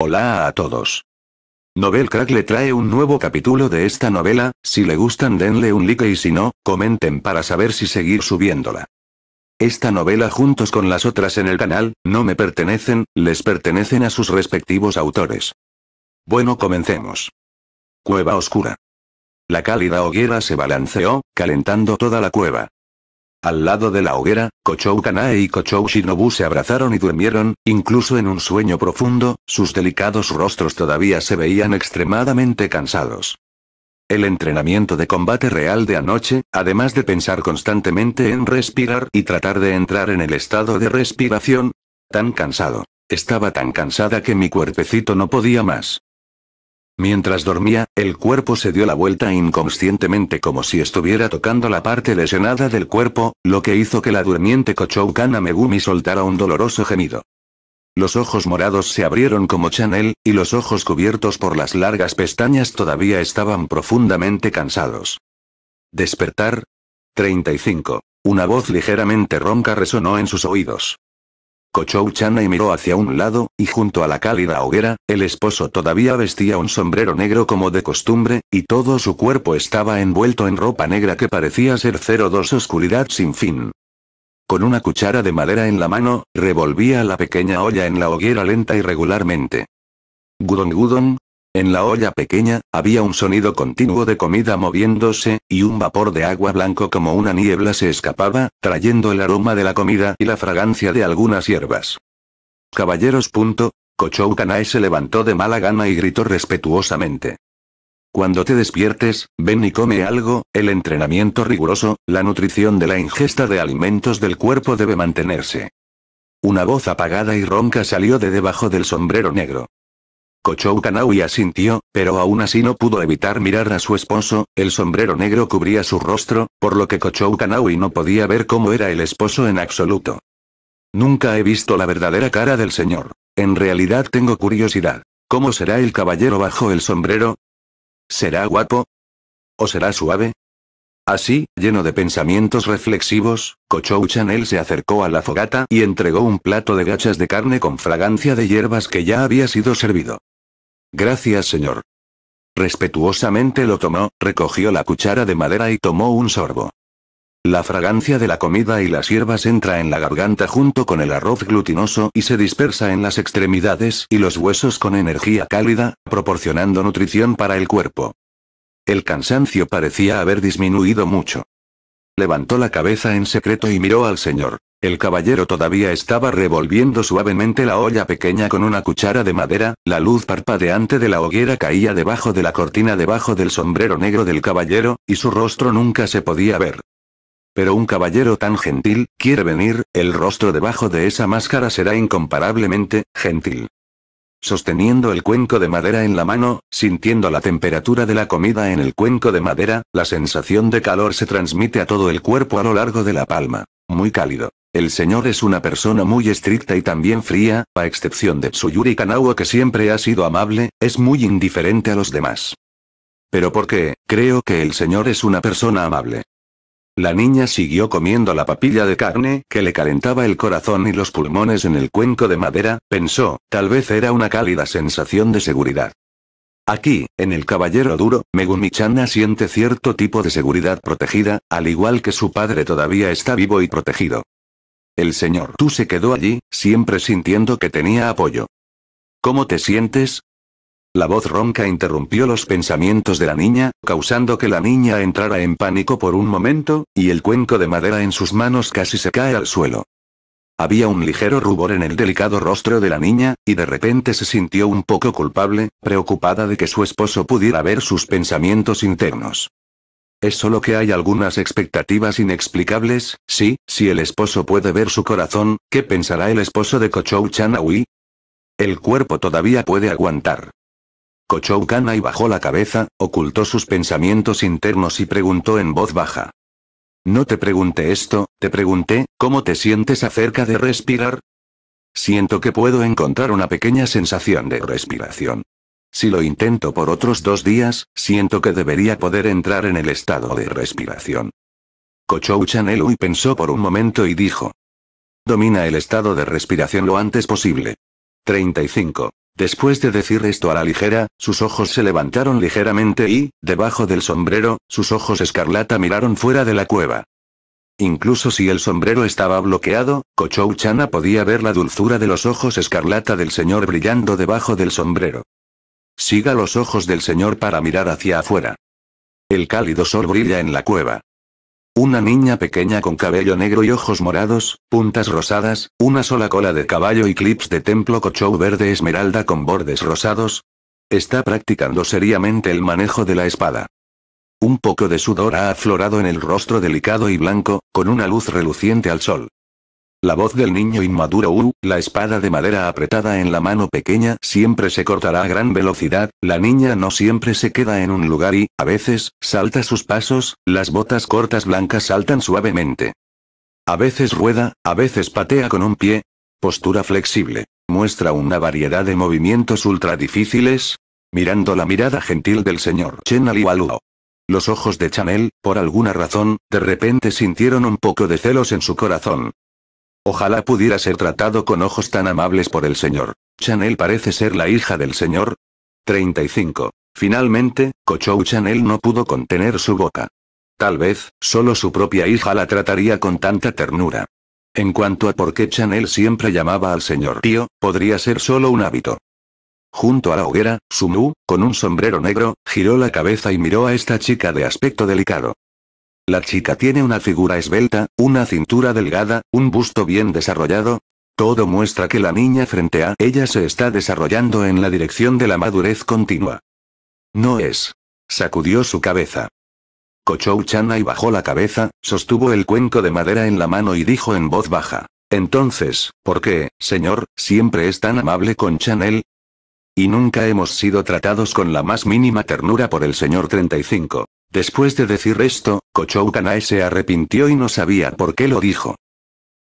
Hola a todos. Novel Crack le trae un nuevo capítulo de esta novela, si le gustan denle un like y si no, comenten para saber si seguir subiéndola. Esta novela juntos con las otras en el canal, no me pertenecen, les pertenecen a sus respectivos autores. Bueno comencemos. Cueva oscura. La cálida hoguera se balanceó, calentando toda la cueva. Al lado de la hoguera, Kochou Kanae y Kochou Shinobu se abrazaron y durmieron, incluso en un sueño profundo, sus delicados rostros todavía se veían extremadamente cansados. El entrenamiento de combate real de anoche, además de pensar constantemente en respirar y tratar de entrar en el estado de respiración, tan cansado. Estaba tan cansada que mi cuerpecito no podía más. Mientras dormía, el cuerpo se dio la vuelta inconscientemente como si estuviera tocando la parte lesionada del cuerpo, lo que hizo que la durmiente Kochoukan Megumi soltara un doloroso gemido. Los ojos morados se abrieron como Chanel, y los ojos cubiertos por las largas pestañas todavía estaban profundamente cansados. Despertar. 35. Una voz ligeramente ronca resonó en sus oídos chana y miró hacia un lado, y junto a la cálida hoguera, el esposo todavía vestía un sombrero negro como de costumbre, y todo su cuerpo estaba envuelto en ropa negra que parecía ser 02 oscuridad sin fin. Con una cuchara de madera en la mano, revolvía la pequeña olla en la hoguera lenta y regularmente. Gudon Gudon, en la olla pequeña, había un sonido continuo de comida moviéndose, y un vapor de agua blanco como una niebla se escapaba, trayendo el aroma de la comida y la fragancia de algunas hierbas. Caballeros. Punto, Kochou se levantó de mala gana y gritó respetuosamente. Cuando te despiertes, ven y come algo, el entrenamiento riguroso, la nutrición de la ingesta de alimentos del cuerpo debe mantenerse. Una voz apagada y ronca salió de debajo del sombrero negro. Kochou Kanaui asintió, pero aún así no pudo evitar mirar a su esposo, el sombrero negro cubría su rostro, por lo que Kochou Kanaui no podía ver cómo era el esposo en absoluto. Nunca he visto la verdadera cara del señor. En realidad tengo curiosidad. ¿Cómo será el caballero bajo el sombrero? ¿Será guapo? ¿O será suave? Así, lleno de pensamientos reflexivos, Kochou Chanel se acercó a la fogata y entregó un plato de gachas de carne con fragancia de hierbas que ya había sido servido. Gracias, señor. Respetuosamente lo tomó, recogió la cuchara de madera y tomó un sorbo. La fragancia de la comida y las hierbas entra en la garganta junto con el arroz glutinoso y se dispersa en las extremidades y los huesos con energía cálida, proporcionando nutrición para el cuerpo. El cansancio parecía haber disminuido mucho. Levantó la cabeza en secreto y miró al señor. El caballero todavía estaba revolviendo suavemente la olla pequeña con una cuchara de madera, la luz parpadeante de la hoguera caía debajo de la cortina debajo del sombrero negro del caballero, y su rostro nunca se podía ver. Pero un caballero tan gentil, quiere venir, el rostro debajo de esa máscara será incomparablemente, gentil. Sosteniendo el cuenco de madera en la mano, sintiendo la temperatura de la comida en el cuenco de madera, la sensación de calor se transmite a todo el cuerpo a lo largo de la palma. Muy cálido. El señor es una persona muy estricta y también fría, a excepción de Tsuyuri Kanawa que siempre ha sido amable, es muy indiferente a los demás. Pero por qué, creo que el señor es una persona amable. La niña siguió comiendo la papilla de carne que le calentaba el corazón y los pulmones en el cuenco de madera, pensó, tal vez era una cálida sensación de seguridad. Aquí, en el caballero duro, megumi Chana siente cierto tipo de seguridad protegida, al igual que su padre todavía está vivo y protegido. El señor Tú se quedó allí, siempre sintiendo que tenía apoyo. ¿Cómo te sientes? La voz ronca interrumpió los pensamientos de la niña, causando que la niña entrara en pánico por un momento, y el cuenco de madera en sus manos casi se cae al suelo. Había un ligero rubor en el delicado rostro de la niña, y de repente se sintió un poco culpable, preocupada de que su esposo pudiera ver sus pensamientos internos. Es solo que hay algunas expectativas inexplicables, sí, si el esposo puede ver su corazón, ¿qué pensará el esposo de Kochou Chanaui? El cuerpo todavía puede aguantar. Kochou Kanai bajó la cabeza, ocultó sus pensamientos internos y preguntó en voz baja. No te pregunté esto, te pregunté, ¿cómo te sientes acerca de respirar? Siento que puedo encontrar una pequeña sensación de respiración. Si lo intento por otros dos días, siento que debería poder entrar en el estado de respiración. Kochouchan Chanelui pensó por un momento y dijo. Domina el estado de respiración lo antes posible. 35. Después de decir esto a la ligera, sus ojos se levantaron ligeramente y, debajo del sombrero, sus ojos escarlata miraron fuera de la cueva. Incluso si el sombrero estaba bloqueado, Chana podía ver la dulzura de los ojos escarlata del señor brillando debajo del sombrero. Siga los ojos del señor para mirar hacia afuera. El cálido sol brilla en la cueva. Una niña pequeña con cabello negro y ojos morados, puntas rosadas, una sola cola de caballo y clips de templo cochou verde esmeralda con bordes rosados. Está practicando seriamente el manejo de la espada. Un poco de sudor ha aflorado en el rostro delicado y blanco, con una luz reluciente al sol. La voz del niño inmaduro uh, la espada de madera apretada en la mano pequeña siempre se cortará a gran velocidad, la niña no siempre se queda en un lugar y, a veces, salta sus pasos, las botas cortas blancas saltan suavemente. A veces rueda, a veces patea con un pie. Postura flexible. Muestra una variedad de movimientos ultra difíciles. Mirando la mirada gentil del señor Chen Aliwaluo. Los ojos de Chanel, por alguna razón, de repente sintieron un poco de celos en su corazón. Ojalá pudiera ser tratado con ojos tan amables por el Señor. Chanel parece ser la hija del Señor. 35. Finalmente, Cochou Chanel no pudo contener su boca. Tal vez, solo su propia hija la trataría con tanta ternura. En cuanto a por qué Chanel siempre llamaba al señor tío, podría ser solo un hábito. Junto a la hoguera, Sumu, con un sombrero negro, giró la cabeza y miró a esta chica de aspecto delicado. La chica tiene una figura esbelta, una cintura delgada, un busto bien desarrollado. Todo muestra que la niña frente a ella se está desarrollando en la dirección de la madurez continua. No es. Sacudió su cabeza. Kochou y bajó la cabeza, sostuvo el cuenco de madera en la mano y dijo en voz baja. Entonces, ¿por qué, señor, siempre es tan amable con Chanel? Y nunca hemos sido tratados con la más mínima ternura por el señor 35. Después de decir esto, Kochoukanai se arrepintió y no sabía por qué lo dijo.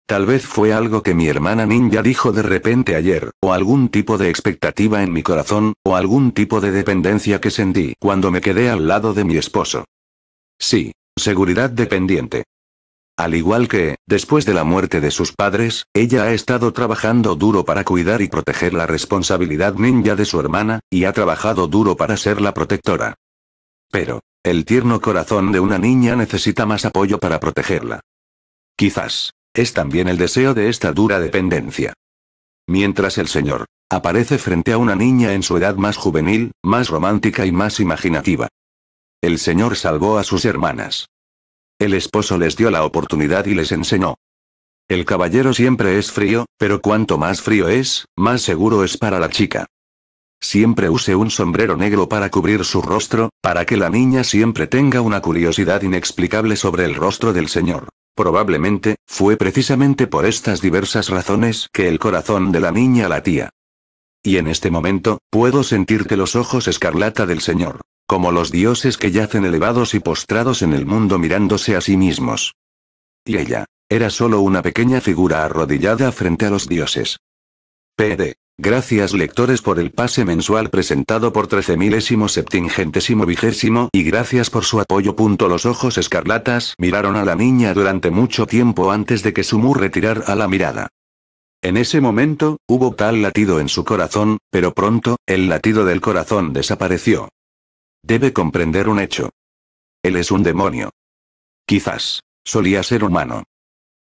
Tal vez fue algo que mi hermana ninja dijo de repente ayer, o algún tipo de expectativa en mi corazón, o algún tipo de dependencia que sentí cuando me quedé al lado de mi esposo. Sí, seguridad dependiente. Al igual que, después de la muerte de sus padres, ella ha estado trabajando duro para cuidar y proteger la responsabilidad ninja de su hermana, y ha trabajado duro para ser la protectora. Pero, el tierno corazón de una niña necesita más apoyo para protegerla. Quizás, es también el deseo de esta dura dependencia. Mientras el Señor aparece frente a una niña en su edad más juvenil, más romántica y más imaginativa. El Señor salvó a sus hermanas. El esposo les dio la oportunidad y les enseñó. El caballero siempre es frío, pero cuanto más frío es, más seguro es para la chica. Siempre use un sombrero negro para cubrir su rostro, para que la niña siempre tenga una curiosidad inexplicable sobre el rostro del Señor. Probablemente, fue precisamente por estas diversas razones que el corazón de la niña latía. Y en este momento, puedo sentir que los ojos escarlata del Señor, como los dioses que yacen elevados y postrados en el mundo mirándose a sí mismos. Y ella, era solo una pequeña figura arrodillada frente a los dioses. PD. Gracias lectores por el pase mensual presentado por milésimo vigésimo y gracias por su apoyo. Los ojos escarlatas miraron a la niña durante mucho tiempo antes de que Sumu retirara la mirada. En ese momento, hubo tal latido en su corazón, pero pronto, el latido del corazón desapareció. Debe comprender un hecho. Él es un demonio. Quizás, solía ser humano.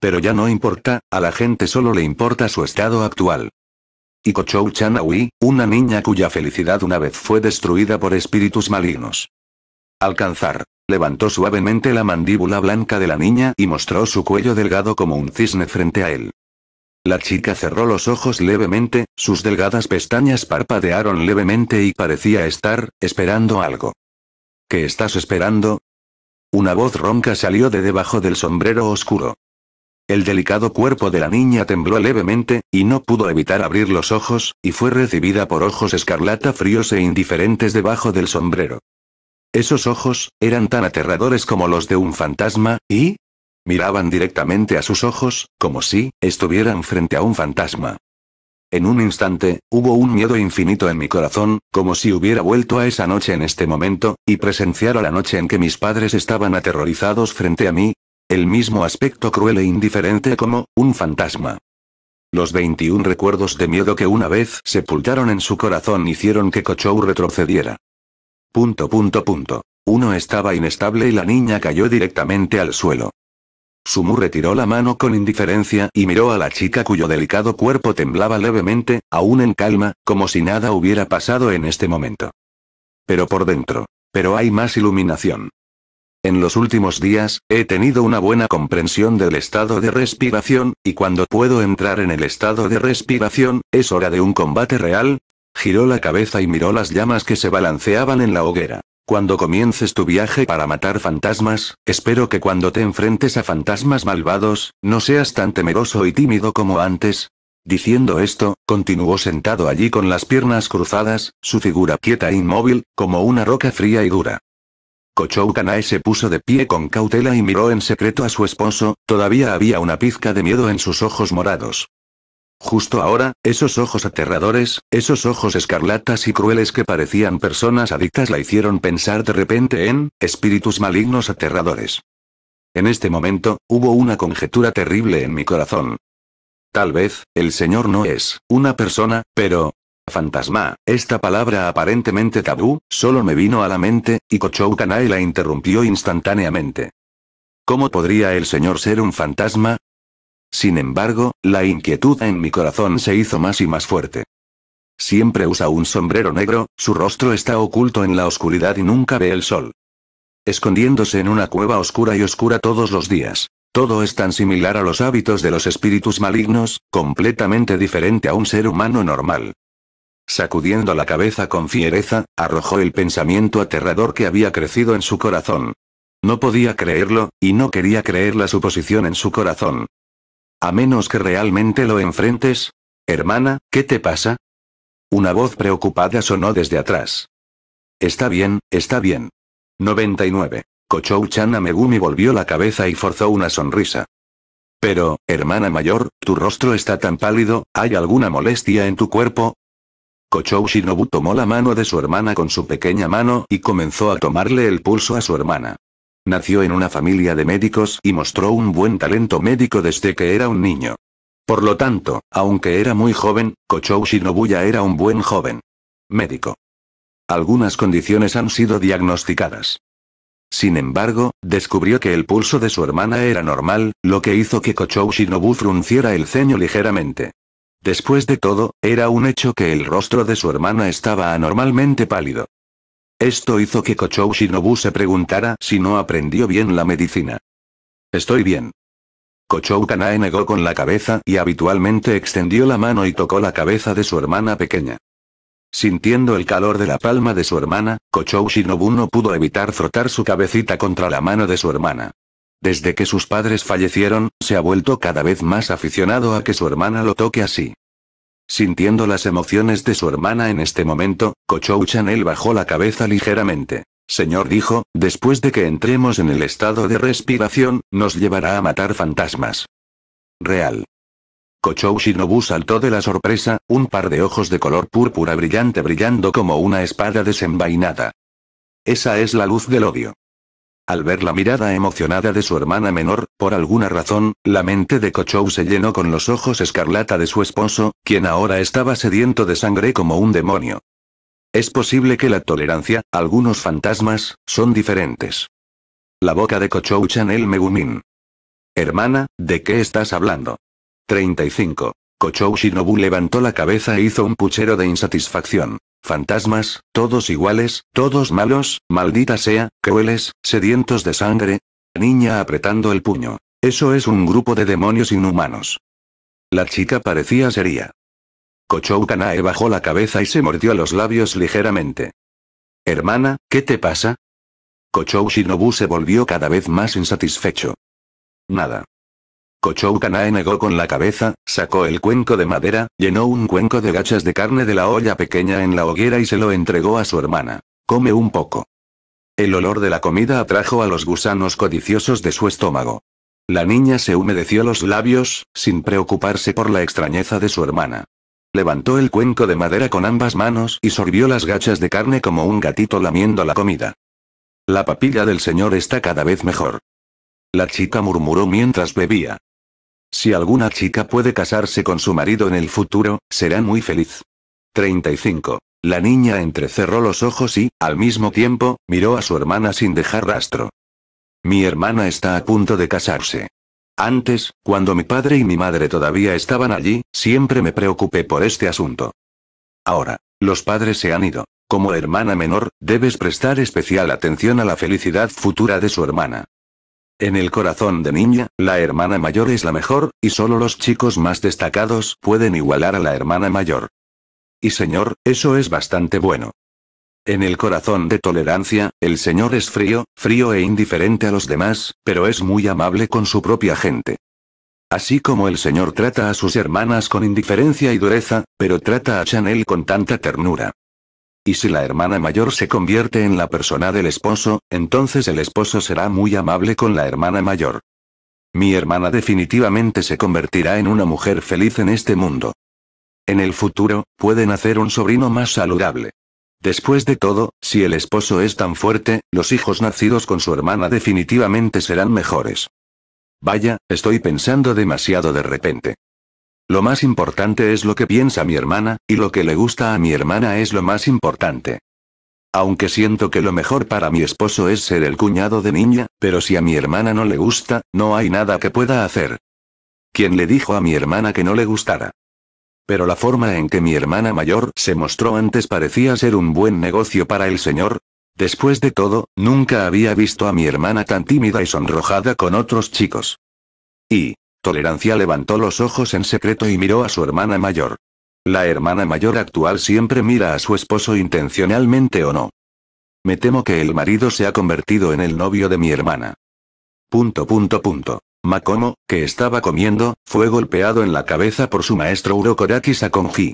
Pero ya no importa, a la gente solo le importa su estado actual y Kochou una niña cuya felicidad una vez fue destruida por espíritus malignos. Alcanzar. Levantó suavemente la mandíbula blanca de la niña y mostró su cuello delgado como un cisne frente a él. La chica cerró los ojos levemente, sus delgadas pestañas parpadearon levemente y parecía estar, esperando algo. ¿Qué estás esperando? Una voz ronca salió de debajo del sombrero oscuro. El delicado cuerpo de la niña tembló levemente, y no pudo evitar abrir los ojos, y fue recibida por ojos escarlata fríos e indiferentes debajo del sombrero. Esos ojos, eran tan aterradores como los de un fantasma, y... miraban directamente a sus ojos, como si, estuvieran frente a un fantasma. En un instante, hubo un miedo infinito en mi corazón, como si hubiera vuelto a esa noche en este momento, y presenciara la noche en que mis padres estaban aterrorizados frente a mí, el mismo aspecto cruel e indiferente como, un fantasma. Los 21 recuerdos de miedo que una vez sepultaron en su corazón hicieron que Kochou retrocediera. Punto punto punto. Uno estaba inestable y la niña cayó directamente al suelo. Sumu retiró la mano con indiferencia y miró a la chica cuyo delicado cuerpo temblaba levemente, aún en calma, como si nada hubiera pasado en este momento. Pero por dentro. Pero hay más iluminación. En los últimos días, he tenido una buena comprensión del estado de respiración, y cuando puedo entrar en el estado de respiración, es hora de un combate real. Giró la cabeza y miró las llamas que se balanceaban en la hoguera. Cuando comiences tu viaje para matar fantasmas, espero que cuando te enfrentes a fantasmas malvados, no seas tan temeroso y tímido como antes. Diciendo esto, continuó sentado allí con las piernas cruzadas, su figura quieta e inmóvil, como una roca fría y dura. Kochou se puso de pie con cautela y miró en secreto a su esposo, todavía había una pizca de miedo en sus ojos morados. Justo ahora, esos ojos aterradores, esos ojos escarlatas y crueles que parecían personas adictas la hicieron pensar de repente en, espíritus malignos aterradores. En este momento, hubo una conjetura terrible en mi corazón. Tal vez, el señor no es, una persona, pero, Fantasma, esta palabra aparentemente tabú, solo me vino a la mente, y Kochou Kanai la interrumpió instantáneamente. ¿Cómo podría el señor ser un fantasma? Sin embargo, la inquietud en mi corazón se hizo más y más fuerte. Siempre usa un sombrero negro, su rostro está oculto en la oscuridad y nunca ve el sol. Escondiéndose en una cueva oscura y oscura todos los días. Todo es tan similar a los hábitos de los espíritus malignos, completamente diferente a un ser humano normal. Sacudiendo la cabeza con fiereza, arrojó el pensamiento aterrador que había crecido en su corazón. No podía creerlo, y no quería creer la suposición en su corazón. A menos que realmente lo enfrentes. Hermana, ¿qué te pasa? Una voz preocupada sonó desde atrás. Está bien, está bien. 99. Kochouchan Megumi volvió la cabeza y forzó una sonrisa. Pero, hermana mayor, tu rostro está tan pálido, ¿hay alguna molestia en tu cuerpo? Kochou Shinobu tomó la mano de su hermana con su pequeña mano y comenzó a tomarle el pulso a su hermana. Nació en una familia de médicos y mostró un buen talento médico desde que era un niño. Por lo tanto, aunque era muy joven, Kochou ya era un buen joven. Médico. Algunas condiciones han sido diagnosticadas. Sin embargo, descubrió que el pulso de su hermana era normal, lo que hizo que Kochou Shinobu frunciera el ceño ligeramente. Después de todo, era un hecho que el rostro de su hermana estaba anormalmente pálido. Esto hizo que Kochou Shinobu se preguntara si no aprendió bien la medicina. Estoy bien. Kochou Kanae negó con la cabeza y habitualmente extendió la mano y tocó la cabeza de su hermana pequeña. Sintiendo el calor de la palma de su hermana, Kochou Shinobu no pudo evitar frotar su cabecita contra la mano de su hermana. Desde que sus padres fallecieron, se ha vuelto cada vez más aficionado a que su hermana lo toque así. Sintiendo las emociones de su hermana en este momento, Kochou Chanel bajó la cabeza ligeramente. Señor dijo, después de que entremos en el estado de respiración, nos llevará a matar fantasmas. Real. Kochou Shinobu saltó de la sorpresa, un par de ojos de color púrpura brillante brillando como una espada desenvainada. Esa es la luz del odio. Al ver la mirada emocionada de su hermana menor, por alguna razón, la mente de Kochou se llenó con los ojos escarlata de su esposo, quien ahora estaba sediento de sangre como un demonio. Es posible que la tolerancia, algunos fantasmas, son diferentes. La boca de Kochou Chanel Megumin. Hermana, ¿de qué estás hablando? 35. Kochou Shinobu levantó la cabeza e hizo un puchero de insatisfacción. Fantasmas, todos iguales, todos malos, maldita sea, crueles, sedientos de sangre. Niña apretando el puño. Eso es un grupo de demonios inhumanos. La chica parecía seria. Kochou Kanae bajó la cabeza y se mordió los labios ligeramente. Hermana, ¿qué te pasa? Kochou Shinobu se volvió cada vez más insatisfecho. Nada. Kochou negó con la cabeza, sacó el cuenco de madera, llenó un cuenco de gachas de carne de la olla pequeña en la hoguera y se lo entregó a su hermana. Come un poco. El olor de la comida atrajo a los gusanos codiciosos de su estómago. La niña se humedeció los labios, sin preocuparse por la extrañeza de su hermana. Levantó el cuenco de madera con ambas manos y sorbió las gachas de carne como un gatito lamiendo la comida. La papilla del señor está cada vez mejor. La chica murmuró mientras bebía. Si alguna chica puede casarse con su marido en el futuro, será muy feliz. 35. La niña entrecerró los ojos y, al mismo tiempo, miró a su hermana sin dejar rastro. Mi hermana está a punto de casarse. Antes, cuando mi padre y mi madre todavía estaban allí, siempre me preocupé por este asunto. Ahora, los padres se han ido. Como hermana menor, debes prestar especial atención a la felicidad futura de su hermana. En el corazón de niña, la hermana mayor es la mejor, y solo los chicos más destacados pueden igualar a la hermana mayor. Y señor, eso es bastante bueno. En el corazón de tolerancia, el señor es frío, frío e indiferente a los demás, pero es muy amable con su propia gente. Así como el señor trata a sus hermanas con indiferencia y dureza, pero trata a Chanel con tanta ternura. Y si la hermana mayor se convierte en la persona del esposo, entonces el esposo será muy amable con la hermana mayor. Mi hermana definitivamente se convertirá en una mujer feliz en este mundo. En el futuro, puede nacer un sobrino más saludable. Después de todo, si el esposo es tan fuerte, los hijos nacidos con su hermana definitivamente serán mejores. Vaya, estoy pensando demasiado de repente. Lo más importante es lo que piensa mi hermana, y lo que le gusta a mi hermana es lo más importante. Aunque siento que lo mejor para mi esposo es ser el cuñado de niña, pero si a mi hermana no le gusta, no hay nada que pueda hacer. ¿Quién le dijo a mi hermana que no le gustara? Pero la forma en que mi hermana mayor se mostró antes parecía ser un buen negocio para el señor. Después de todo, nunca había visto a mi hermana tan tímida y sonrojada con otros chicos. Y, Tolerancia levantó los ojos en secreto y miró a su hermana mayor. La hermana mayor actual siempre mira a su esposo intencionalmente o no. Me temo que el marido se ha convertido en el novio de mi hermana. Punto punto punto. Makomo, que estaba comiendo, fue golpeado en la cabeza por su maestro Urokoraki Sakonji.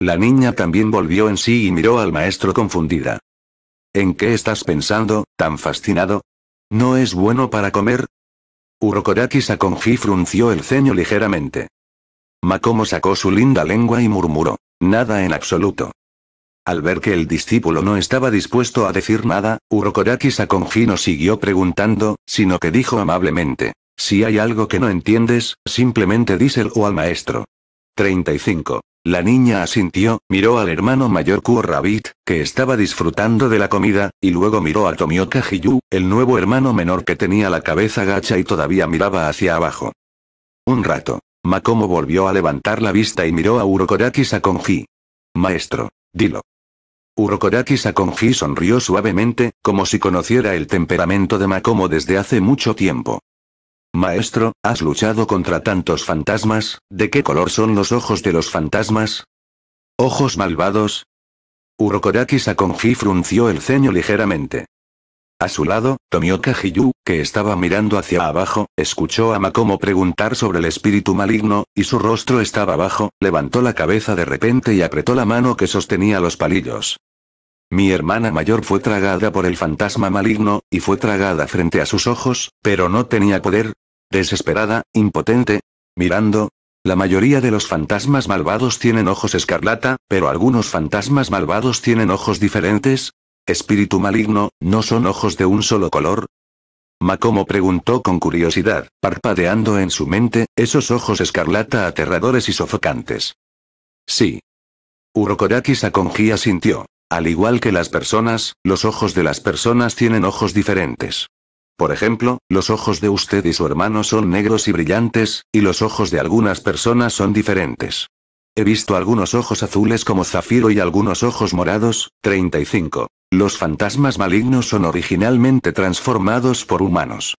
La niña también volvió en sí y miró al maestro confundida. ¿En qué estás pensando, tan fascinado? ¿No es bueno para comer? Urokoraki Sakonji frunció el ceño ligeramente. Makomo sacó su linda lengua y murmuró. Nada en absoluto. Al ver que el discípulo no estaba dispuesto a decir nada, Urokoraki Sakonji no siguió preguntando, sino que dijo amablemente. Si hay algo que no entiendes, simplemente díselo al maestro. 35. La niña asintió, miró al hermano mayor Kuo Rabbit, que estaba disfrutando de la comida, y luego miró a Tomio Hiyu, el nuevo hermano menor que tenía la cabeza gacha y todavía miraba hacia abajo. Un rato. Makomo volvió a levantar la vista y miró a Urokoraki Sakonji. Maestro. Dilo. Urokoraki Sakonji sonrió suavemente, como si conociera el temperamento de Makomo desde hace mucho tiempo. Maestro, has luchado contra tantos fantasmas, ¿de qué color son los ojos de los fantasmas? ¿Ojos malvados? Urokoraki Sakonji frunció el ceño ligeramente. A su lado, Tomioka Hiyu, que estaba mirando hacia abajo, escuchó a Makomo preguntar sobre el espíritu maligno, y su rostro estaba bajo, levantó la cabeza de repente y apretó la mano que sostenía los palillos. Mi hermana mayor fue tragada por el fantasma maligno, y fue tragada frente a sus ojos, pero no tenía poder, desesperada, impotente, mirando. La mayoría de los fantasmas malvados tienen ojos escarlata, pero algunos fantasmas malvados tienen ojos diferentes. Espíritu maligno, ¿no son ojos de un solo color? Macomo preguntó con curiosidad, parpadeando en su mente, esos ojos escarlata aterradores y sofocantes. Sí. Urokoraki Sakonji sintió, Al igual que las personas, los ojos de las personas tienen ojos diferentes. Por ejemplo, los ojos de usted y su hermano son negros y brillantes, y los ojos de algunas personas son diferentes. He visto algunos ojos azules como zafiro y algunos ojos morados. 35. Los fantasmas malignos son originalmente transformados por humanos.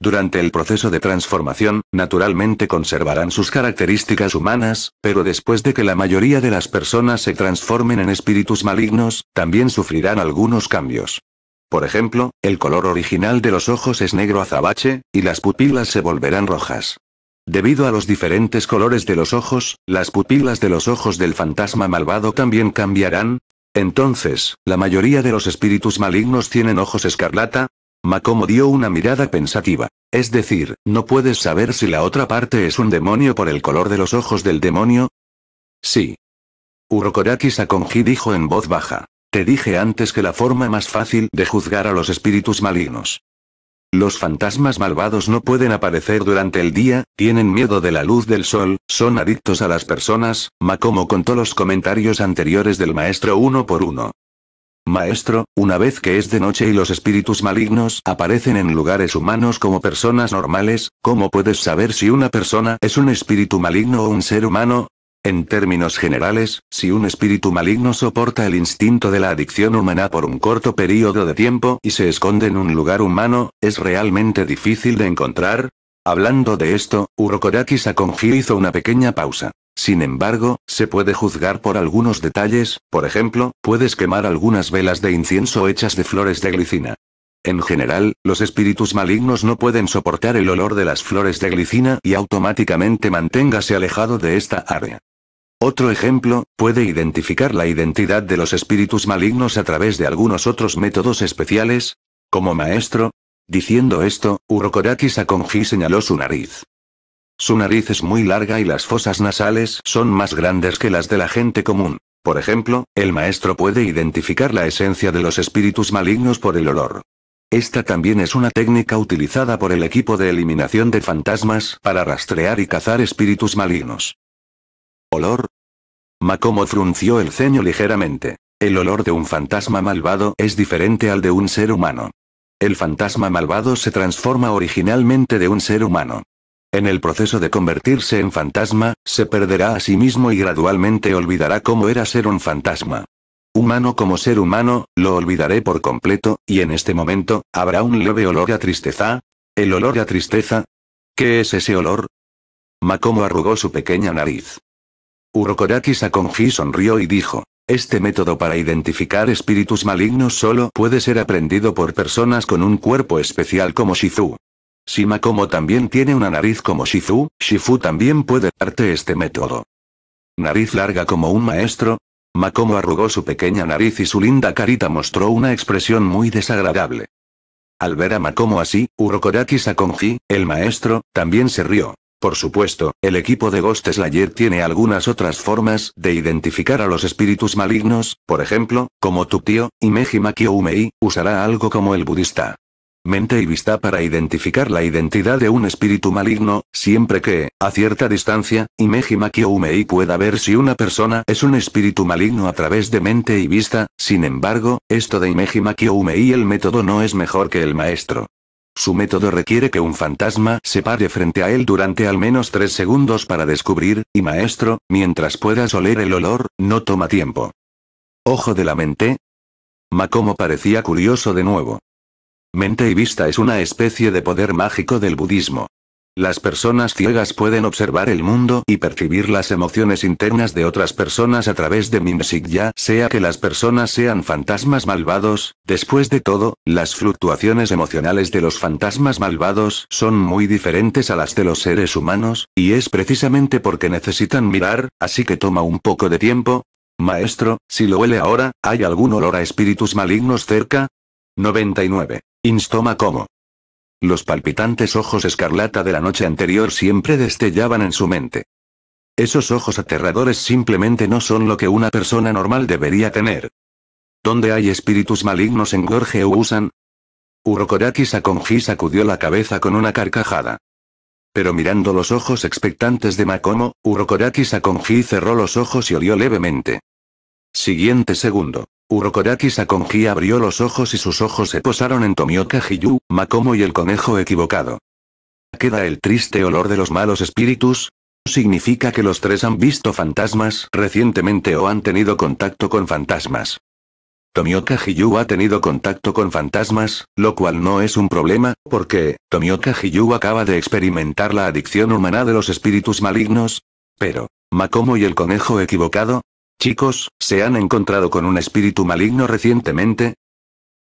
Durante el proceso de transformación, naturalmente conservarán sus características humanas, pero después de que la mayoría de las personas se transformen en espíritus malignos, también sufrirán algunos cambios. Por ejemplo, el color original de los ojos es negro azabache, y las pupilas se volverán rojas. Debido a los diferentes colores de los ojos, las pupilas de los ojos del fantasma malvado también cambiarán. Entonces, la mayoría de los espíritus malignos tienen ojos escarlata. Makomo dio una mirada pensativa. Es decir, ¿no puedes saber si la otra parte es un demonio por el color de los ojos del demonio? Sí. Urokoraki Sakonji dijo en voz baja. Te dije antes que la forma más fácil de juzgar a los espíritus malignos. Los fantasmas malvados no pueden aparecer durante el día, tienen miedo de la luz del sol, son adictos a las personas, ma como contó los comentarios anteriores del maestro uno por uno. Maestro, una vez que es de noche y los espíritus malignos aparecen en lugares humanos como personas normales, ¿cómo puedes saber si una persona es un espíritu maligno o un ser humano? En términos generales, si un espíritu maligno soporta el instinto de la adicción humana por un corto periodo de tiempo y se esconde en un lugar humano, es realmente difícil de encontrar. Hablando de esto, Urokoraki Sakonji hizo una pequeña pausa. Sin embargo, se puede juzgar por algunos detalles, por ejemplo, puedes quemar algunas velas de incienso hechas de flores de glicina. En general, los espíritus malignos no pueden soportar el olor de las flores de glicina y automáticamente manténgase alejado de esta área. Otro ejemplo, puede identificar la identidad de los espíritus malignos a través de algunos otros métodos especiales. Como maestro, diciendo esto, Urokoraki Sakonji señaló su nariz. Su nariz es muy larga y las fosas nasales son más grandes que las de la gente común. Por ejemplo, el maestro puede identificar la esencia de los espíritus malignos por el olor. Esta también es una técnica utilizada por el equipo de eliminación de fantasmas para rastrear y cazar espíritus malignos. ¿Olor? Macomo frunció el ceño ligeramente. El olor de un fantasma malvado es diferente al de un ser humano. El fantasma malvado se transforma originalmente de un ser humano. En el proceso de convertirse en fantasma, se perderá a sí mismo y gradualmente olvidará cómo era ser un fantasma. Humano como ser humano, lo olvidaré por completo, y en este momento, habrá un leve olor a tristeza. ¿El olor a tristeza? ¿Qué es ese olor? Macomo arrugó su pequeña nariz. Urokoraki Sakonji sonrió y dijo. Este método para identificar espíritus malignos solo puede ser aprendido por personas con un cuerpo especial como Shizu. Si Makomo también tiene una nariz como Shizu, Shifu también puede darte este método. Nariz larga como un maestro. Makomo arrugó su pequeña nariz y su linda carita mostró una expresión muy desagradable. Al ver a Makomo así, Urokoraki Sakonji, el maestro, también se rió. Por supuesto, el equipo de Ghost Slayer tiene algunas otras formas de identificar a los espíritus malignos, por ejemplo, como tu tío, Imeji Makiyoumei, usará algo como el budista. Mente y vista para identificar la identidad de un espíritu maligno, siempre que, a cierta distancia, Imeji Makiyoumei pueda ver si una persona es un espíritu maligno a través de mente y vista, sin embargo, esto de Imeji Makiyoumei el método no es mejor que el maestro. Su método requiere que un fantasma se pare frente a él durante al menos tres segundos para descubrir, y maestro, mientras puedas oler el olor, no toma tiempo. Ojo de la mente. Makomo parecía curioso de nuevo. Mente y vista es una especie de poder mágico del budismo. Las personas ciegas pueden observar el mundo y percibir las emociones internas de otras personas a través de mi ya sea que las personas sean fantasmas malvados, después de todo, las fluctuaciones emocionales de los fantasmas malvados son muy diferentes a las de los seres humanos, y es precisamente porque necesitan mirar, así que toma un poco de tiempo. Maestro, si lo huele ahora, ¿hay algún olor a espíritus malignos cerca? 99. Instoma como. Los palpitantes ojos escarlata de la noche anterior siempre destellaban en su mente. Esos ojos aterradores simplemente no son lo que una persona normal debería tener. ¿Dónde hay espíritus malignos en Gorge Usan? Urokoraki Sakonji sacudió la cabeza con una carcajada. Pero mirando los ojos expectantes de Makomo, Urokoraki Sakonji cerró los ojos y olió levemente. Siguiente segundo. Urokodaki Sakonji abrió los ojos y sus ojos se posaron en Tomioka Hiyu, Makomo y el conejo equivocado. ¿Queda el triste olor de los malos espíritus? ¿Significa que los tres han visto fantasmas recientemente o han tenido contacto con fantasmas? Tomioka Hiyu ha tenido contacto con fantasmas, lo cual no es un problema, porque, Tomioka Hiyu acaba de experimentar la adicción humana de los espíritus malignos. Pero, Makomo y el conejo equivocado, Chicos, ¿se han encontrado con un espíritu maligno recientemente?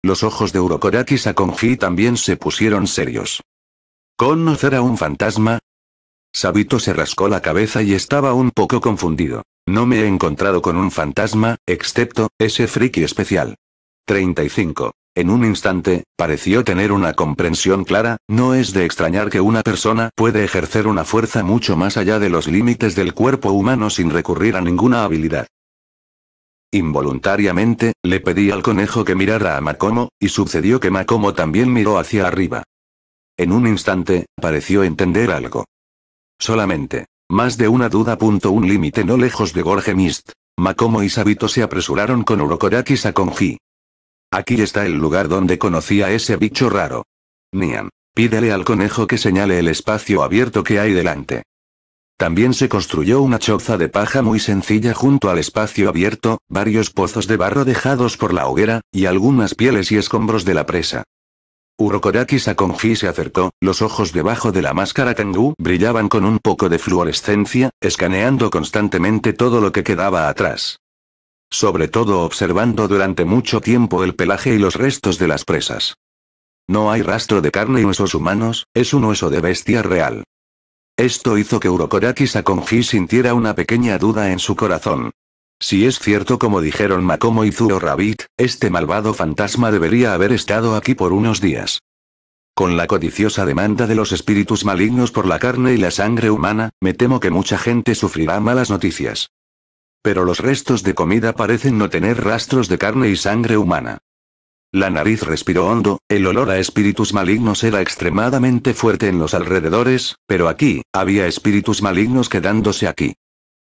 Los ojos de Urokoraki Sakonji también se pusieron serios. ¿Conocer a un fantasma? Sabito se rascó la cabeza y estaba un poco confundido. No me he encontrado con un fantasma, excepto, ese friki especial. 35. En un instante, pareció tener una comprensión clara, no es de extrañar que una persona puede ejercer una fuerza mucho más allá de los límites del cuerpo humano sin recurrir a ninguna habilidad. Involuntariamente, le pedí al conejo que mirara a Macomo, y sucedió que Makomo también miró hacia arriba. En un instante, pareció entender algo. Solamente. Más de una duda. Punto un límite no lejos de Gorge Mist. Macomo y Sabito se apresuraron con Urokoraki Sakonji. Aquí está el lugar donde conocía a ese bicho raro. Nian. Pídele al conejo que señale el espacio abierto que hay delante. También se construyó una choza de paja muy sencilla junto al espacio abierto, varios pozos de barro dejados por la hoguera, y algunas pieles y escombros de la presa. Urokoraki Sakonji se acercó, los ojos debajo de la máscara kangú brillaban con un poco de fluorescencia, escaneando constantemente todo lo que quedaba atrás. Sobre todo observando durante mucho tiempo el pelaje y los restos de las presas. No hay rastro de carne y huesos humanos, es un hueso de bestia real. Esto hizo que Urokoraki Sakonji sintiera una pequeña duda en su corazón. Si es cierto como dijeron Makomo y Zuro Rabbit, este malvado fantasma debería haber estado aquí por unos días. Con la codiciosa demanda de los espíritus malignos por la carne y la sangre humana, me temo que mucha gente sufrirá malas noticias. Pero los restos de comida parecen no tener rastros de carne y sangre humana. La nariz respiró hondo, el olor a espíritus malignos era extremadamente fuerte en los alrededores, pero aquí, había espíritus malignos quedándose aquí.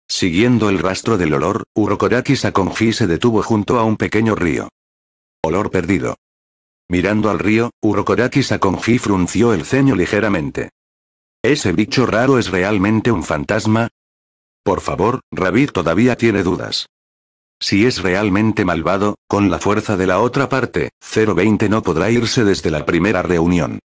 Siguiendo el rastro del olor, Urokoraki Sakonji se detuvo junto a un pequeño río. Olor perdido. Mirando al río, Urokoraki Sakonji frunció el ceño ligeramente. ¿Ese bicho raro es realmente un fantasma? Por favor, Ravid todavía tiene dudas. Si es realmente malvado, con la fuerza de la otra parte, 020 no podrá irse desde la primera reunión.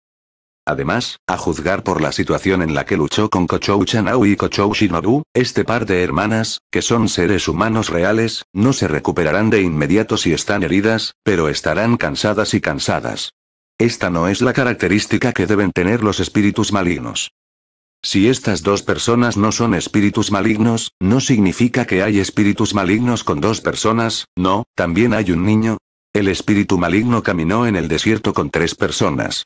Además, a juzgar por la situación en la que luchó con Kochou Chanau y Kochou Shinobu, este par de hermanas, que son seres humanos reales, no se recuperarán de inmediato si están heridas, pero estarán cansadas y cansadas. Esta no es la característica que deben tener los espíritus malignos. Si estas dos personas no son espíritus malignos, no significa que hay espíritus malignos con dos personas, no, también hay un niño. El espíritu maligno caminó en el desierto con tres personas.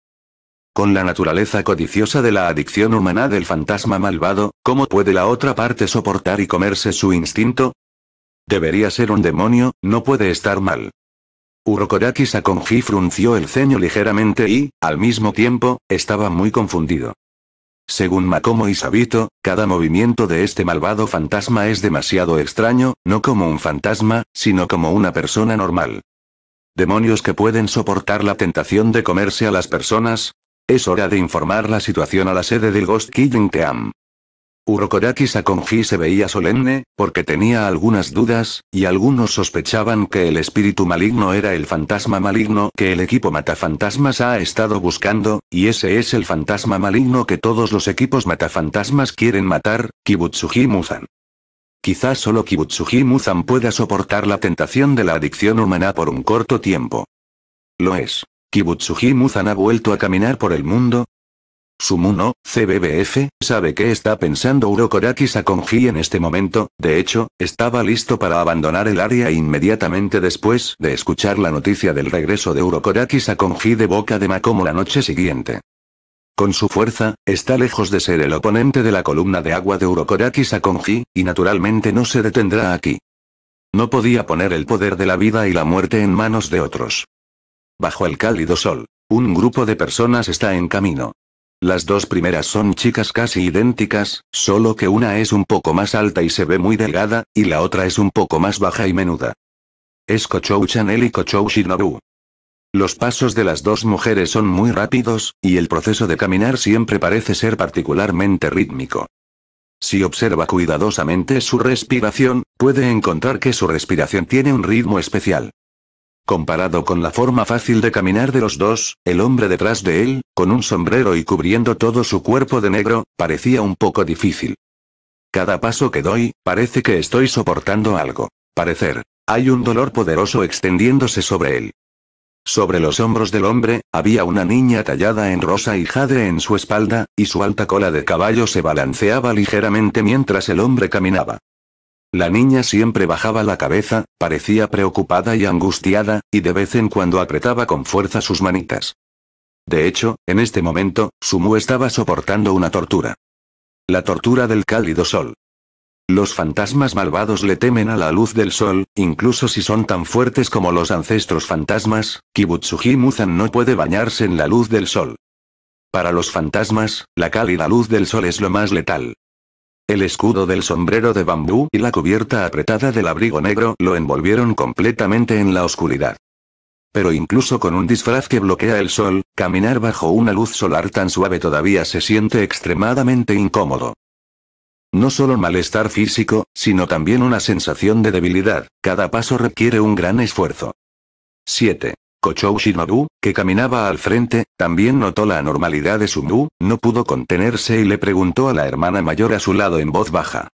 Con la naturaleza codiciosa de la adicción humana del fantasma malvado, ¿cómo puede la otra parte soportar y comerse su instinto? Debería ser un demonio, no puede estar mal. Urokoraki Sakonji frunció el ceño ligeramente y, al mismo tiempo, estaba muy confundido. Según Macomo y Sabito, cada movimiento de este malvado fantasma es demasiado extraño, no como un fantasma, sino como una persona normal. Demonios que pueden soportar la tentación de comerse a las personas. Es hora de informar la situación a la sede del Ghost Killing Team. Urokoraki Sakonji se veía solemne, porque tenía algunas dudas, y algunos sospechaban que el espíritu maligno era el fantasma maligno que el equipo matafantasmas ha estado buscando, y ese es el fantasma maligno que todos los equipos matafantasmas quieren matar, Kibutsuji Muzan. Quizás solo Kibutsuji Muzan pueda soportar la tentación de la adicción humana por un corto tiempo. Lo es. Kibutsuji Muzan ha vuelto a caminar por el mundo, Sumuno, CBBF, sabe qué está pensando Urokoraki Sakonji en este momento, de hecho, estaba listo para abandonar el área inmediatamente después de escuchar la noticia del regreso de Urokoraki Sakonji de boca de Makomo la noche siguiente. Con su fuerza, está lejos de ser el oponente de la columna de agua de Urokoraki Sakonji, y naturalmente no se detendrá aquí. No podía poner el poder de la vida y la muerte en manos de otros. Bajo el cálido sol, un grupo de personas está en camino. Las dos primeras son chicas casi idénticas, solo que una es un poco más alta y se ve muy delgada, y la otra es un poco más baja y menuda. Es Kochou Chanel y Kochou Shinobu. Los pasos de las dos mujeres son muy rápidos, y el proceso de caminar siempre parece ser particularmente rítmico. Si observa cuidadosamente su respiración, puede encontrar que su respiración tiene un ritmo especial. Comparado con la forma fácil de caminar de los dos, el hombre detrás de él, con un sombrero y cubriendo todo su cuerpo de negro, parecía un poco difícil. Cada paso que doy, parece que estoy soportando algo. Parecer. Hay un dolor poderoso extendiéndose sobre él. Sobre los hombros del hombre, había una niña tallada en rosa y jade en su espalda, y su alta cola de caballo se balanceaba ligeramente mientras el hombre caminaba. La niña siempre bajaba la cabeza, parecía preocupada y angustiada, y de vez en cuando apretaba con fuerza sus manitas. De hecho, en este momento, Sumu estaba soportando una tortura. La tortura del cálido sol. Los fantasmas malvados le temen a la luz del sol, incluso si son tan fuertes como los ancestros fantasmas, Kibutsuji Muzan no puede bañarse en la luz del sol. Para los fantasmas, la cálida luz del sol es lo más letal. El escudo del sombrero de bambú y la cubierta apretada del abrigo negro lo envolvieron completamente en la oscuridad. Pero incluso con un disfraz que bloquea el sol, caminar bajo una luz solar tan suave todavía se siente extremadamente incómodo. No solo malestar físico, sino también una sensación de debilidad, cada paso requiere un gran esfuerzo. 7. Kochou Shinobu, que caminaba al frente, también notó la anormalidad de Sumu, no pudo contenerse y le preguntó a la hermana mayor a su lado en voz baja.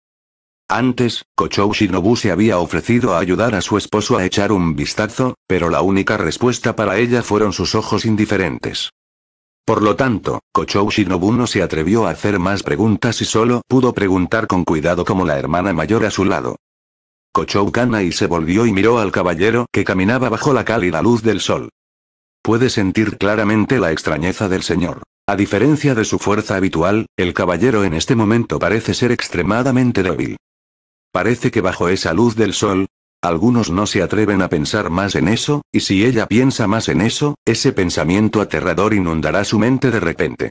Antes, Kochou Shinobu se había ofrecido a ayudar a su esposo a echar un vistazo, pero la única respuesta para ella fueron sus ojos indiferentes. Por lo tanto, Kochou Shinobu no se atrevió a hacer más preguntas y solo pudo preguntar con cuidado como la hermana mayor a su lado. Kochoukana y se volvió y miró al caballero que caminaba bajo la cálida luz del sol. Puede sentir claramente la extrañeza del señor. A diferencia de su fuerza habitual, el caballero en este momento parece ser extremadamente débil. Parece que bajo esa luz del sol, algunos no se atreven a pensar más en eso, y si ella piensa más en eso, ese pensamiento aterrador inundará su mente de repente.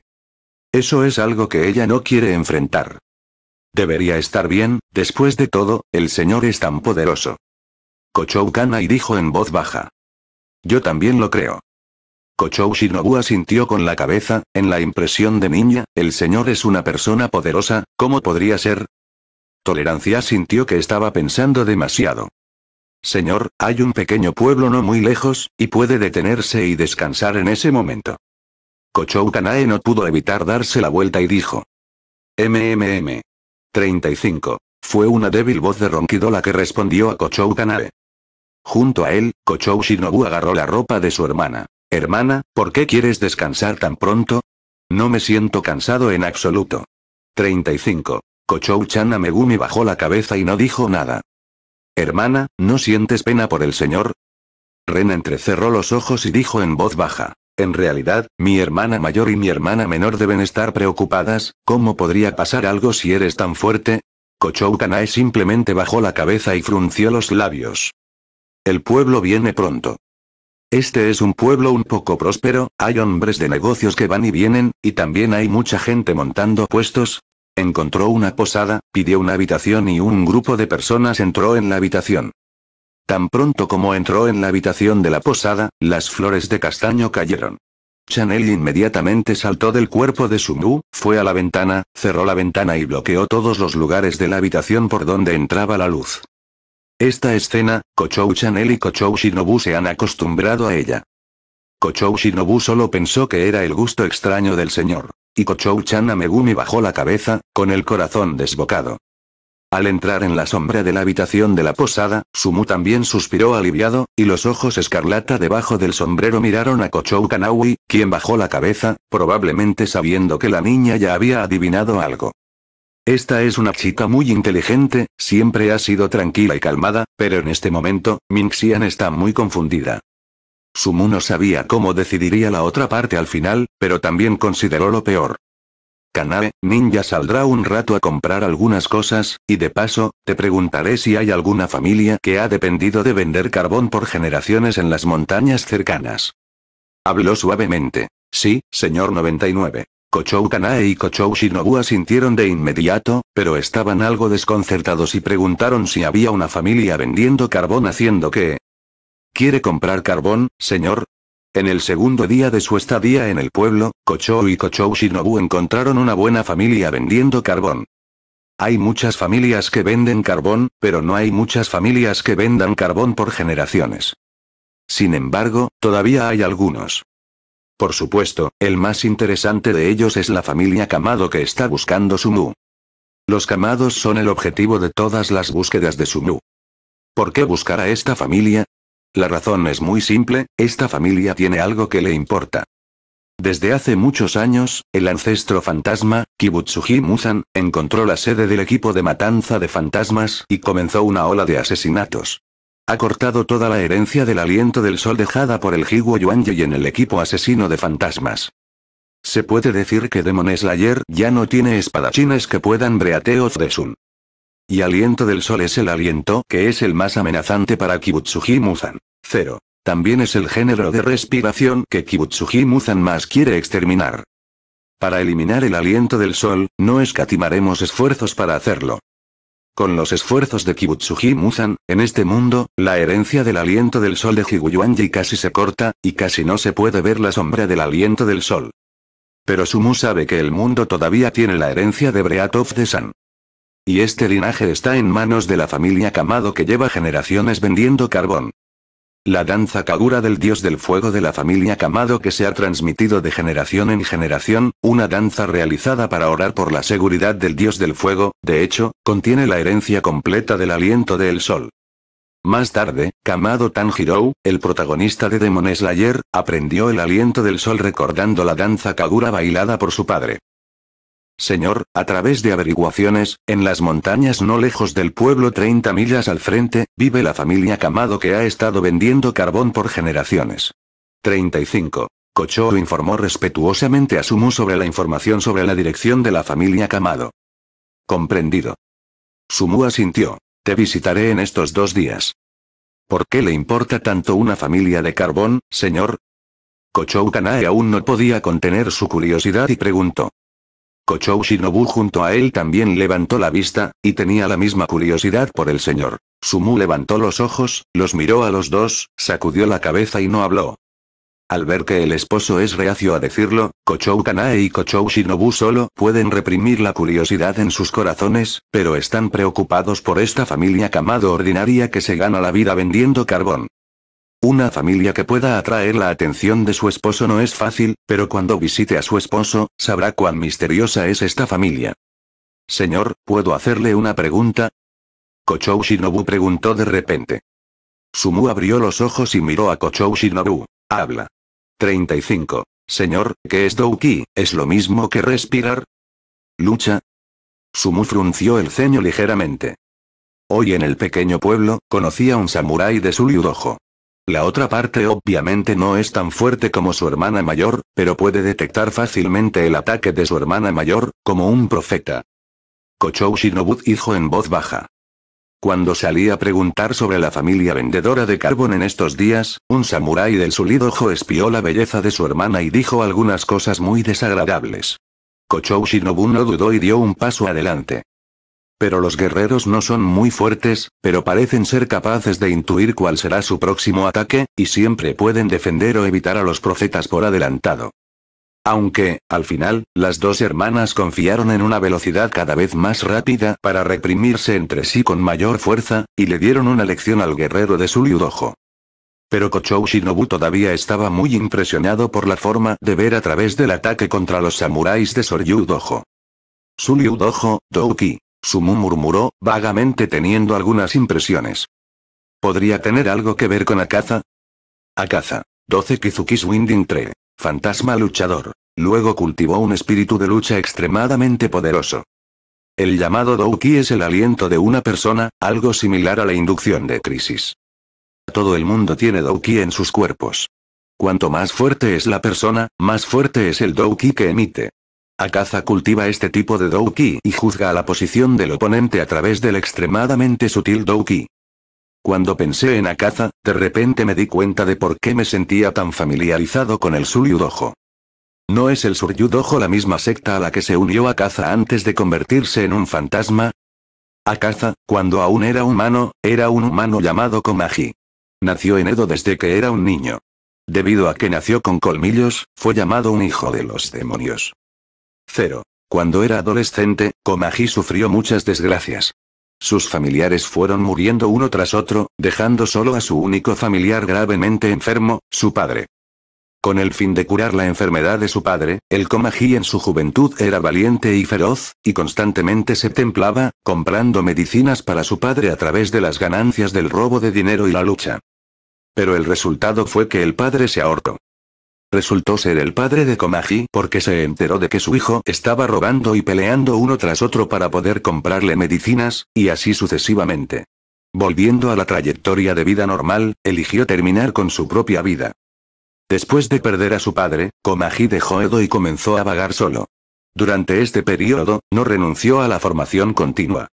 Eso es algo que ella no quiere enfrentar. Debería estar bien, después de todo, el señor es tan poderoso. Kochou Kanae dijo en voz baja. Yo también lo creo. Kochou Shinobu asintió con la cabeza, en la impresión de niña, el señor es una persona poderosa, ¿cómo podría ser? Tolerancia sintió que estaba pensando demasiado. Señor, hay un pequeño pueblo no muy lejos, y puede detenerse y descansar en ese momento. Kochou Kanae no pudo evitar darse la vuelta y dijo. MMM. 35. Fue una débil voz de ronquido la que respondió a Kochou Kanae. Junto a él, Kochou Shinobu agarró la ropa de su hermana. Hermana, ¿por qué quieres descansar tan pronto? No me siento cansado en absoluto. 35. Kochou Chana Megumi bajó la cabeza y no dijo nada. Hermana, ¿no sientes pena por el señor? Ren entrecerró los ojos y dijo en voz baja. En realidad, mi hermana mayor y mi hermana menor deben estar preocupadas, ¿cómo podría pasar algo si eres tan fuerte? Kochou Kanae simplemente bajó la cabeza y frunció los labios. El pueblo viene pronto. Este es un pueblo un poco próspero, hay hombres de negocios que van y vienen, y también hay mucha gente montando puestos. Encontró una posada, pidió una habitación y un grupo de personas entró en la habitación. Tan pronto como entró en la habitación de la posada, las flores de castaño cayeron. Chanel inmediatamente saltó del cuerpo de Sumu, fue a la ventana, cerró la ventana y bloqueó todos los lugares de la habitación por donde entraba la luz. Esta escena, Kochou Chanel y Kochou Shinobu se han acostumbrado a ella. Kochou Shinobu solo pensó que era el gusto extraño del señor. Y Kochou Chan Megumi bajó la cabeza, con el corazón desbocado. Al entrar en la sombra de la habitación de la posada, Sumu también suspiró aliviado, y los ojos escarlata debajo del sombrero miraron a Kochou Kanawi, quien bajó la cabeza, probablemente sabiendo que la niña ya había adivinado algo. Esta es una chica muy inteligente, siempre ha sido tranquila y calmada, pero en este momento, Minxian está muy confundida. Sumu no sabía cómo decidiría la otra parte al final, pero también consideró lo peor. Kanae, ninja saldrá un rato a comprar algunas cosas, y de paso, te preguntaré si hay alguna familia que ha dependido de vender carbón por generaciones en las montañas cercanas. Habló suavemente. Sí, señor 99. Kochou Kanae y Kochou Shinobu asintieron de inmediato, pero estaban algo desconcertados y preguntaron si había una familia vendiendo carbón haciendo que... ¿Quiere comprar carbón, señor? En el segundo día de su estadía en el pueblo, Kochou y Kochou Shinobu encontraron una buena familia vendiendo carbón. Hay muchas familias que venden carbón, pero no hay muchas familias que vendan carbón por generaciones. Sin embargo, todavía hay algunos. Por supuesto, el más interesante de ellos es la familia Kamado que está buscando Sumu. Los Kamados son el objetivo de todas las búsquedas de Sumu. ¿Por qué buscar a esta familia? La razón es muy simple, esta familia tiene algo que le importa. Desde hace muchos años, el ancestro fantasma, Kibutsuji Musan encontró la sede del equipo de matanza de fantasmas y comenzó una ola de asesinatos. Ha cortado toda la herencia del aliento del sol dejada por el Higo Yuanji en el equipo asesino de fantasmas. Se puede decir que Demon Slayer ya no tiene espadachines que puedan de Sun y aliento del sol es el aliento que es el más amenazante para Kibutsuji Muzan. Cero. También es el género de respiración que Kibutsuji Muzan más quiere exterminar. Para eliminar el aliento del sol, no escatimaremos esfuerzos para hacerlo. Con los esfuerzos de Kibutsuji Muzan, en este mundo, la herencia del aliento del sol de Higuyuanji casi se corta, y casi no se puede ver la sombra del aliento del sol. Pero Sumu sabe que el mundo todavía tiene la herencia de Breath of the y este linaje está en manos de la familia Kamado que lleva generaciones vendiendo carbón. La danza Kagura del dios del fuego de la familia Kamado que se ha transmitido de generación en generación, una danza realizada para orar por la seguridad del dios del fuego, de hecho, contiene la herencia completa del aliento del sol. Más tarde, Kamado Tanjiro, el protagonista de Demon Slayer, aprendió el aliento del sol recordando la danza Kagura bailada por su padre. Señor, a través de averiguaciones, en las montañas no lejos del pueblo 30 millas al frente, vive la familia Camado que ha estado vendiendo carbón por generaciones. 35. Kochou informó respetuosamente a Sumu sobre la información sobre la dirección de la familia Camado. Comprendido. Sumu asintió. Te visitaré en estos dos días. ¿Por qué le importa tanto una familia de carbón, señor? Kochou Kanae aún no podía contener su curiosidad y preguntó. Kochou Shinobu junto a él también levantó la vista, y tenía la misma curiosidad por el señor. Sumu levantó los ojos, los miró a los dos, sacudió la cabeza y no habló. Al ver que el esposo es reacio a decirlo, Kochou Kanae y Kochou Shinobu solo pueden reprimir la curiosidad en sus corazones, pero están preocupados por esta familia Kamado ordinaria que se gana la vida vendiendo carbón. Una familia que pueda atraer la atención de su esposo no es fácil, pero cuando visite a su esposo, sabrá cuán misteriosa es esta familia. Señor, ¿puedo hacerle una pregunta? Kochou Shinobu preguntó de repente. Sumu abrió los ojos y miró a Kochou Shinobu. Habla. 35. Señor, ¿qué es Douki? ¿Es lo mismo que respirar? ¿Lucha? Sumu frunció el ceño ligeramente. Hoy en el pequeño pueblo, conocí a un samurái de su liudojo. La otra parte obviamente no es tan fuerte como su hermana mayor, pero puede detectar fácilmente el ataque de su hermana mayor, como un profeta. Kochou Shinobu dijo en voz baja. Cuando salí a preguntar sobre la familia vendedora de carbón en estos días, un samurái del Sulidojo espió la belleza de su hermana y dijo algunas cosas muy desagradables. Kochou Shinobu no dudó y dio un paso adelante. Pero los guerreros no son muy fuertes, pero parecen ser capaces de intuir cuál será su próximo ataque, y siempre pueden defender o evitar a los profetas por adelantado. Aunque, al final, las dos hermanas confiaron en una velocidad cada vez más rápida para reprimirse entre sí con mayor fuerza, y le dieron una lección al guerrero de su Pero Kochou Shinobu todavía estaba muy impresionado por la forma de ver a través del ataque contra los samuráis de Soryu Dojo. Su Dojo, Douki, Sumu murmuró, vagamente teniendo algunas impresiones. ¿Podría tener algo que ver con Akaza? Akaza. 12 Kizukis Winding 3. Fantasma luchador. Luego cultivó un espíritu de lucha extremadamente poderoso. El llamado Douki es el aliento de una persona, algo similar a la inducción de crisis. Todo el mundo tiene Douki en sus cuerpos. Cuanto más fuerte es la persona, más fuerte es el Douki que emite. Akaza cultiva este tipo de Douki y juzga a la posición del oponente a través del extremadamente sutil Douki. Cuando pensé en Akaza, de repente me di cuenta de por qué me sentía tan familiarizado con el Suryudojo. ¿No es el Suryudojo la misma secta a la que se unió Akaza antes de convertirse en un fantasma? Akaza, cuando aún era humano, era un humano llamado Komaji. Nació en Edo desde que era un niño. Debido a que nació con colmillos, fue llamado un hijo de los demonios. Cero. Cuando era adolescente, Komaji sufrió muchas desgracias. Sus familiares fueron muriendo uno tras otro, dejando solo a su único familiar gravemente enfermo, su padre. Con el fin de curar la enfermedad de su padre, el Komaji en su juventud era valiente y feroz, y constantemente se templaba, comprando medicinas para su padre a través de las ganancias del robo de dinero y la lucha. Pero el resultado fue que el padre se ahorcó resultó ser el padre de Komaji porque se enteró de que su hijo estaba robando y peleando uno tras otro para poder comprarle medicinas, y así sucesivamente. Volviendo a la trayectoria de vida normal, eligió terminar con su propia vida. Después de perder a su padre, Komaji dejó Edo y comenzó a vagar solo. Durante este periodo, no renunció a la formación continua.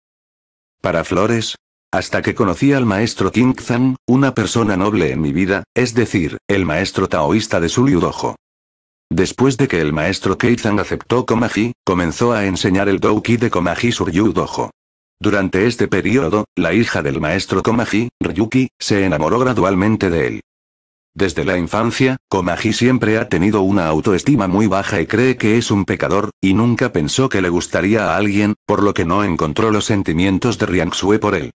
Para Flores, hasta que conocí al maestro King Zan, una persona noble en mi vida, es decir, el maestro taoísta de su Después de que el maestro Keizan aceptó Komaji, comenzó a enseñar el Douki de Komaji Suryu Durante este periodo, la hija del maestro Komaji, Ryuki, se enamoró gradualmente de él. Desde la infancia, Komaji siempre ha tenido una autoestima muy baja y cree que es un pecador, y nunca pensó que le gustaría a alguien, por lo que no encontró los sentimientos de Ryang por él.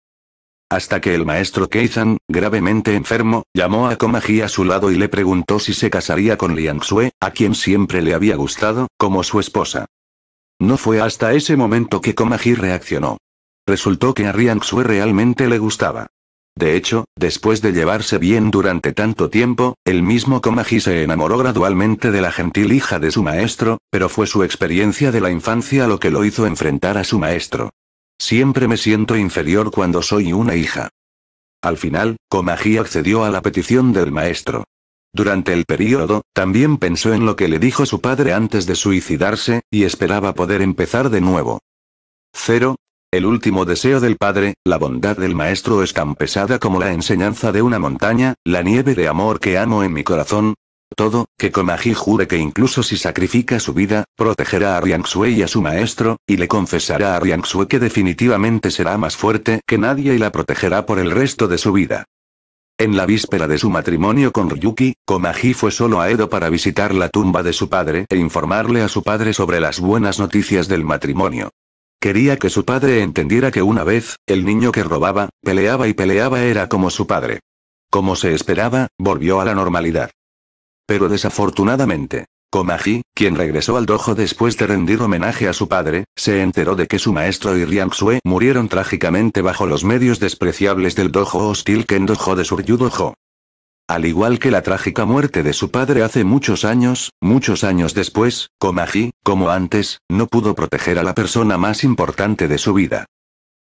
Hasta que el maestro Keizan, gravemente enfermo, llamó a Komaji a su lado y le preguntó si se casaría con Liang Xue, a quien siempre le había gustado, como su esposa. No fue hasta ese momento que Komaji reaccionó. Resultó que a Liang realmente le gustaba. De hecho, después de llevarse bien durante tanto tiempo, el mismo Komaji se enamoró gradualmente de la gentil hija de su maestro, pero fue su experiencia de la infancia lo que lo hizo enfrentar a su maestro. Siempre me siento inferior cuando soy una hija. Al final, Komaji accedió a la petición del maestro. Durante el período, también pensó en lo que le dijo su padre antes de suicidarse, y esperaba poder empezar de nuevo. 0. El último deseo del padre, la bondad del maestro es tan pesada como la enseñanza de una montaña, la nieve de amor que amo en mi corazón, todo, que Komaji jure que incluso si sacrifica su vida, protegerá a Ryansue y a su maestro, y le confesará a Ryansue que definitivamente será más fuerte que nadie y la protegerá por el resto de su vida. En la víspera de su matrimonio con Ryuki, Komaji fue solo a Edo para visitar la tumba de su padre e informarle a su padre sobre las buenas noticias del matrimonio. Quería que su padre entendiera que una vez, el niño que robaba, peleaba y peleaba era como su padre. Como se esperaba, volvió a la normalidad. Pero desafortunadamente, Komaji, quien regresó al dojo después de rendir homenaje a su padre, se enteró de que su maestro y Ryang Sue murieron trágicamente bajo los medios despreciables del dojo hostil Kendojo de Suryu Dojo. Al igual que la trágica muerte de su padre hace muchos años, muchos años después, Komaji, como antes, no pudo proteger a la persona más importante de su vida.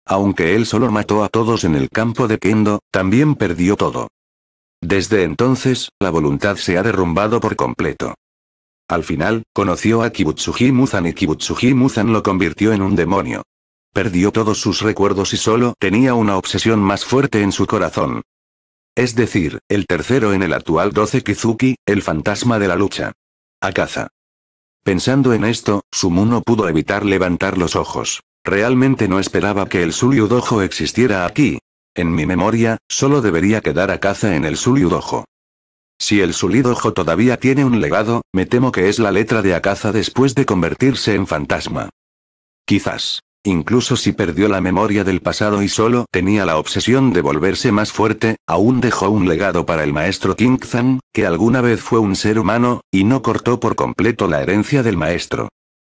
Aunque él solo mató a todos en el campo de Kendo, también perdió todo. Desde entonces, la voluntad se ha derrumbado por completo. Al final, conoció a Kibutsuji Muzan y Kibutsuji Muzan lo convirtió en un demonio. Perdió todos sus recuerdos y solo tenía una obsesión más fuerte en su corazón. Es decir, el tercero en el actual 12 Kizuki, el fantasma de la lucha. Akaza. Pensando en esto, Sumu no pudo evitar levantar los ojos. Realmente no esperaba que el Suryudojo existiera aquí, en mi memoria, solo debería quedar a caza en el Suliudojo. Si el Sulidojo todavía tiene un legado, me temo que es la letra de Akaza después de convertirse en fantasma. Quizás. Incluso si perdió la memoria del pasado y solo tenía la obsesión de volverse más fuerte, aún dejó un legado para el maestro King que alguna vez fue un ser humano, y no cortó por completo la herencia del maestro.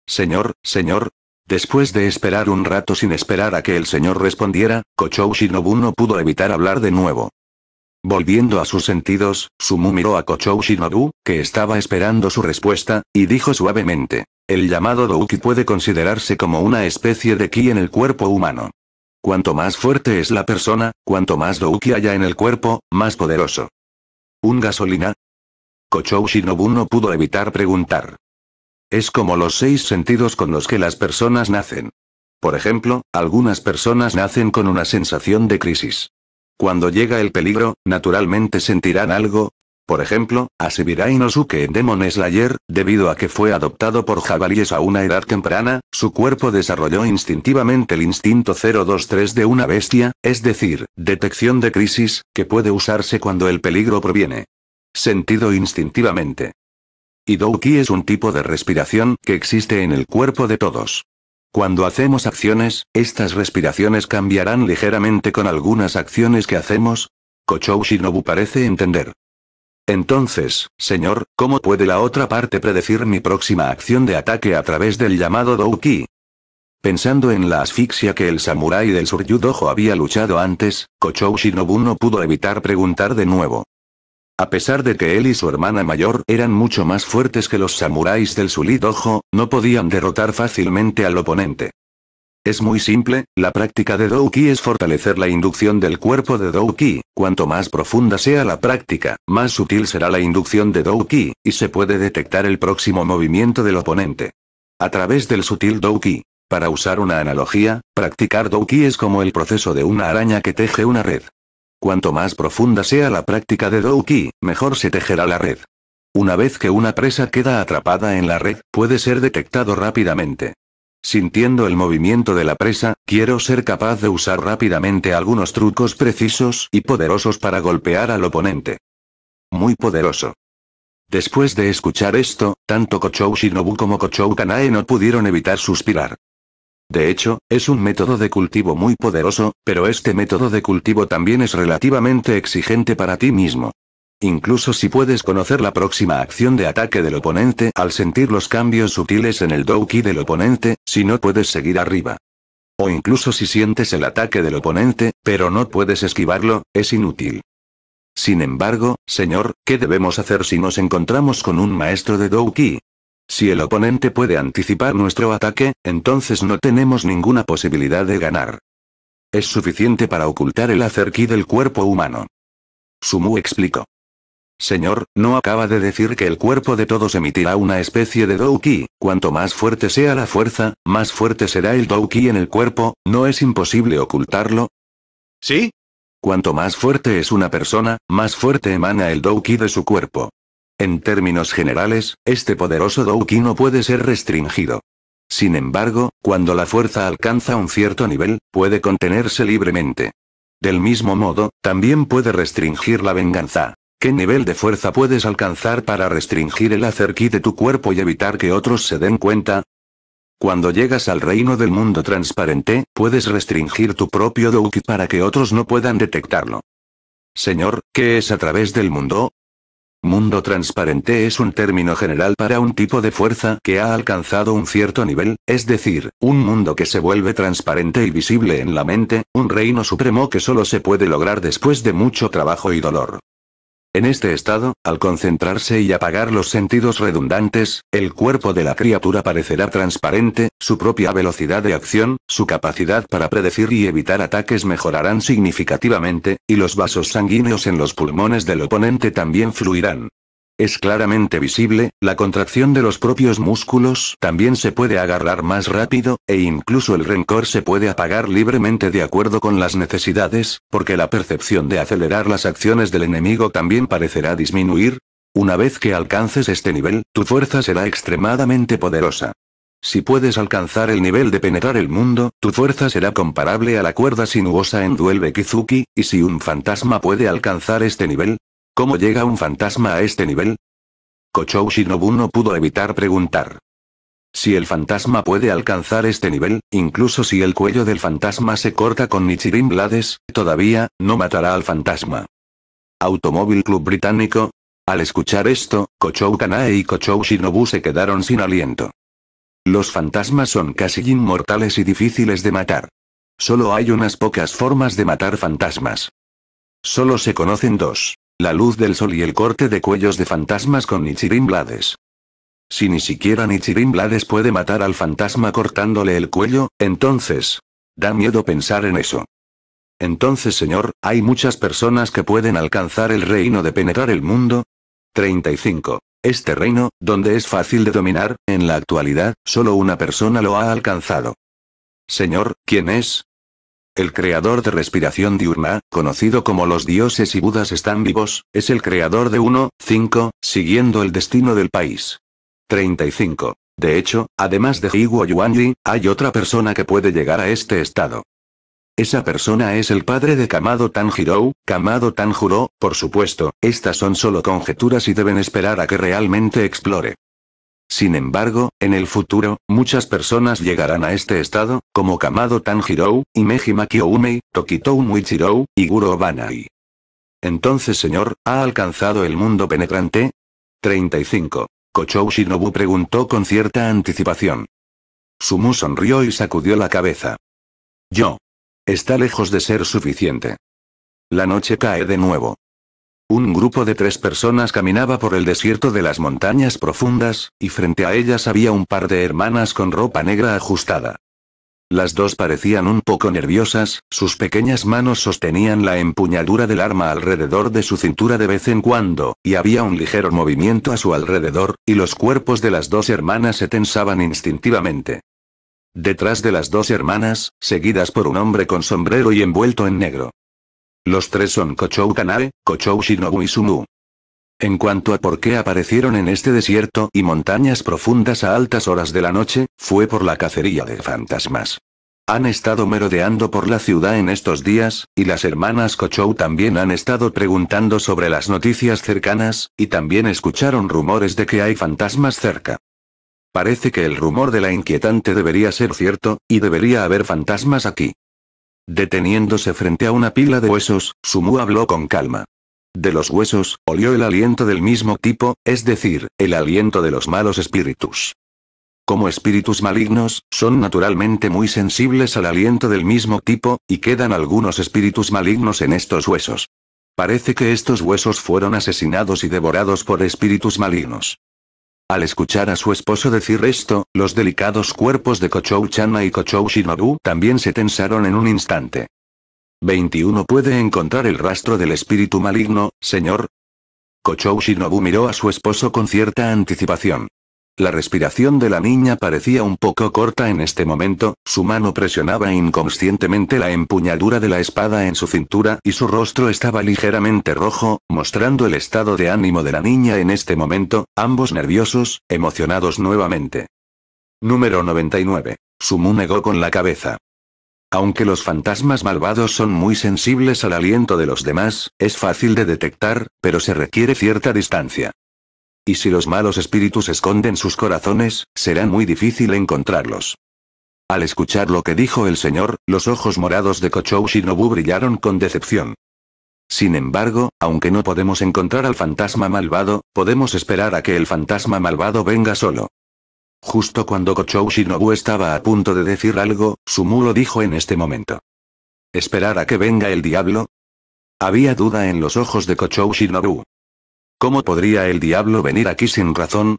Señor, señor, Después de esperar un rato sin esperar a que el señor respondiera, Kochou Shinobu no pudo evitar hablar de nuevo. Volviendo a sus sentidos, Sumu miró a Kochou Shinobu, que estaba esperando su respuesta, y dijo suavemente. El llamado Douki puede considerarse como una especie de ki en el cuerpo humano. Cuanto más fuerte es la persona, cuanto más Douki haya en el cuerpo, más poderoso. ¿Un gasolina? Kochou Shinobu no pudo evitar preguntar. Es como los seis sentidos con los que las personas nacen. Por ejemplo, algunas personas nacen con una sensación de crisis. Cuando llega el peligro, naturalmente sentirán algo. Por ejemplo, a Nosuke en Demon Slayer, debido a que fue adoptado por jabalíes a una edad temprana, su cuerpo desarrolló instintivamente el instinto 023 de una bestia, es decir, detección de crisis, que puede usarse cuando el peligro proviene. Sentido instintivamente. Y Douki es un tipo de respiración que existe en el cuerpo de todos. Cuando hacemos acciones, estas respiraciones cambiarán ligeramente con algunas acciones que hacemos. Kochou Shinobu parece entender. Entonces, señor, ¿cómo puede la otra parte predecir mi próxima acción de ataque a través del llamado Douki? Pensando en la asfixia que el samurái del Suryudojo había luchado antes, Kochou Shinobu no pudo evitar preguntar de nuevo. A pesar de que él y su hermana mayor eran mucho más fuertes que los samuráis del Sulidojo, no podían derrotar fácilmente al oponente. Es muy simple, la práctica de Douki es fortalecer la inducción del cuerpo de Douki, cuanto más profunda sea la práctica, más sutil será la inducción de Douki, y se puede detectar el próximo movimiento del oponente. A través del sutil Douki. Para usar una analogía, practicar Douki es como el proceso de una araña que teje una red. Cuanto más profunda sea la práctica de Douki, mejor se tejerá la red. Una vez que una presa queda atrapada en la red, puede ser detectado rápidamente. Sintiendo el movimiento de la presa, quiero ser capaz de usar rápidamente algunos trucos precisos y poderosos para golpear al oponente. Muy poderoso. Después de escuchar esto, tanto Kochou Shinobu como Kochou Kanae no pudieron evitar suspirar. De hecho, es un método de cultivo muy poderoso, pero este método de cultivo también es relativamente exigente para ti mismo. Incluso si puedes conocer la próxima acción de ataque del oponente al sentir los cambios sutiles en el Douki del oponente, si no puedes seguir arriba. O incluso si sientes el ataque del oponente, pero no puedes esquivarlo, es inútil. Sin embargo, señor, ¿qué debemos hacer si nos encontramos con un maestro de Douki? Si el oponente puede anticipar nuestro ataque, entonces no tenemos ninguna posibilidad de ganar. Es suficiente para ocultar el Acerquí del cuerpo humano. Sumu explicó. Señor, ¿no acaba de decir que el cuerpo de todos emitirá una especie de Douki? Cuanto más fuerte sea la fuerza, más fuerte será el Douki en el cuerpo, ¿no es imposible ocultarlo? ¿Sí? Cuanto más fuerte es una persona, más fuerte emana el Douki de su cuerpo. En términos generales, este poderoso Douki no puede ser restringido. Sin embargo, cuando la fuerza alcanza un cierto nivel, puede contenerse libremente. Del mismo modo, también puede restringir la venganza. ¿Qué nivel de fuerza puedes alcanzar para restringir el Acerquí de tu cuerpo y evitar que otros se den cuenta? Cuando llegas al reino del mundo transparente, puedes restringir tu propio Douki para que otros no puedan detectarlo. Señor, ¿qué es a través del mundo? Mundo transparente es un término general para un tipo de fuerza que ha alcanzado un cierto nivel, es decir, un mundo que se vuelve transparente y visible en la mente, un reino supremo que solo se puede lograr después de mucho trabajo y dolor. En este estado, al concentrarse y apagar los sentidos redundantes, el cuerpo de la criatura parecerá transparente, su propia velocidad de acción, su capacidad para predecir y evitar ataques mejorarán significativamente, y los vasos sanguíneos en los pulmones del oponente también fluirán. Es claramente visible, la contracción de los propios músculos también se puede agarrar más rápido, e incluso el rencor se puede apagar libremente de acuerdo con las necesidades, porque la percepción de acelerar las acciones del enemigo también parecerá disminuir. Una vez que alcances este nivel, tu fuerza será extremadamente poderosa. Si puedes alcanzar el nivel de penetrar el mundo, tu fuerza será comparable a la cuerda sinuosa en Duelbe Kizuki, y si un fantasma puede alcanzar este nivel, ¿Cómo llega un fantasma a este nivel? Kochou Shinobu no pudo evitar preguntar. Si el fantasma puede alcanzar este nivel, incluso si el cuello del fantasma se corta con Nichirin Blades, todavía, no matará al fantasma. Automóvil Club Británico. Al escuchar esto, Kochou Kanae y Kochou Shinobu se quedaron sin aliento. Los fantasmas son casi inmortales y difíciles de matar. Solo hay unas pocas formas de matar fantasmas. Solo se conocen dos. La luz del sol y el corte de cuellos de fantasmas con Nichirin Blades. Si ni siquiera Nichirin Blades puede matar al fantasma cortándole el cuello, entonces... Da miedo pensar en eso. Entonces, señor, ¿hay muchas personas que pueden alcanzar el reino de penetrar el mundo? 35. Este reino, donde es fácil de dominar, en la actualidad, solo una persona lo ha alcanzado. Señor, ¿quién es? El creador de respiración diurna, conocido como los dioses y budas están vivos, es el creador de 1, 5, siguiendo el destino del país. 35. De hecho, además de Higuo Yuanji, hay otra persona que puede llegar a este estado. Esa persona es el padre de Kamado Tanjiro, Kamado Tanjuro, por supuesto, estas son solo conjeturas y deben esperar a que realmente explore. Sin embargo, en el futuro, muchas personas llegarán a este estado, como Kamado Tanjiro, Imejima Kyoumei, Tokito Muichiro, y Guro Banai. Entonces señor, ¿ha alcanzado el mundo penetrante? 35. Kochou Shinobu preguntó con cierta anticipación. Sumu sonrió y sacudió la cabeza. Yo. Está lejos de ser suficiente. La noche cae de nuevo. Un grupo de tres personas caminaba por el desierto de las montañas profundas, y frente a ellas había un par de hermanas con ropa negra ajustada. Las dos parecían un poco nerviosas, sus pequeñas manos sostenían la empuñadura del arma alrededor de su cintura de vez en cuando, y había un ligero movimiento a su alrededor, y los cuerpos de las dos hermanas se tensaban instintivamente. Detrás de las dos hermanas, seguidas por un hombre con sombrero y envuelto en negro. Los tres son Kochou Kanae, Kochou Shinobu y Sumu. En cuanto a por qué aparecieron en este desierto y montañas profundas a altas horas de la noche, fue por la cacería de fantasmas. Han estado merodeando por la ciudad en estos días, y las hermanas Kochou también han estado preguntando sobre las noticias cercanas, y también escucharon rumores de que hay fantasmas cerca. Parece que el rumor de la inquietante debería ser cierto, y debería haber fantasmas aquí. Deteniéndose frente a una pila de huesos, Sumu habló con calma. De los huesos, olió el aliento del mismo tipo, es decir, el aliento de los malos espíritus. Como espíritus malignos, son naturalmente muy sensibles al aliento del mismo tipo, y quedan algunos espíritus malignos en estos huesos. Parece que estos huesos fueron asesinados y devorados por espíritus malignos. Al escuchar a su esposo decir esto, los delicados cuerpos de Kochou Chana y Kochou Shinobu también se tensaron en un instante. 21 puede encontrar el rastro del espíritu maligno, señor. Kochou Shinobu miró a su esposo con cierta anticipación. La respiración de la niña parecía un poco corta en este momento, su mano presionaba inconscientemente la empuñadura de la espada en su cintura y su rostro estaba ligeramente rojo, mostrando el estado de ánimo de la niña en este momento, ambos nerviosos, emocionados nuevamente. Número 99. Sumu negó con la cabeza. Aunque los fantasmas malvados son muy sensibles al aliento de los demás, es fácil de detectar, pero se requiere cierta distancia. Y si los malos espíritus esconden sus corazones, será muy difícil encontrarlos. Al escuchar lo que dijo el señor, los ojos morados de Kochou Shinobu brillaron con decepción. Sin embargo, aunque no podemos encontrar al fantasma malvado, podemos esperar a que el fantasma malvado venga solo. Justo cuando Kochou Shinobu estaba a punto de decir algo, su mulo dijo en este momento. ¿Esperar a que venga el diablo? Había duda en los ojos de Kochou Shinobu. ¿Cómo podría el diablo venir aquí sin razón?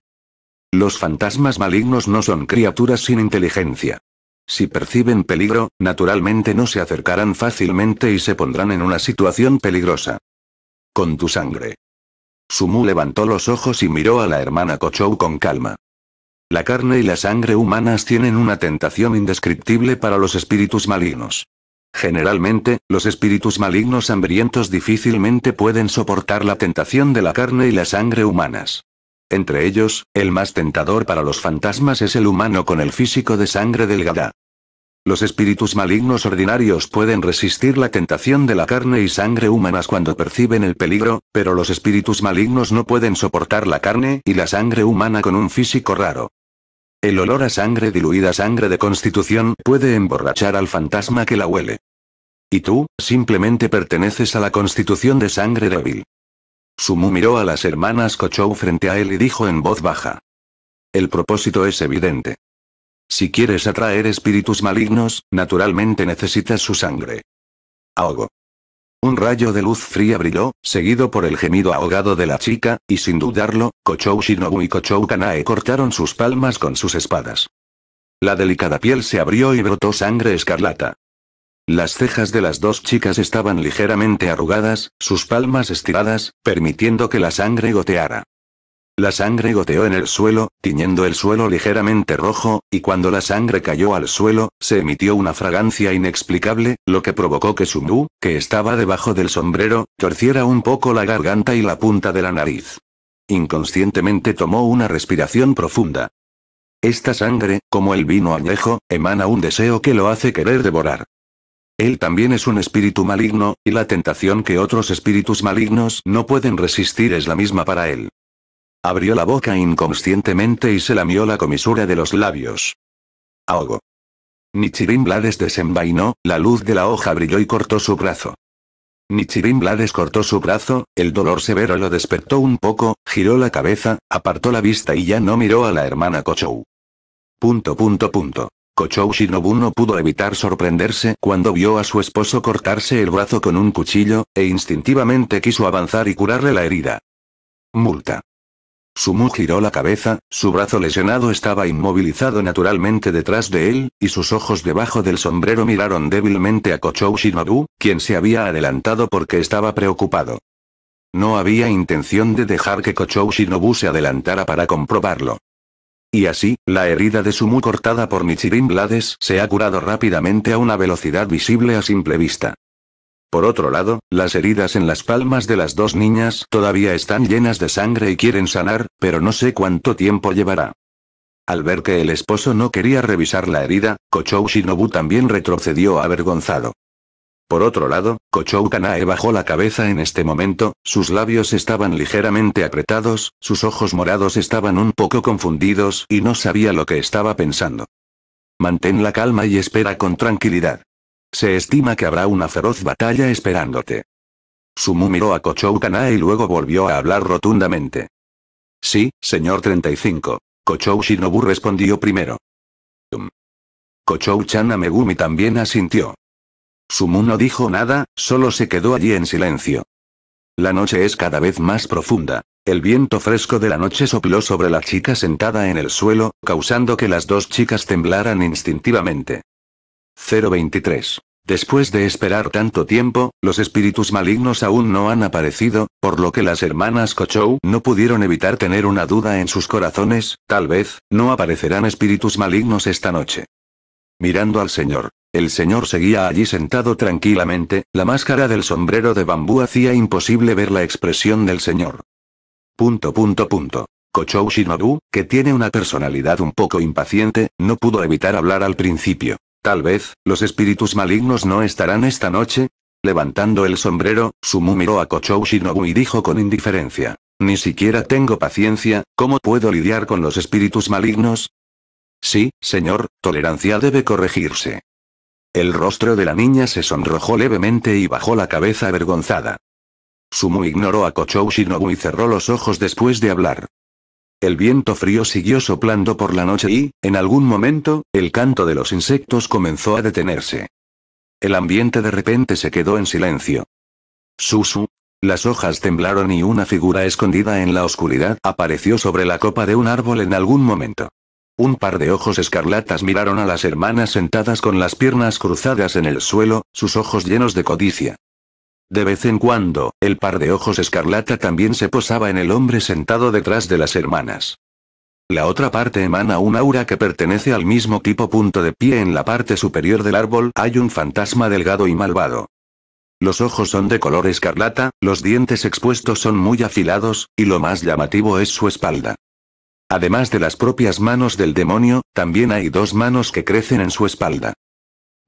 Los fantasmas malignos no son criaturas sin inteligencia. Si perciben peligro, naturalmente no se acercarán fácilmente y se pondrán en una situación peligrosa. Con tu sangre. Sumu levantó los ojos y miró a la hermana Kochou con calma. La carne y la sangre humanas tienen una tentación indescriptible para los espíritus malignos. Generalmente, los espíritus malignos hambrientos difícilmente pueden soportar la tentación de la carne y la sangre humanas. Entre ellos, el más tentador para los fantasmas es el humano con el físico de sangre delgada. Los espíritus malignos ordinarios pueden resistir la tentación de la carne y sangre humanas cuando perciben el peligro, pero los espíritus malignos no pueden soportar la carne y la sangre humana con un físico raro. El olor a sangre diluida sangre de constitución puede emborrachar al fantasma que la huele. Y tú, simplemente perteneces a la constitución de sangre débil. Sumu miró a las hermanas Kochou frente a él y dijo en voz baja. El propósito es evidente. Si quieres atraer espíritus malignos, naturalmente necesitas su sangre. Ahogo. Un rayo de luz fría brilló, seguido por el gemido ahogado de la chica, y sin dudarlo, Kochou Shinobu y Kochou Kanae cortaron sus palmas con sus espadas. La delicada piel se abrió y brotó sangre escarlata. Las cejas de las dos chicas estaban ligeramente arrugadas, sus palmas estiradas, permitiendo que la sangre goteara. La sangre goteó en el suelo, tiñendo el suelo ligeramente rojo, y cuando la sangre cayó al suelo, se emitió una fragancia inexplicable, lo que provocó que Sumu, que estaba debajo del sombrero, torciera un poco la garganta y la punta de la nariz. Inconscientemente tomó una respiración profunda. Esta sangre, como el vino añejo, emana un deseo que lo hace querer devorar. Él también es un espíritu maligno, y la tentación que otros espíritus malignos no pueden resistir es la misma para él. Abrió la boca inconscientemente y se lamió la comisura de los labios. Ahogo. Nichirin Blades desenvainó, la luz de la hoja brilló y cortó su brazo. Nichirin Blades cortó su brazo, el dolor severo lo despertó un poco, giró la cabeza, apartó la vista y ya no miró a la hermana Kochou. Punto punto punto. Kochou Shinobu no pudo evitar sorprenderse cuando vio a su esposo cortarse el brazo con un cuchillo, e instintivamente quiso avanzar y curarle la herida. Multa. Sumu giró la cabeza, su brazo lesionado estaba inmovilizado naturalmente detrás de él, y sus ojos debajo del sombrero miraron débilmente a Kochou Shinobu, quien se había adelantado porque estaba preocupado. No había intención de dejar que Kochou Shinobu se adelantara para comprobarlo. Y así, la herida de Sumu cortada por Nichirin Blades se ha curado rápidamente a una velocidad visible a simple vista. Por otro lado, las heridas en las palmas de las dos niñas todavía están llenas de sangre y quieren sanar, pero no sé cuánto tiempo llevará. Al ver que el esposo no quería revisar la herida, Kochou Shinobu también retrocedió avergonzado. Por otro lado, Kochou Kanae bajó la cabeza en este momento, sus labios estaban ligeramente apretados, sus ojos morados estaban un poco confundidos y no sabía lo que estaba pensando. Mantén la calma y espera con tranquilidad. Se estima que habrá una feroz batalla esperándote. Sumu miró a Kochou Kanae y luego volvió a hablar rotundamente. Sí, señor 35. Kochou Shinobu respondió primero. kochou Kochou Megumi también asintió. Sumu no dijo nada, solo se quedó allí en silencio. La noche es cada vez más profunda. El viento fresco de la noche sopló sobre la chica sentada en el suelo, causando que las dos chicas temblaran instintivamente. 023. Después de esperar tanto tiempo, los espíritus malignos aún no han aparecido, por lo que las hermanas Kochou no pudieron evitar tener una duda en sus corazones, tal vez, no aparecerán espíritus malignos esta noche mirando al señor. El señor seguía allí sentado tranquilamente, la máscara del sombrero de bambú hacía imposible ver la expresión del señor. Punto punto punto. Kochou Shinobu, que tiene una personalidad un poco impaciente, no pudo evitar hablar al principio. Tal vez, los espíritus malignos no estarán esta noche. Levantando el sombrero, Sumu miró a Kochou Shinobu y dijo con indiferencia. Ni siquiera tengo paciencia, ¿cómo puedo lidiar con los espíritus malignos? Sí, señor, tolerancia debe corregirse. El rostro de la niña se sonrojó levemente y bajó la cabeza avergonzada. Sumu ignoró a Kochou Shinobu y cerró los ojos después de hablar. El viento frío siguió soplando por la noche y, en algún momento, el canto de los insectos comenzó a detenerse. El ambiente de repente se quedó en silencio. Susu. Las hojas temblaron y una figura escondida en la oscuridad apareció sobre la copa de un árbol en algún momento. Un par de ojos escarlatas miraron a las hermanas sentadas con las piernas cruzadas en el suelo, sus ojos llenos de codicia. De vez en cuando, el par de ojos escarlata también se posaba en el hombre sentado detrás de las hermanas. La otra parte emana un aura que pertenece al mismo tipo. Punto de pie en la parte superior del árbol hay un fantasma delgado y malvado. Los ojos son de color escarlata, los dientes expuestos son muy afilados, y lo más llamativo es su espalda. Además de las propias manos del demonio, también hay dos manos que crecen en su espalda.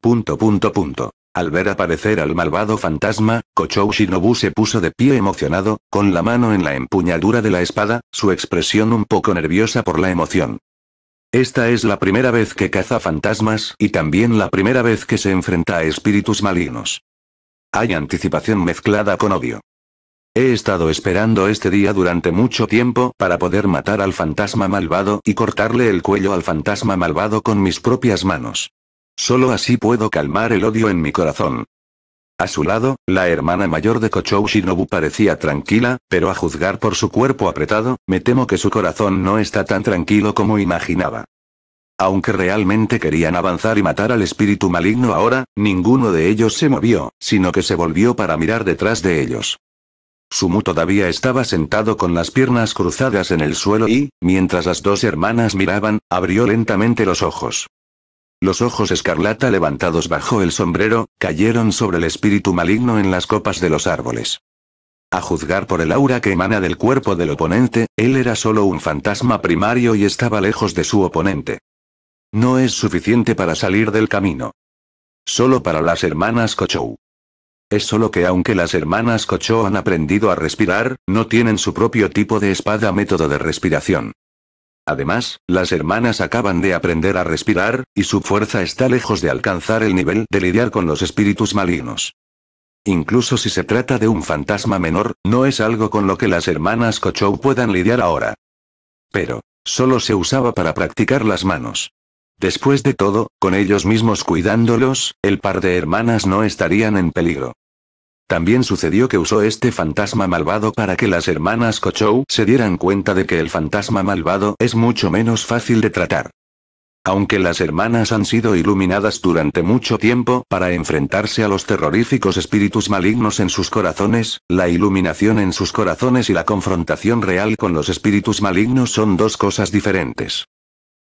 Punto punto punto. Al ver aparecer al malvado fantasma, Kochou Shinobu se puso de pie emocionado, con la mano en la empuñadura de la espada, su expresión un poco nerviosa por la emoción. Esta es la primera vez que caza fantasmas y también la primera vez que se enfrenta a espíritus malignos. Hay anticipación mezclada con odio. He estado esperando este día durante mucho tiempo para poder matar al fantasma malvado y cortarle el cuello al fantasma malvado con mis propias manos. Solo así puedo calmar el odio en mi corazón. A su lado, la hermana mayor de Kochou Shinobu parecía tranquila, pero a juzgar por su cuerpo apretado, me temo que su corazón no está tan tranquilo como imaginaba. Aunque realmente querían avanzar y matar al espíritu maligno ahora, ninguno de ellos se movió, sino que se volvió para mirar detrás de ellos. Sumu todavía estaba sentado con las piernas cruzadas en el suelo y, mientras las dos hermanas miraban, abrió lentamente los ojos. Los ojos escarlata levantados bajo el sombrero, cayeron sobre el espíritu maligno en las copas de los árboles. A juzgar por el aura que emana del cuerpo del oponente, él era solo un fantasma primario y estaba lejos de su oponente. No es suficiente para salir del camino. Solo para las hermanas Kochou. Es solo que aunque las hermanas Cocho han aprendido a respirar, no tienen su propio tipo de espada método de respiración. Además, las hermanas acaban de aprender a respirar, y su fuerza está lejos de alcanzar el nivel de lidiar con los espíritus malignos. Incluso si se trata de un fantasma menor, no es algo con lo que las hermanas Cocho puedan lidiar ahora. Pero, solo se usaba para practicar las manos. Después de todo, con ellos mismos cuidándolos, el par de hermanas no estarían en peligro. También sucedió que usó este fantasma malvado para que las hermanas Kochou se dieran cuenta de que el fantasma malvado es mucho menos fácil de tratar. Aunque las hermanas han sido iluminadas durante mucho tiempo para enfrentarse a los terroríficos espíritus malignos en sus corazones, la iluminación en sus corazones y la confrontación real con los espíritus malignos son dos cosas diferentes.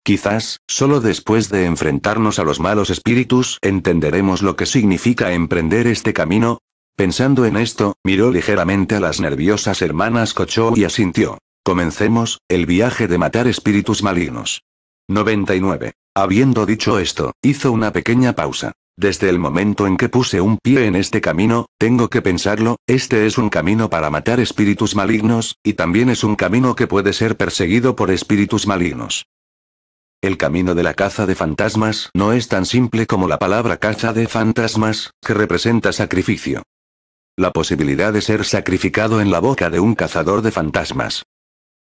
Quizás, solo después de enfrentarnos a los malos espíritus entenderemos lo que significa emprender este camino. Pensando en esto, miró ligeramente a las nerviosas hermanas Kochou y asintió. Comencemos, el viaje de matar espíritus malignos. 99. Habiendo dicho esto, hizo una pequeña pausa. Desde el momento en que puse un pie en este camino, tengo que pensarlo, este es un camino para matar espíritus malignos, y también es un camino que puede ser perseguido por espíritus malignos. El camino de la caza de fantasmas no es tan simple como la palabra caza de fantasmas, que representa sacrificio. La posibilidad de ser sacrificado en la boca de un cazador de fantasmas.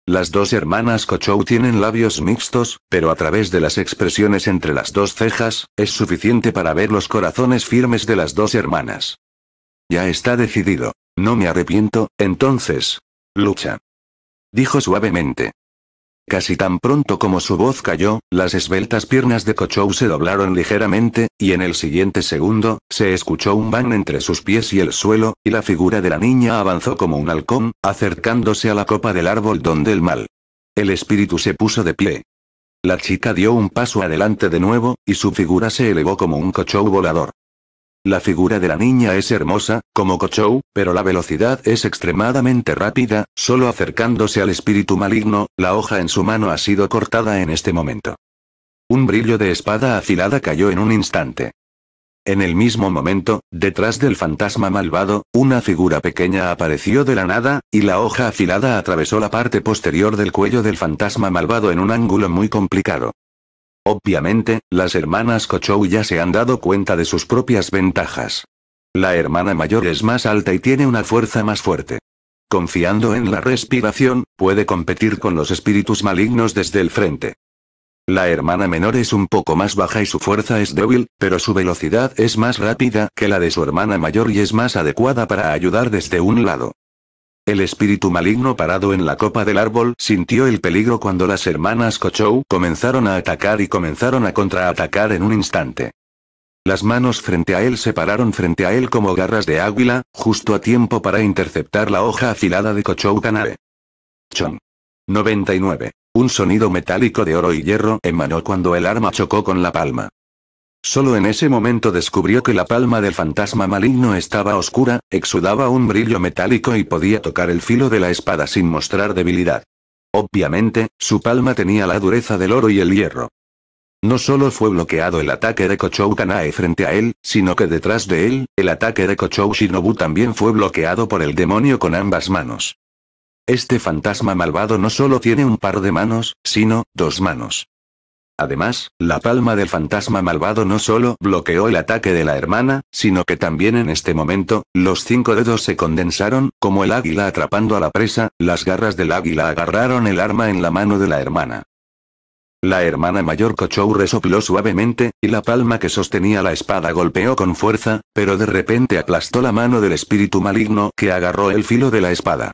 Las dos hermanas Kochou tienen labios mixtos, pero a través de las expresiones entre las dos cejas, es suficiente para ver los corazones firmes de las dos hermanas. Ya está decidido. No me arrepiento, entonces. Lucha. Dijo suavemente. Casi tan pronto como su voz cayó, las esbeltas piernas de Kochou se doblaron ligeramente, y en el siguiente segundo, se escuchó un bang entre sus pies y el suelo, y la figura de la niña avanzó como un halcón, acercándose a la copa del árbol donde el mal. El espíritu se puso de pie. La chica dio un paso adelante de nuevo, y su figura se elevó como un Kochou volador. La figura de la niña es hermosa, como Kochou, pero la velocidad es extremadamente rápida, solo acercándose al espíritu maligno, la hoja en su mano ha sido cortada en este momento. Un brillo de espada afilada cayó en un instante. En el mismo momento, detrás del fantasma malvado, una figura pequeña apareció de la nada, y la hoja afilada atravesó la parte posterior del cuello del fantasma malvado en un ángulo muy complicado. Obviamente, las hermanas Kochou ya se han dado cuenta de sus propias ventajas. La hermana mayor es más alta y tiene una fuerza más fuerte. Confiando en la respiración, puede competir con los espíritus malignos desde el frente. La hermana menor es un poco más baja y su fuerza es débil, pero su velocidad es más rápida que la de su hermana mayor y es más adecuada para ayudar desde un lado. El espíritu maligno parado en la copa del árbol sintió el peligro cuando las hermanas Kochou comenzaron a atacar y comenzaron a contraatacar en un instante. Las manos frente a él se pararon frente a él como garras de águila, justo a tiempo para interceptar la hoja afilada de Kochou Kanae. Chon. 99. Un sonido metálico de oro y hierro emanó cuando el arma chocó con la palma. Solo en ese momento descubrió que la palma del fantasma maligno estaba oscura, exudaba un brillo metálico y podía tocar el filo de la espada sin mostrar debilidad. Obviamente, su palma tenía la dureza del oro y el hierro. No solo fue bloqueado el ataque de Kochou Kanae frente a él, sino que detrás de él, el ataque de Kochou Shinobu también fue bloqueado por el demonio con ambas manos. Este fantasma malvado no solo tiene un par de manos, sino, dos manos. Además, la palma del fantasma malvado no solo bloqueó el ataque de la hermana, sino que también en este momento, los cinco dedos se condensaron, como el águila atrapando a la presa, las garras del águila agarraron el arma en la mano de la hermana. La hermana mayor Kochou resopló suavemente, y la palma que sostenía la espada golpeó con fuerza, pero de repente aplastó la mano del espíritu maligno que agarró el filo de la espada.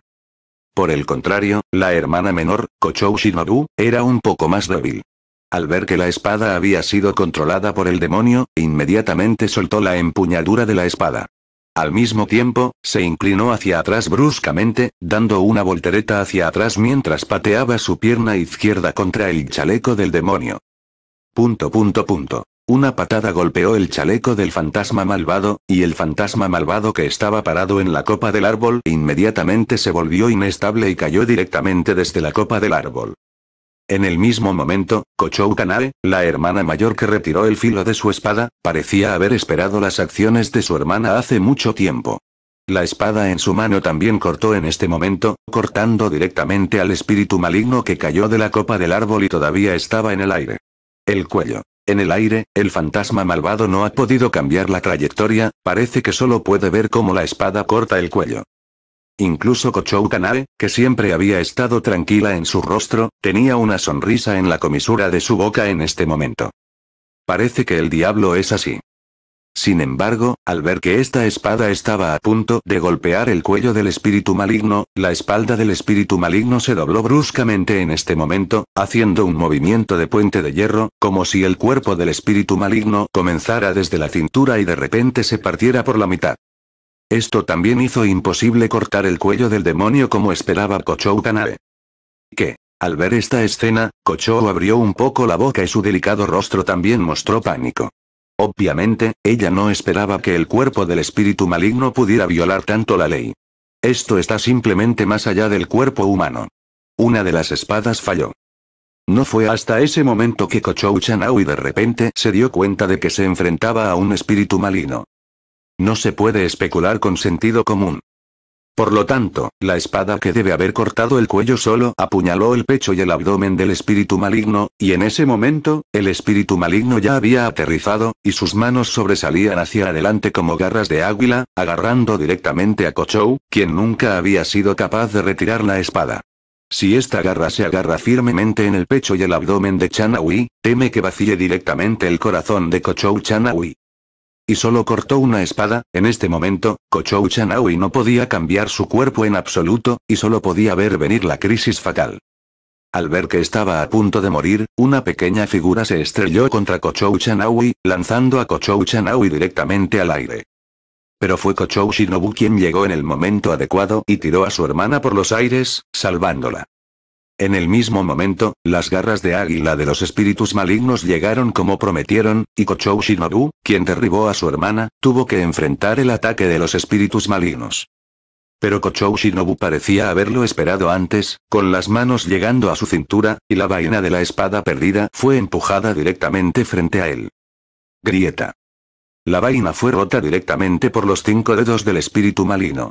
Por el contrario, la hermana menor, Kochou Shinobu, era un poco más débil. Al ver que la espada había sido controlada por el demonio, inmediatamente soltó la empuñadura de la espada. Al mismo tiempo, se inclinó hacia atrás bruscamente, dando una voltereta hacia atrás mientras pateaba su pierna izquierda contra el chaleco del demonio. Punto punto punto. Una patada golpeó el chaleco del fantasma malvado, y el fantasma malvado que estaba parado en la copa del árbol inmediatamente se volvió inestable y cayó directamente desde la copa del árbol. En el mismo momento, Kochou Kanae, la hermana mayor que retiró el filo de su espada, parecía haber esperado las acciones de su hermana hace mucho tiempo. La espada en su mano también cortó en este momento, cortando directamente al espíritu maligno que cayó de la copa del árbol y todavía estaba en el aire. El cuello. En el aire, el fantasma malvado no ha podido cambiar la trayectoria, parece que solo puede ver cómo la espada corta el cuello. Incluso Kochou Kanae, que siempre había estado tranquila en su rostro, tenía una sonrisa en la comisura de su boca en este momento. Parece que el diablo es así. Sin embargo, al ver que esta espada estaba a punto de golpear el cuello del espíritu maligno, la espalda del espíritu maligno se dobló bruscamente en este momento, haciendo un movimiento de puente de hierro, como si el cuerpo del espíritu maligno comenzara desde la cintura y de repente se partiera por la mitad. Esto también hizo imposible cortar el cuello del demonio como esperaba Kochou Kanae. Que, al ver esta escena, Kochou abrió un poco la boca y su delicado rostro también mostró pánico. Obviamente, ella no esperaba que el cuerpo del espíritu maligno pudiera violar tanto la ley. Esto está simplemente más allá del cuerpo humano. Una de las espadas falló. No fue hasta ese momento que Kochou Chanaui de repente se dio cuenta de que se enfrentaba a un espíritu maligno. No se puede especular con sentido común. Por lo tanto, la espada que debe haber cortado el cuello solo apuñaló el pecho y el abdomen del espíritu maligno, y en ese momento, el espíritu maligno ya había aterrizado, y sus manos sobresalían hacia adelante como garras de águila, agarrando directamente a Kochou, quien nunca había sido capaz de retirar la espada. Si esta garra se agarra firmemente en el pecho y el abdomen de Chanawi, teme que vacíe directamente el corazón de Kochou Chanawi y solo cortó una espada, en este momento, Kochou Chanaui no podía cambiar su cuerpo en absoluto, y solo podía ver venir la crisis fatal. Al ver que estaba a punto de morir, una pequeña figura se estrelló contra Kochou Chanaui, lanzando a Kochou Chanaui directamente al aire. Pero fue Kochou Shinobu quien llegó en el momento adecuado y tiró a su hermana por los aires, salvándola. En el mismo momento, las garras de águila de los espíritus malignos llegaron como prometieron, y Kochou Shinobu, quien derribó a su hermana, tuvo que enfrentar el ataque de los espíritus malignos. Pero Kochou Shinobu parecía haberlo esperado antes, con las manos llegando a su cintura, y la vaina de la espada perdida fue empujada directamente frente a él. Grieta. La vaina fue rota directamente por los cinco dedos del espíritu maligno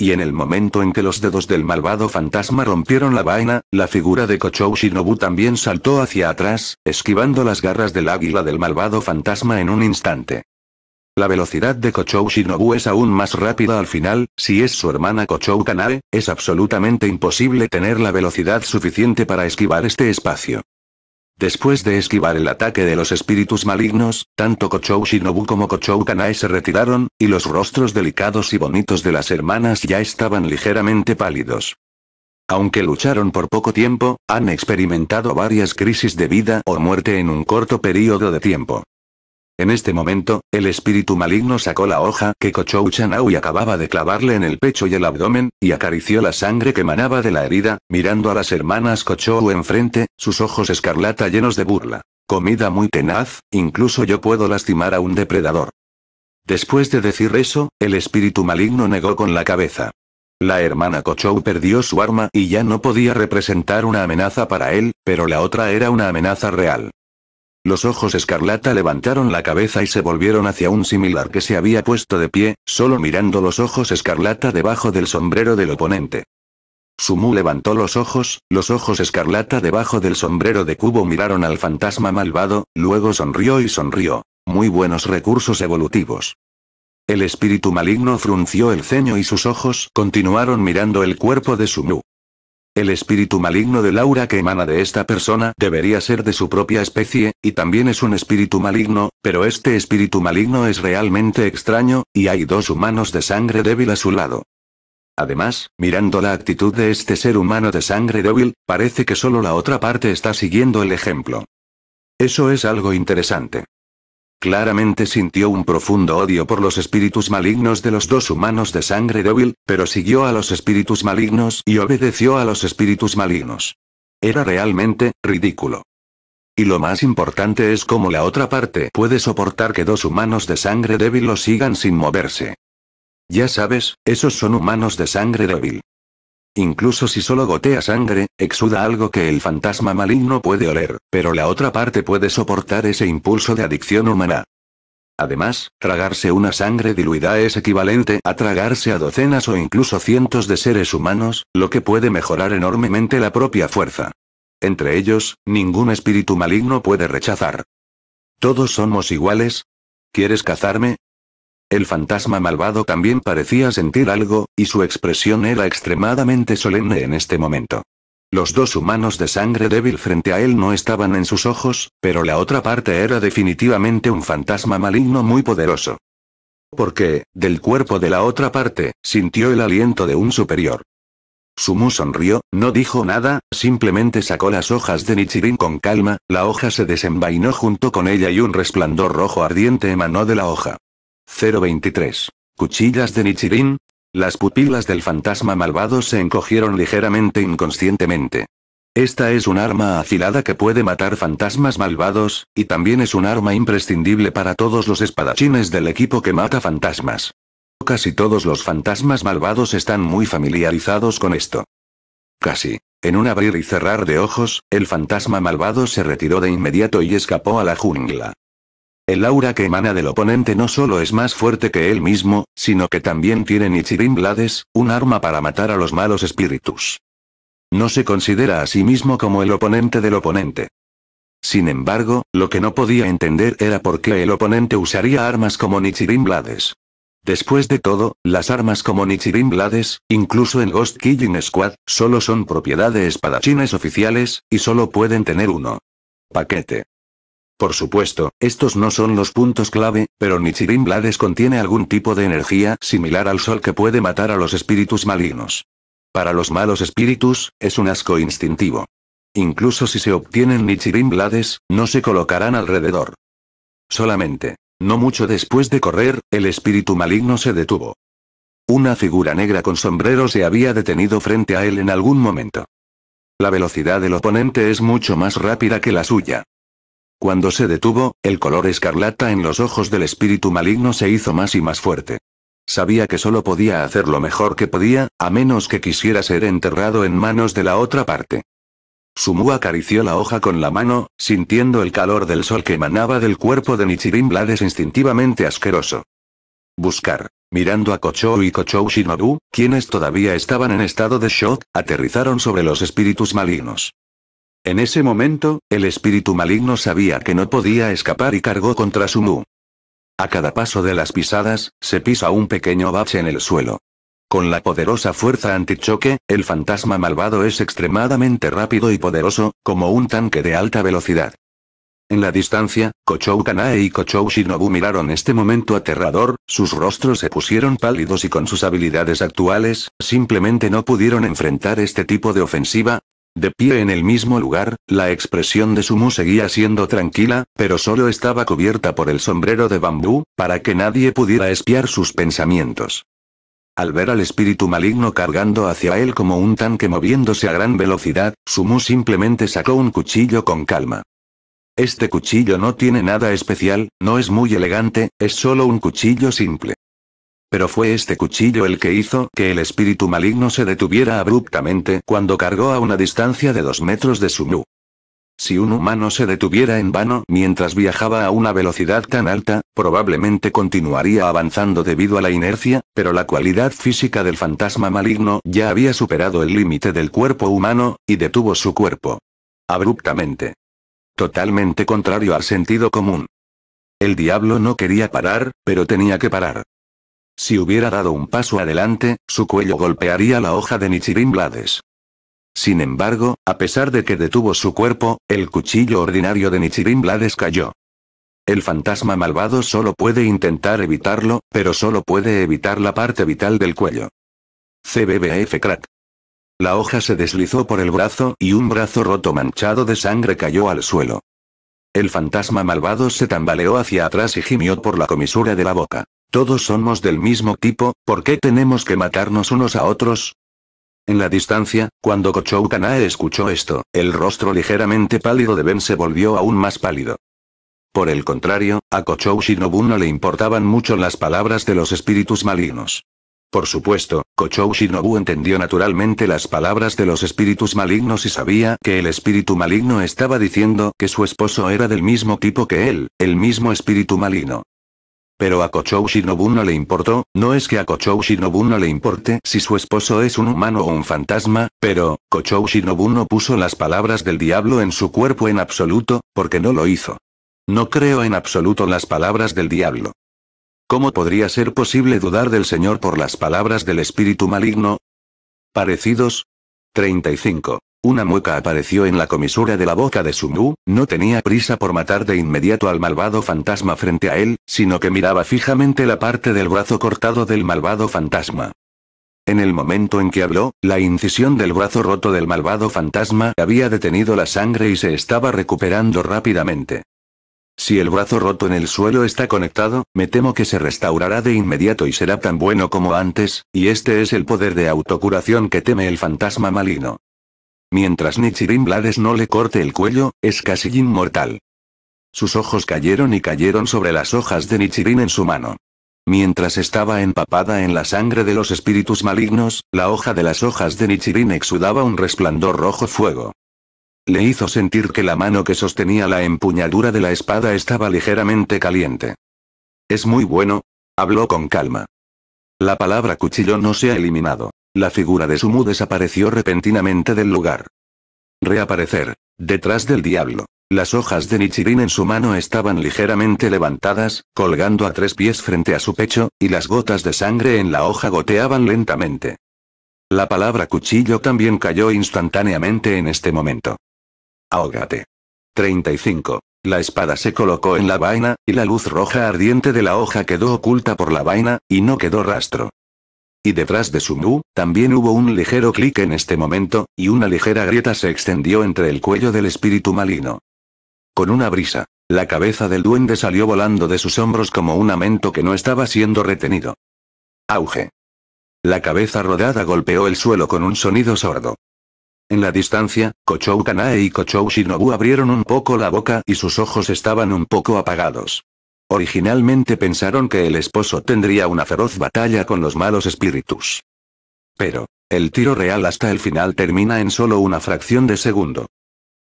y en el momento en que los dedos del malvado fantasma rompieron la vaina, la figura de Kochou Shinobu también saltó hacia atrás, esquivando las garras del águila del malvado fantasma en un instante. La velocidad de Kochou Shinobu es aún más rápida al final, si es su hermana Kochou Kanae, es absolutamente imposible tener la velocidad suficiente para esquivar este espacio. Después de esquivar el ataque de los espíritus malignos, tanto Kochou Shinobu como Kochou Kanai se retiraron, y los rostros delicados y bonitos de las hermanas ya estaban ligeramente pálidos. Aunque lucharon por poco tiempo, han experimentado varias crisis de vida o muerte en un corto periodo de tiempo. En este momento, el espíritu maligno sacó la hoja que Kochou y acababa de clavarle en el pecho y el abdomen, y acarició la sangre que manaba de la herida, mirando a las hermanas Kochou enfrente, sus ojos escarlata llenos de burla. Comida muy tenaz, incluso yo puedo lastimar a un depredador. Después de decir eso, el espíritu maligno negó con la cabeza. La hermana Kochou perdió su arma y ya no podía representar una amenaza para él, pero la otra era una amenaza real. Los ojos escarlata levantaron la cabeza y se volvieron hacia un similar que se había puesto de pie, solo mirando los ojos escarlata debajo del sombrero del oponente. Sumu levantó los ojos, los ojos escarlata debajo del sombrero de cubo miraron al fantasma malvado, luego sonrió y sonrió. Muy buenos recursos evolutivos. El espíritu maligno frunció el ceño y sus ojos continuaron mirando el cuerpo de Sumu. El espíritu maligno de Laura que emana de esta persona debería ser de su propia especie, y también es un espíritu maligno, pero este espíritu maligno es realmente extraño, y hay dos humanos de sangre débil a su lado. Además, mirando la actitud de este ser humano de sangre débil, parece que solo la otra parte está siguiendo el ejemplo. Eso es algo interesante. Claramente sintió un profundo odio por los espíritus malignos de los dos humanos de sangre débil, pero siguió a los espíritus malignos y obedeció a los espíritus malignos. Era realmente ridículo. Y lo más importante es cómo la otra parte puede soportar que dos humanos de sangre débil lo sigan sin moverse. Ya sabes, esos son humanos de sangre débil. Incluso si solo gotea sangre, exuda algo que el fantasma maligno puede oler, pero la otra parte puede soportar ese impulso de adicción humana. Además, tragarse una sangre diluida es equivalente a tragarse a docenas o incluso cientos de seres humanos, lo que puede mejorar enormemente la propia fuerza. Entre ellos, ningún espíritu maligno puede rechazar. Todos somos iguales. ¿Quieres cazarme? El fantasma malvado también parecía sentir algo, y su expresión era extremadamente solemne en este momento. Los dos humanos de sangre débil frente a él no estaban en sus ojos, pero la otra parte era definitivamente un fantasma maligno muy poderoso. Porque, del cuerpo de la otra parte, sintió el aliento de un superior. Sumu sonrió, no dijo nada, simplemente sacó las hojas de Nichirin con calma, la hoja se desenvainó junto con ella y un resplandor rojo ardiente emanó de la hoja. 023. Cuchillas de Nichirin. Las pupilas del fantasma malvado se encogieron ligeramente inconscientemente. Esta es un arma afilada que puede matar fantasmas malvados, y también es un arma imprescindible para todos los espadachines del equipo que mata fantasmas. Casi todos los fantasmas malvados están muy familiarizados con esto. Casi. En un abrir y cerrar de ojos, el fantasma malvado se retiró de inmediato y escapó a la jungla. El aura que emana del oponente no solo es más fuerte que él mismo, sino que también tiene Nichirin Blades, un arma para matar a los malos espíritus. No se considera a sí mismo como el oponente del oponente. Sin embargo, lo que no podía entender era por qué el oponente usaría armas como Nichirin Blades. Después de todo, las armas como Nichirin Blades, incluso en Ghost Killing Squad, solo son propiedad de espadachines oficiales, y solo pueden tener uno. Paquete. Por supuesto, estos no son los puntos clave, pero Nichirin Blades contiene algún tipo de energía similar al sol que puede matar a los espíritus malignos. Para los malos espíritus, es un asco instintivo. Incluso si se obtienen Nichirin Blades, no se colocarán alrededor. Solamente, no mucho después de correr, el espíritu maligno se detuvo. Una figura negra con sombrero se había detenido frente a él en algún momento. La velocidad del oponente es mucho más rápida que la suya. Cuando se detuvo, el color escarlata en los ojos del espíritu maligno se hizo más y más fuerte. Sabía que solo podía hacer lo mejor que podía, a menos que quisiera ser enterrado en manos de la otra parte. Sumu acarició la hoja con la mano, sintiendo el calor del sol que emanaba del cuerpo de Nichirin Blades instintivamente asqueroso. Buscar. Mirando a Kochou y Kochou Shinobu, quienes todavía estaban en estado de shock, aterrizaron sobre los espíritus malignos. En ese momento, el espíritu maligno sabía que no podía escapar y cargó contra Sumu. A cada paso de las pisadas, se pisa un pequeño bache en el suelo. Con la poderosa fuerza antichoque, el fantasma malvado es extremadamente rápido y poderoso, como un tanque de alta velocidad. En la distancia, Kochou Kanae y Kochou Shinobu miraron este momento aterrador, sus rostros se pusieron pálidos y con sus habilidades actuales, simplemente no pudieron enfrentar este tipo de ofensiva, de pie en el mismo lugar, la expresión de Sumu seguía siendo tranquila, pero solo estaba cubierta por el sombrero de bambú, para que nadie pudiera espiar sus pensamientos. Al ver al espíritu maligno cargando hacia él como un tanque moviéndose a gran velocidad, Sumu simplemente sacó un cuchillo con calma. Este cuchillo no tiene nada especial, no es muy elegante, es solo un cuchillo simple. Pero fue este cuchillo el que hizo que el espíritu maligno se detuviera abruptamente cuando cargó a una distancia de dos metros de su nu Si un humano se detuviera en vano mientras viajaba a una velocidad tan alta, probablemente continuaría avanzando debido a la inercia, pero la cualidad física del fantasma maligno ya había superado el límite del cuerpo humano, y detuvo su cuerpo. Abruptamente. Totalmente contrario al sentido común. El diablo no quería parar, pero tenía que parar. Si hubiera dado un paso adelante, su cuello golpearía la hoja de Nichirin Blades. Sin embargo, a pesar de que detuvo su cuerpo, el cuchillo ordinario de Nichirin Blades cayó. El fantasma malvado solo puede intentar evitarlo, pero solo puede evitar la parte vital del cuello. CBBF crack. La hoja se deslizó por el brazo y un brazo roto manchado de sangre cayó al suelo. El fantasma malvado se tambaleó hacia atrás y gimió por la comisura de la boca. Todos somos del mismo tipo, ¿por qué tenemos que matarnos unos a otros? En la distancia, cuando Kochou Kanae escuchó esto, el rostro ligeramente pálido de Ben se volvió aún más pálido. Por el contrario, a Kochou Shinobu no le importaban mucho las palabras de los espíritus malignos. Por supuesto, Kochou Shinobu entendió naturalmente las palabras de los espíritus malignos y sabía que el espíritu maligno estaba diciendo que su esposo era del mismo tipo que él, el mismo espíritu maligno. Pero a Kochou Shinobu no le importó, no es que a Kochou Shinobu no le importe si su esposo es un humano o un fantasma, pero, Kochou Shinobu no puso las palabras del diablo en su cuerpo en absoluto, porque no lo hizo. No creo en absoluto las palabras del diablo. ¿Cómo podría ser posible dudar del Señor por las palabras del espíritu maligno? Parecidos. 35. Una mueca apareció en la comisura de la boca de Sumu, no tenía prisa por matar de inmediato al malvado fantasma frente a él, sino que miraba fijamente la parte del brazo cortado del malvado fantasma. En el momento en que habló, la incisión del brazo roto del malvado fantasma había detenido la sangre y se estaba recuperando rápidamente. Si el brazo roto en el suelo está conectado, me temo que se restaurará de inmediato y será tan bueno como antes, y este es el poder de autocuración que teme el fantasma maligno. Mientras Nichirin Blades no le corte el cuello, es casi inmortal. Sus ojos cayeron y cayeron sobre las hojas de Nichirin en su mano. Mientras estaba empapada en la sangre de los espíritus malignos, la hoja de las hojas de Nichirin exudaba un resplandor rojo fuego. Le hizo sentir que la mano que sostenía la empuñadura de la espada estaba ligeramente caliente. Es muy bueno, habló con calma. La palabra cuchillo no se ha eliminado. La figura de Sumu desapareció repentinamente del lugar. Reaparecer. Detrás del diablo. Las hojas de Nichirin en su mano estaban ligeramente levantadas, colgando a tres pies frente a su pecho, y las gotas de sangre en la hoja goteaban lentamente. La palabra cuchillo también cayó instantáneamente en este momento. Ahógate. 35. La espada se colocó en la vaina, y la luz roja ardiente de la hoja quedó oculta por la vaina, y no quedó rastro y detrás de Sumu, también hubo un ligero clic en este momento, y una ligera grieta se extendió entre el cuello del espíritu maligno. Con una brisa, la cabeza del duende salió volando de sus hombros como un amento que no estaba siendo retenido. Auge. La cabeza rodada golpeó el suelo con un sonido sordo. En la distancia, Kochou Kanae y Kochou Shinobu abrieron un poco la boca y sus ojos estaban un poco apagados. Originalmente pensaron que el esposo tendría una feroz batalla con los malos espíritus. Pero, el tiro real hasta el final termina en solo una fracción de segundo.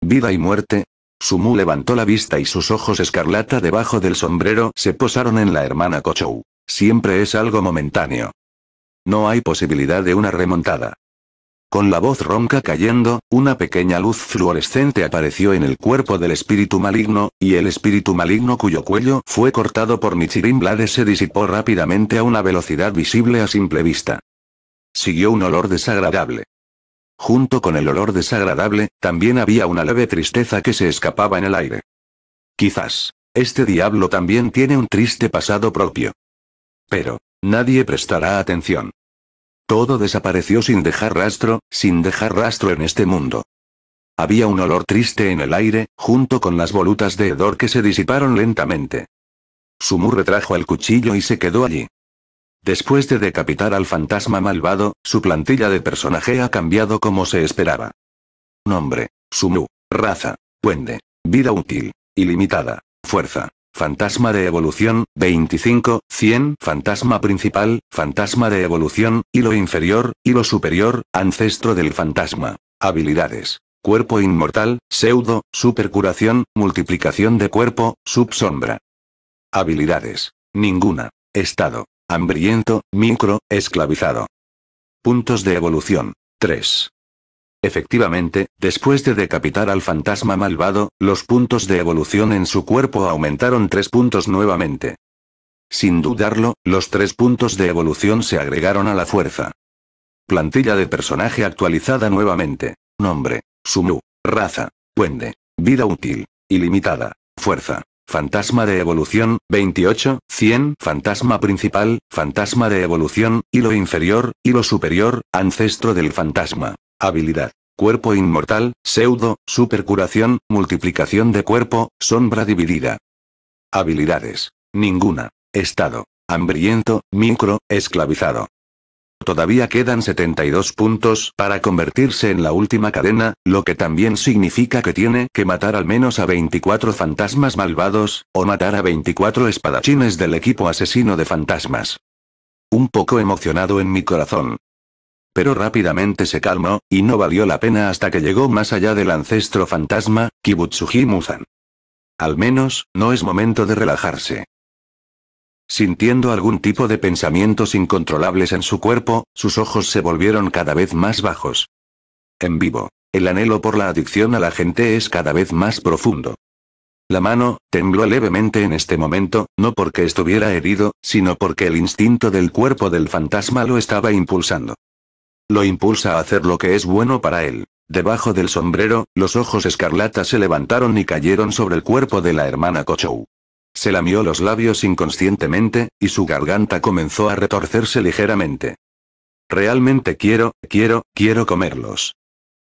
Vida y muerte. Sumu levantó la vista y sus ojos escarlata debajo del sombrero se posaron en la hermana Kochou. Siempre es algo momentáneo. No hay posibilidad de una remontada. Con la voz ronca cayendo, una pequeña luz fluorescente apareció en el cuerpo del espíritu maligno, y el espíritu maligno cuyo cuello fue cortado por Michirin Blade se disipó rápidamente a una velocidad visible a simple vista. Siguió un olor desagradable. Junto con el olor desagradable, también había una leve tristeza que se escapaba en el aire. Quizás, este diablo también tiene un triste pasado propio. Pero, nadie prestará atención. Todo desapareció sin dejar rastro, sin dejar rastro en este mundo. Había un olor triste en el aire, junto con las volutas de hedor que se disiparon lentamente. Sumu retrajo el cuchillo y se quedó allí. Después de decapitar al fantasma malvado, su plantilla de personaje ha cambiado como se esperaba. Nombre. Sumu. Raza. puende, Vida útil. Ilimitada. Fuerza. Fantasma de evolución, 25, 100, fantasma principal, fantasma de evolución, hilo inferior, hilo superior, ancestro del fantasma. Habilidades. Cuerpo inmortal, pseudo, supercuración, multiplicación de cuerpo, subsombra. Habilidades. Ninguna. Estado. Hambriento, micro, esclavizado. Puntos de evolución. 3. Efectivamente, después de decapitar al fantasma malvado, los puntos de evolución en su cuerpo aumentaron tres puntos nuevamente. Sin dudarlo, los tres puntos de evolución se agregaron a la fuerza. Plantilla de personaje actualizada nuevamente. Nombre. Sumu. Raza. Puende. Vida útil. Ilimitada. Fuerza. Fantasma de evolución, 28, 100, fantasma principal, fantasma de evolución, hilo inferior, hilo superior, ancestro del fantasma. Habilidad. Cuerpo inmortal, pseudo, supercuración, multiplicación de cuerpo, sombra dividida. Habilidades. Ninguna. Estado. Hambriento, micro, esclavizado. Todavía quedan 72 puntos para convertirse en la última cadena, lo que también significa que tiene que matar al menos a 24 fantasmas malvados, o matar a 24 espadachines del equipo asesino de fantasmas. Un poco emocionado en mi corazón. Pero rápidamente se calmó, y no valió la pena hasta que llegó más allá del ancestro fantasma, Kibutsuji Muzan. Al menos, no es momento de relajarse. Sintiendo algún tipo de pensamientos incontrolables en su cuerpo, sus ojos se volvieron cada vez más bajos. En vivo, el anhelo por la adicción a la gente es cada vez más profundo. La mano, tembló levemente en este momento, no porque estuviera herido, sino porque el instinto del cuerpo del fantasma lo estaba impulsando. Lo impulsa a hacer lo que es bueno para él. Debajo del sombrero, los ojos escarlata se levantaron y cayeron sobre el cuerpo de la hermana Kochou. Se lamió los labios inconscientemente, y su garganta comenzó a retorcerse ligeramente. Realmente quiero, quiero, quiero comerlos.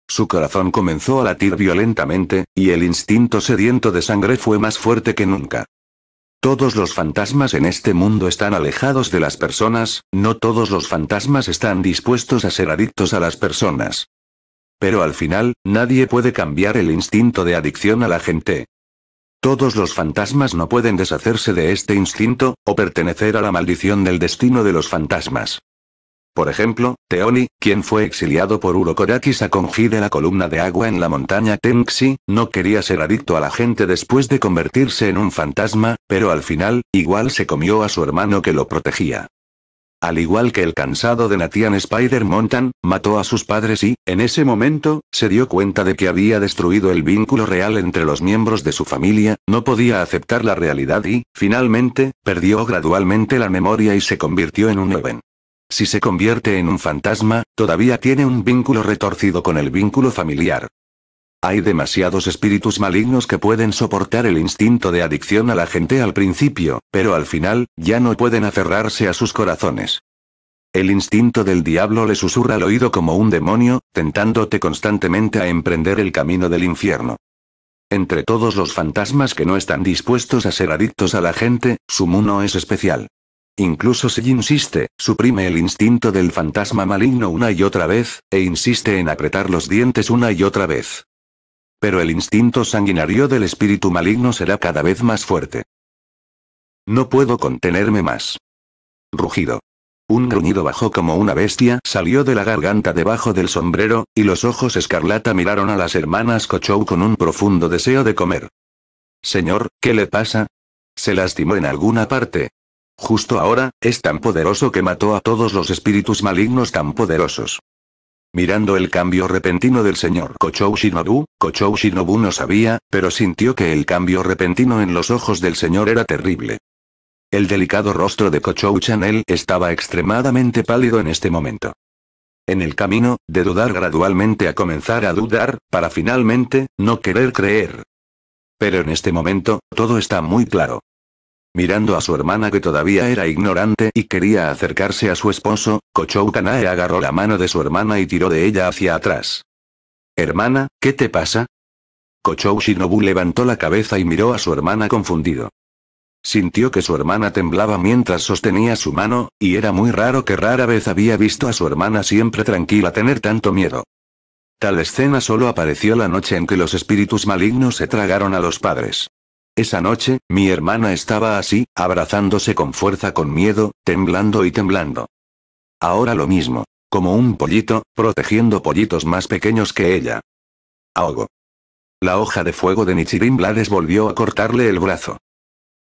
Su corazón comenzó a latir violentamente, y el instinto sediento de sangre fue más fuerte que nunca. Todos los fantasmas en este mundo están alejados de las personas, no todos los fantasmas están dispuestos a ser adictos a las personas. Pero al final, nadie puede cambiar el instinto de adicción a la gente. Todos los fantasmas no pueden deshacerse de este instinto, o pertenecer a la maldición del destino de los fantasmas. Por ejemplo, Teoni, quien fue exiliado por Urokorakis a de la columna de agua en la montaña Tenxi, no quería ser adicto a la gente después de convertirse en un fantasma, pero al final, igual se comió a su hermano que lo protegía. Al igual que el cansado de Natian Spider montan mató a sus padres y, en ese momento, se dio cuenta de que había destruido el vínculo real entre los miembros de su familia, no podía aceptar la realidad y, finalmente, perdió gradualmente la memoria y se convirtió en un joven. Si se convierte en un fantasma, todavía tiene un vínculo retorcido con el vínculo familiar. Hay demasiados espíritus malignos que pueden soportar el instinto de adicción a la gente al principio, pero al final, ya no pueden aferrarse a sus corazones. El instinto del diablo le susurra al oído como un demonio, tentándote constantemente a emprender el camino del infierno. Entre todos los fantasmas que no están dispuestos a ser adictos a la gente, su Sumuno es especial. Incluso si insiste, suprime el instinto del fantasma maligno una y otra vez, e insiste en apretar los dientes una y otra vez. Pero el instinto sanguinario del espíritu maligno será cada vez más fuerte. No puedo contenerme más. Rugido. Un gruñido bajó como una bestia salió de la garganta debajo del sombrero, y los ojos escarlata miraron a las hermanas Cochou con un profundo deseo de comer. Señor, ¿qué le pasa? ¿Se lastimó en alguna parte? Justo ahora, es tan poderoso que mató a todos los espíritus malignos tan poderosos. Mirando el cambio repentino del señor Kochou Shinobu, Kochou Shinobu no sabía, pero sintió que el cambio repentino en los ojos del señor era terrible. El delicado rostro de Kochou Chanel estaba extremadamente pálido en este momento. En el camino, de dudar gradualmente a comenzar a dudar, para finalmente, no querer creer. Pero en este momento, todo está muy claro. Mirando a su hermana que todavía era ignorante y quería acercarse a su esposo, Kochou Kanae agarró la mano de su hermana y tiró de ella hacia atrás. Hermana, ¿qué te pasa? Kochou Shinobu levantó la cabeza y miró a su hermana confundido. Sintió que su hermana temblaba mientras sostenía su mano, y era muy raro que rara vez había visto a su hermana siempre tranquila tener tanto miedo. Tal escena solo apareció la noche en que los espíritus malignos se tragaron a los padres. Esa noche, mi hermana estaba así, abrazándose con fuerza con miedo, temblando y temblando. Ahora lo mismo, como un pollito, protegiendo pollitos más pequeños que ella. Ahogo. La hoja de fuego de Nichirin Blades volvió a cortarle el brazo.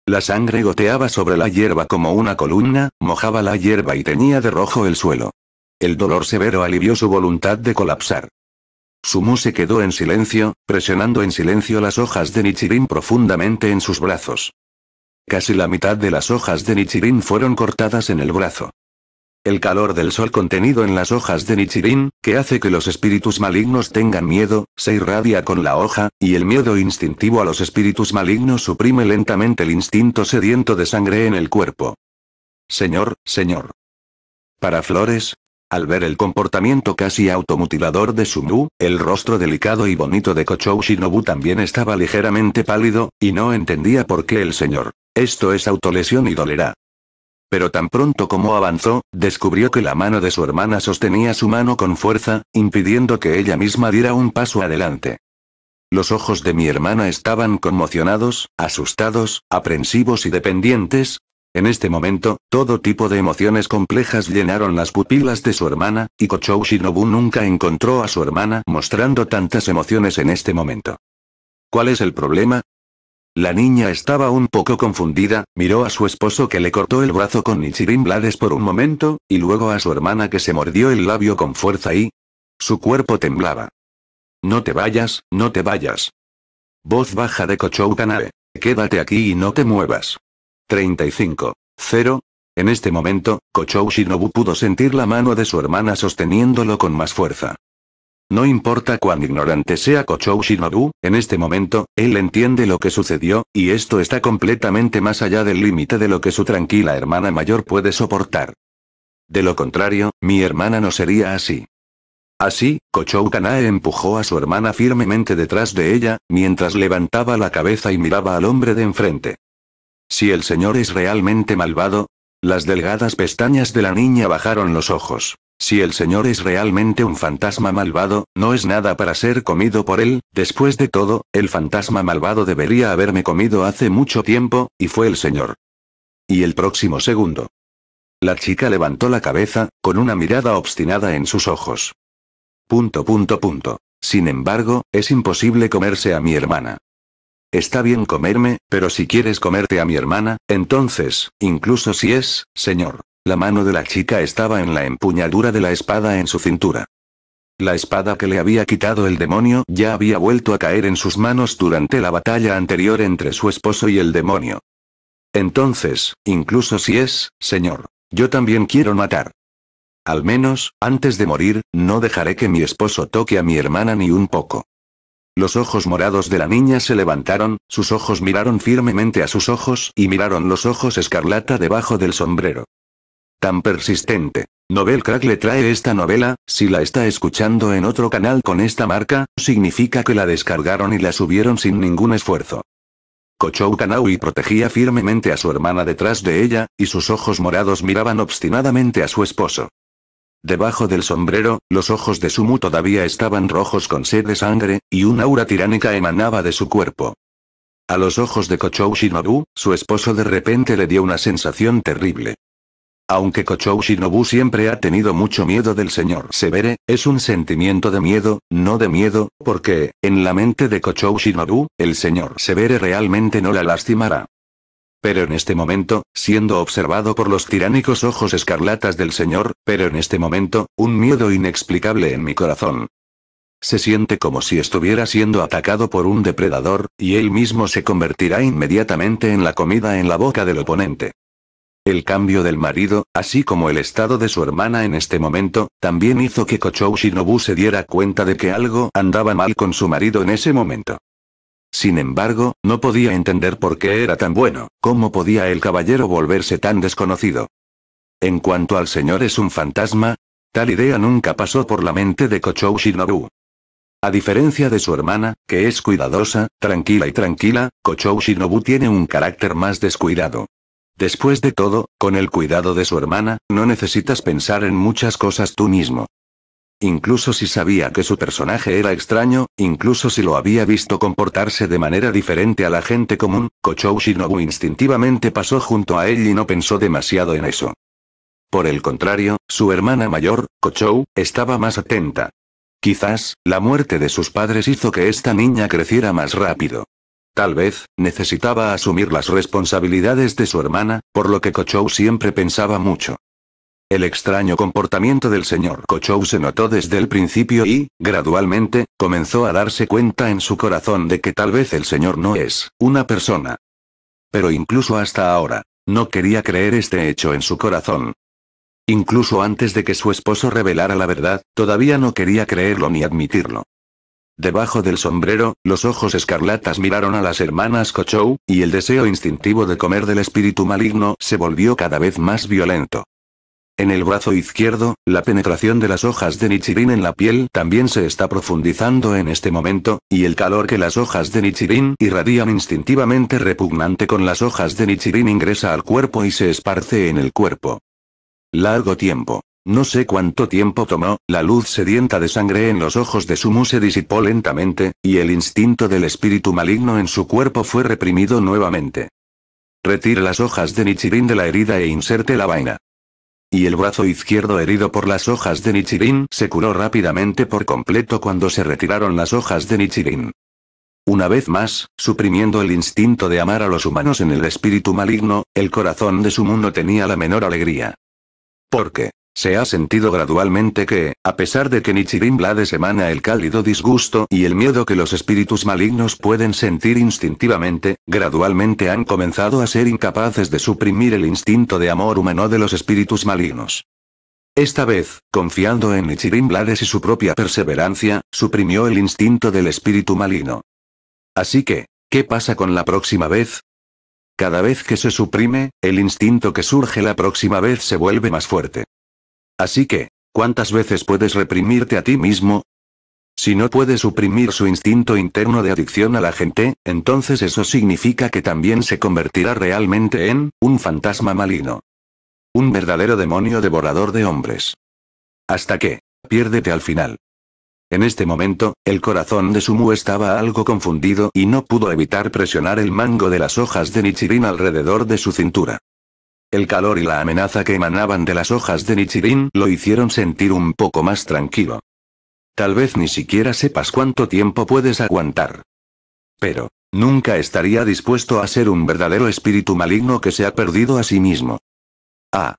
La sangre goteaba sobre la hierba como una columna, mojaba la hierba y teñía de rojo el suelo. El dolor severo alivió su voluntad de colapsar. Sumu se quedó en silencio, presionando en silencio las hojas de Nichirin profundamente en sus brazos. Casi la mitad de las hojas de Nichirin fueron cortadas en el brazo. El calor del sol contenido en las hojas de Nichirin, que hace que los espíritus malignos tengan miedo, se irradia con la hoja, y el miedo instintivo a los espíritus malignos suprime lentamente el instinto sediento de sangre en el cuerpo. Señor, señor. Para Flores, al ver el comportamiento casi automutilador de Sumu, el rostro delicado y bonito de Kochou Shinobu también estaba ligeramente pálido, y no entendía por qué el señor. Esto es autolesión y dolerá. Pero tan pronto como avanzó, descubrió que la mano de su hermana sostenía su mano con fuerza, impidiendo que ella misma diera un paso adelante. Los ojos de mi hermana estaban conmocionados, asustados, aprensivos y dependientes, en este momento, todo tipo de emociones complejas llenaron las pupilas de su hermana, y Kochou Shinobu nunca encontró a su hermana mostrando tantas emociones en este momento. ¿Cuál es el problema? La niña estaba un poco confundida, miró a su esposo que le cortó el brazo con Nichirin Blades por un momento, y luego a su hermana que se mordió el labio con fuerza y... Su cuerpo temblaba. No te vayas, no te vayas. Voz baja de Kochou Kanae. Quédate aquí y no te muevas. 35. 0. En este momento, Kochou Shinobu pudo sentir la mano de su hermana sosteniéndolo con más fuerza. No importa cuán ignorante sea Kochou Shinobu, en este momento, él entiende lo que sucedió, y esto está completamente más allá del límite de lo que su tranquila hermana mayor puede soportar. De lo contrario, mi hermana no sería así. Así, Kochou Kanae empujó a su hermana firmemente detrás de ella, mientras levantaba la cabeza y miraba al hombre de enfrente. Si el señor es realmente malvado, las delgadas pestañas de la niña bajaron los ojos. Si el señor es realmente un fantasma malvado, no es nada para ser comido por él, después de todo, el fantasma malvado debería haberme comido hace mucho tiempo, y fue el señor. Y el próximo segundo. La chica levantó la cabeza, con una mirada obstinada en sus ojos. Punto punto punto. Sin embargo, es imposible comerse a mi hermana. Está bien comerme, pero si quieres comerte a mi hermana, entonces, incluso si es, señor. La mano de la chica estaba en la empuñadura de la espada en su cintura. La espada que le había quitado el demonio ya había vuelto a caer en sus manos durante la batalla anterior entre su esposo y el demonio. Entonces, incluso si es, señor, yo también quiero matar. Al menos, antes de morir, no dejaré que mi esposo toque a mi hermana ni un poco. Los ojos morados de la niña se levantaron, sus ojos miraron firmemente a sus ojos y miraron los ojos escarlata debajo del sombrero. Tan persistente. Nobel Crack le trae esta novela, si la está escuchando en otro canal con esta marca, significa que la descargaron y la subieron sin ningún esfuerzo. Kochou Kanaui protegía firmemente a su hermana detrás de ella, y sus ojos morados miraban obstinadamente a su esposo. Debajo del sombrero, los ojos de Sumu todavía estaban rojos con sed de sangre, y un aura tiránica emanaba de su cuerpo. A los ojos de Kochou Shinobu, su esposo de repente le dio una sensación terrible. Aunque Kochou Shinobu siempre ha tenido mucho miedo del señor Severe, es un sentimiento de miedo, no de miedo, porque, en la mente de Kochou Shinobu, el señor Severe realmente no la lastimará. Pero en este momento, siendo observado por los tiránicos ojos escarlatas del Señor, pero en este momento, un miedo inexplicable en mi corazón. Se siente como si estuviera siendo atacado por un depredador, y él mismo se convertirá inmediatamente en la comida en la boca del oponente. El cambio del marido, así como el estado de su hermana en este momento, también hizo que Kochou Shinobu se diera cuenta de que algo andaba mal con su marido en ese momento. Sin embargo, no podía entender por qué era tan bueno, cómo podía el caballero volverse tan desconocido. En cuanto al señor es un fantasma, tal idea nunca pasó por la mente de Kochou Shinobu. A diferencia de su hermana, que es cuidadosa, tranquila y tranquila, Kochou Shinobu tiene un carácter más descuidado. Después de todo, con el cuidado de su hermana, no necesitas pensar en muchas cosas tú mismo. Incluso si sabía que su personaje era extraño, incluso si lo había visto comportarse de manera diferente a la gente común, Kochou Shinobu instintivamente pasó junto a él y no pensó demasiado en eso. Por el contrario, su hermana mayor, Kochou, estaba más atenta. Quizás, la muerte de sus padres hizo que esta niña creciera más rápido. Tal vez, necesitaba asumir las responsabilidades de su hermana, por lo que Kochou siempre pensaba mucho. El extraño comportamiento del señor Kochou se notó desde el principio y, gradualmente, comenzó a darse cuenta en su corazón de que tal vez el señor no es una persona. Pero incluso hasta ahora, no quería creer este hecho en su corazón. Incluso antes de que su esposo revelara la verdad, todavía no quería creerlo ni admitirlo. Debajo del sombrero, los ojos escarlatas miraron a las hermanas Kochou, y el deseo instintivo de comer del espíritu maligno se volvió cada vez más violento. En el brazo izquierdo, la penetración de las hojas de Nichirin en la piel también se está profundizando en este momento, y el calor que las hojas de Nichirin irradian instintivamente repugnante con las hojas de Nichirin ingresa al cuerpo y se esparce en el cuerpo. Largo tiempo. No sé cuánto tiempo tomó, la luz sedienta de sangre en los ojos de Sumu se disipó lentamente, y el instinto del espíritu maligno en su cuerpo fue reprimido nuevamente. Retire las hojas de Nichirin de la herida e inserte la vaina. Y el brazo izquierdo herido por las hojas de Nichirin se curó rápidamente por completo cuando se retiraron las hojas de Nichirin. Una vez más, suprimiendo el instinto de amar a los humanos en el espíritu maligno, el corazón de su mundo tenía la menor alegría. ¿Por qué? Se ha sentido gradualmente que, a pesar de que Nichirin Blades emana el cálido disgusto y el miedo que los espíritus malignos pueden sentir instintivamente, gradualmente han comenzado a ser incapaces de suprimir el instinto de amor humano de los espíritus malignos. Esta vez, confiando en Nichirin Blades y su propia perseverancia, suprimió el instinto del espíritu maligno. Así que, ¿qué pasa con la próxima vez? Cada vez que se suprime, el instinto que surge la próxima vez se vuelve más fuerte. Así que, ¿cuántas veces puedes reprimirte a ti mismo? Si no puedes suprimir su instinto interno de adicción a la gente, entonces eso significa que también se convertirá realmente en, un fantasma maligno. Un verdadero demonio devorador de hombres. Hasta que, piérdete al final. En este momento, el corazón de Sumu estaba algo confundido y no pudo evitar presionar el mango de las hojas de Nichirin alrededor de su cintura. El calor y la amenaza que emanaban de las hojas de Nichirin lo hicieron sentir un poco más tranquilo. Tal vez ni siquiera sepas cuánto tiempo puedes aguantar. Pero, nunca estaría dispuesto a ser un verdadero espíritu maligno que se ha perdido a sí mismo. Ah.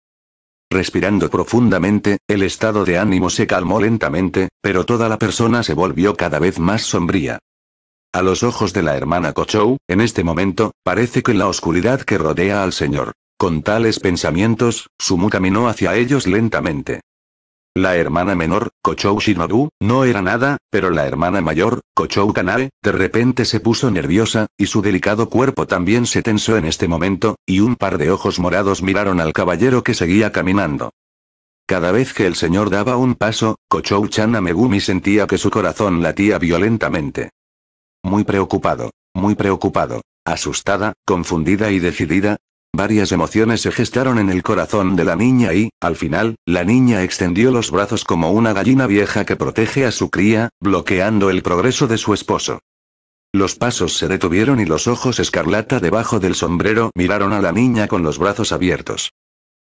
Respirando profundamente, el estado de ánimo se calmó lentamente, pero toda la persona se volvió cada vez más sombría. A los ojos de la hermana Kochou, en este momento, parece que la oscuridad que rodea al Señor con tales pensamientos, Sumu caminó hacia ellos lentamente. La hermana menor, Kochou Shinobu, no era nada, pero la hermana mayor, Kochou Kanae, de repente se puso nerviosa, y su delicado cuerpo también se tensó en este momento, y un par de ojos morados miraron al caballero que seguía caminando. Cada vez que el señor daba un paso, kochou Chanamegumi megumi sentía que su corazón latía violentamente. Muy preocupado, muy preocupado, asustada, confundida y decidida, Varias emociones se gestaron en el corazón de la niña y, al final, la niña extendió los brazos como una gallina vieja que protege a su cría, bloqueando el progreso de su esposo. Los pasos se detuvieron y los ojos escarlata debajo del sombrero miraron a la niña con los brazos abiertos.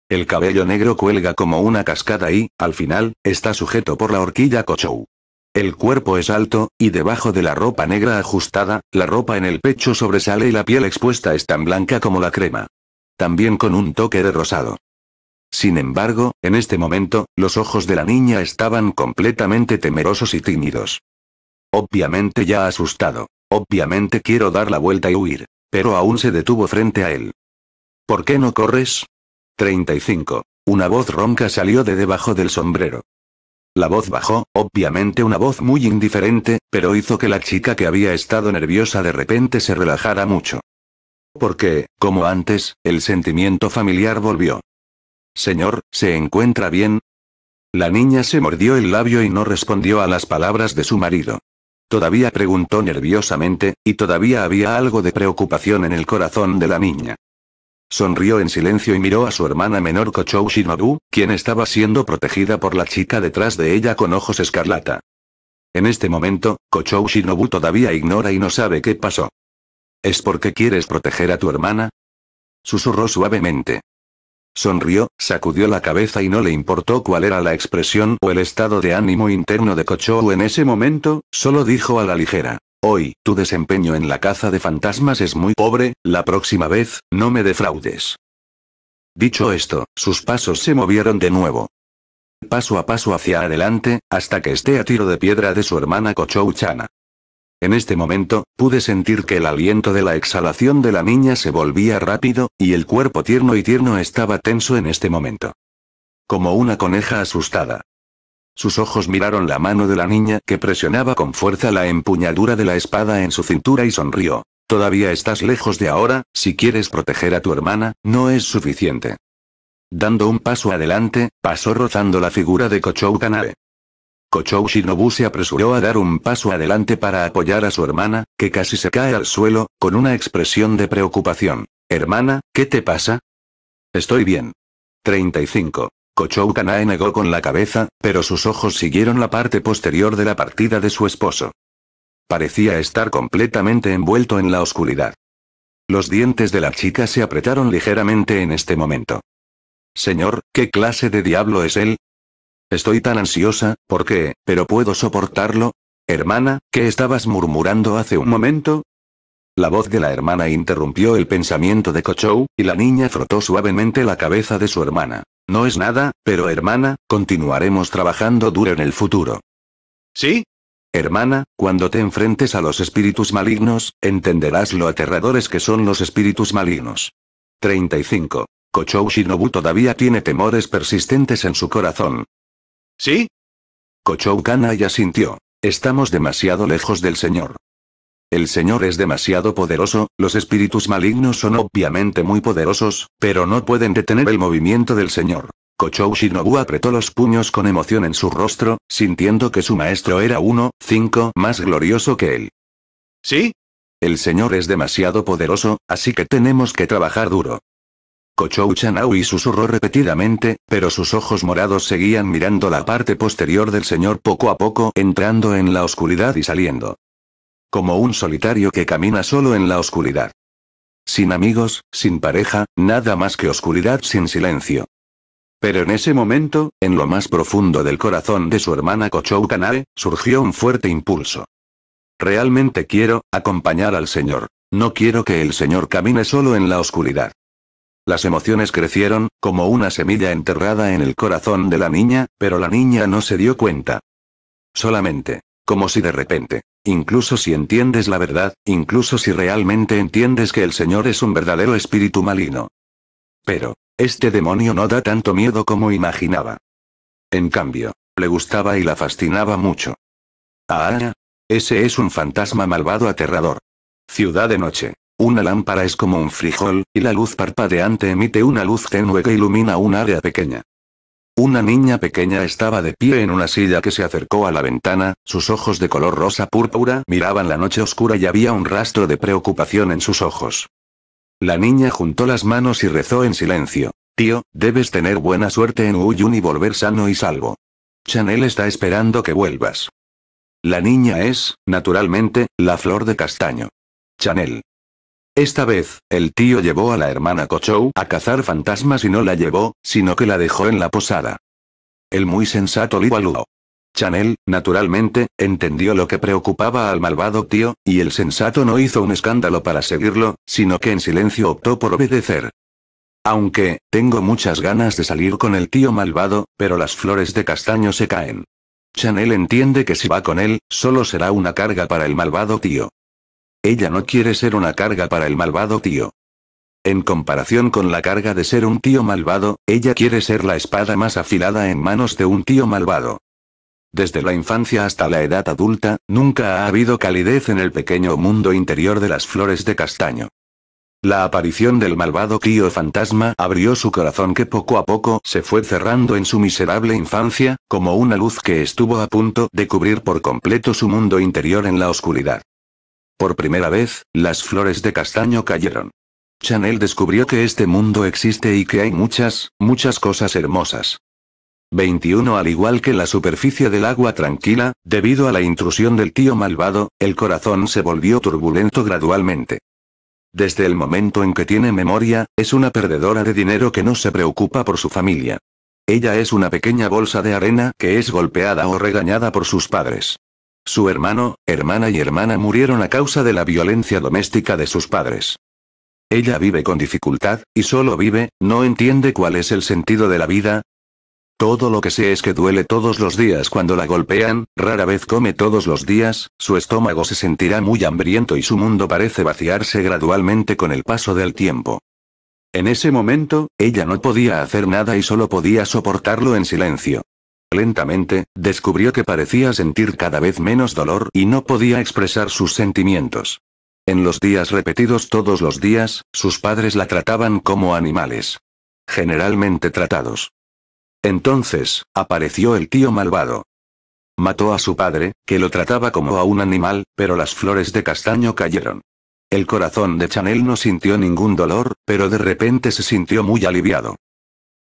El cabello negro cuelga como una cascada y, al final, está sujeto por la horquilla Kochou. El cuerpo es alto, y debajo de la ropa negra ajustada, la ropa en el pecho sobresale y la piel expuesta es tan blanca como la crema también con un toque de rosado. Sin embargo, en este momento, los ojos de la niña estaban completamente temerosos y tímidos. Obviamente ya asustado. Obviamente quiero dar la vuelta y huir, pero aún se detuvo frente a él. ¿Por qué no corres? 35. Una voz ronca salió de debajo del sombrero. La voz bajó, obviamente una voz muy indiferente, pero hizo que la chica que había estado nerviosa de repente se relajara mucho porque, como antes, el sentimiento familiar volvió. Señor, ¿se encuentra bien? La niña se mordió el labio y no respondió a las palabras de su marido. Todavía preguntó nerviosamente, y todavía había algo de preocupación en el corazón de la niña. Sonrió en silencio y miró a su hermana menor Kochou Shinobu, quien estaba siendo protegida por la chica detrás de ella con ojos escarlata. En este momento, Kochou Shinobu todavía ignora y no sabe qué pasó. ¿Es porque quieres proteger a tu hermana? Susurró suavemente. Sonrió, sacudió la cabeza y no le importó cuál era la expresión o el estado de ánimo interno de Kochou en ese momento, solo dijo a la ligera. Hoy, tu desempeño en la caza de fantasmas es muy pobre, la próxima vez, no me defraudes. Dicho esto, sus pasos se movieron de nuevo. Paso a paso hacia adelante, hasta que esté a tiro de piedra de su hermana Kochou-chana. En este momento, pude sentir que el aliento de la exhalación de la niña se volvía rápido, y el cuerpo tierno y tierno estaba tenso en este momento. Como una coneja asustada. Sus ojos miraron la mano de la niña que presionaba con fuerza la empuñadura de la espada en su cintura y sonrió. Todavía estás lejos de ahora, si quieres proteger a tu hermana, no es suficiente. Dando un paso adelante, pasó rozando la figura de Kochou Kanae. Kochou Shinobu se apresuró a dar un paso adelante para apoyar a su hermana, que casi se cae al suelo, con una expresión de preocupación. Hermana, ¿qué te pasa? Estoy bien. 35. Kochou Kanae negó con la cabeza, pero sus ojos siguieron la parte posterior de la partida de su esposo. Parecía estar completamente envuelto en la oscuridad. Los dientes de la chica se apretaron ligeramente en este momento. Señor, ¿qué clase de diablo es él? Estoy tan ansiosa, ¿por qué? ¿Pero puedo soportarlo? Hermana, ¿qué estabas murmurando hace un momento? La voz de la hermana interrumpió el pensamiento de Kochou, y la niña frotó suavemente la cabeza de su hermana. No es nada, pero hermana, continuaremos trabajando duro en el futuro. ¿Sí? Hermana, cuando te enfrentes a los espíritus malignos, entenderás lo aterradores que son los espíritus malignos. 35. Kochou Shinobu todavía tiene temores persistentes en su corazón. ¿Sí? Kana ya sintió. Estamos demasiado lejos del Señor. El Señor es demasiado poderoso, los espíritus malignos son obviamente muy poderosos, pero no pueden detener el movimiento del Señor. Kochou Shinobu apretó los puños con emoción en su rostro, sintiendo que su maestro era uno, cinco, más glorioso que él. ¿Sí? El Señor es demasiado poderoso, así que tenemos que trabajar duro y susurró repetidamente, pero sus ojos morados seguían mirando la parte posterior del señor poco a poco entrando en la oscuridad y saliendo. Como un solitario que camina solo en la oscuridad. Sin amigos, sin pareja, nada más que oscuridad sin silencio. Pero en ese momento, en lo más profundo del corazón de su hermana Kochou Kanae, surgió un fuerte impulso. Realmente quiero, acompañar al Señor. No quiero que el Señor camine solo en la oscuridad. Las emociones crecieron, como una semilla enterrada en el corazón de la niña, pero la niña no se dio cuenta. Solamente. Como si de repente. Incluso si entiendes la verdad, incluso si realmente entiendes que el Señor es un verdadero espíritu maligno. Pero, este demonio no da tanto miedo como imaginaba. En cambio, le gustaba y la fascinaba mucho. Ah, ese es un fantasma malvado aterrador. Ciudad de noche. Una lámpara es como un frijol, y la luz parpadeante emite una luz tenue que ilumina un área pequeña. Una niña pequeña estaba de pie en una silla que se acercó a la ventana, sus ojos de color rosa púrpura miraban la noche oscura y había un rastro de preocupación en sus ojos. La niña juntó las manos y rezó en silencio. Tío, debes tener buena suerte en Uyun y volver sano y salvo. Chanel está esperando que vuelvas. La niña es, naturalmente, la flor de castaño. Chanel. Esta vez, el tío llevó a la hermana Kochou a cazar fantasmas y no la llevó, sino que la dejó en la posada. El muy sensato Liwaluo. Chanel, naturalmente, entendió lo que preocupaba al malvado tío, y el sensato no hizo un escándalo para seguirlo, sino que en silencio optó por obedecer. Aunque, tengo muchas ganas de salir con el tío malvado, pero las flores de castaño se caen. Chanel entiende que si va con él, solo será una carga para el malvado tío. Ella no quiere ser una carga para el malvado tío. En comparación con la carga de ser un tío malvado, ella quiere ser la espada más afilada en manos de un tío malvado. Desde la infancia hasta la edad adulta, nunca ha habido calidez en el pequeño mundo interior de las flores de castaño. La aparición del malvado tío fantasma abrió su corazón que poco a poco se fue cerrando en su miserable infancia, como una luz que estuvo a punto de cubrir por completo su mundo interior en la oscuridad. Por primera vez, las flores de castaño cayeron. Chanel descubrió que este mundo existe y que hay muchas, muchas cosas hermosas. 21 Al igual que la superficie del agua tranquila, debido a la intrusión del tío malvado, el corazón se volvió turbulento gradualmente. Desde el momento en que tiene memoria, es una perdedora de dinero que no se preocupa por su familia. Ella es una pequeña bolsa de arena que es golpeada o regañada por sus padres. Su hermano, hermana y hermana murieron a causa de la violencia doméstica de sus padres. Ella vive con dificultad, y solo vive, no entiende cuál es el sentido de la vida. Todo lo que sé es que duele todos los días cuando la golpean, rara vez come todos los días, su estómago se sentirá muy hambriento y su mundo parece vaciarse gradualmente con el paso del tiempo. En ese momento, ella no podía hacer nada y solo podía soportarlo en silencio. Lentamente, descubrió que parecía sentir cada vez menos dolor y no podía expresar sus sentimientos. En los días repetidos todos los días, sus padres la trataban como animales. Generalmente tratados. Entonces, apareció el tío malvado. Mató a su padre, que lo trataba como a un animal, pero las flores de castaño cayeron. El corazón de Chanel no sintió ningún dolor, pero de repente se sintió muy aliviado.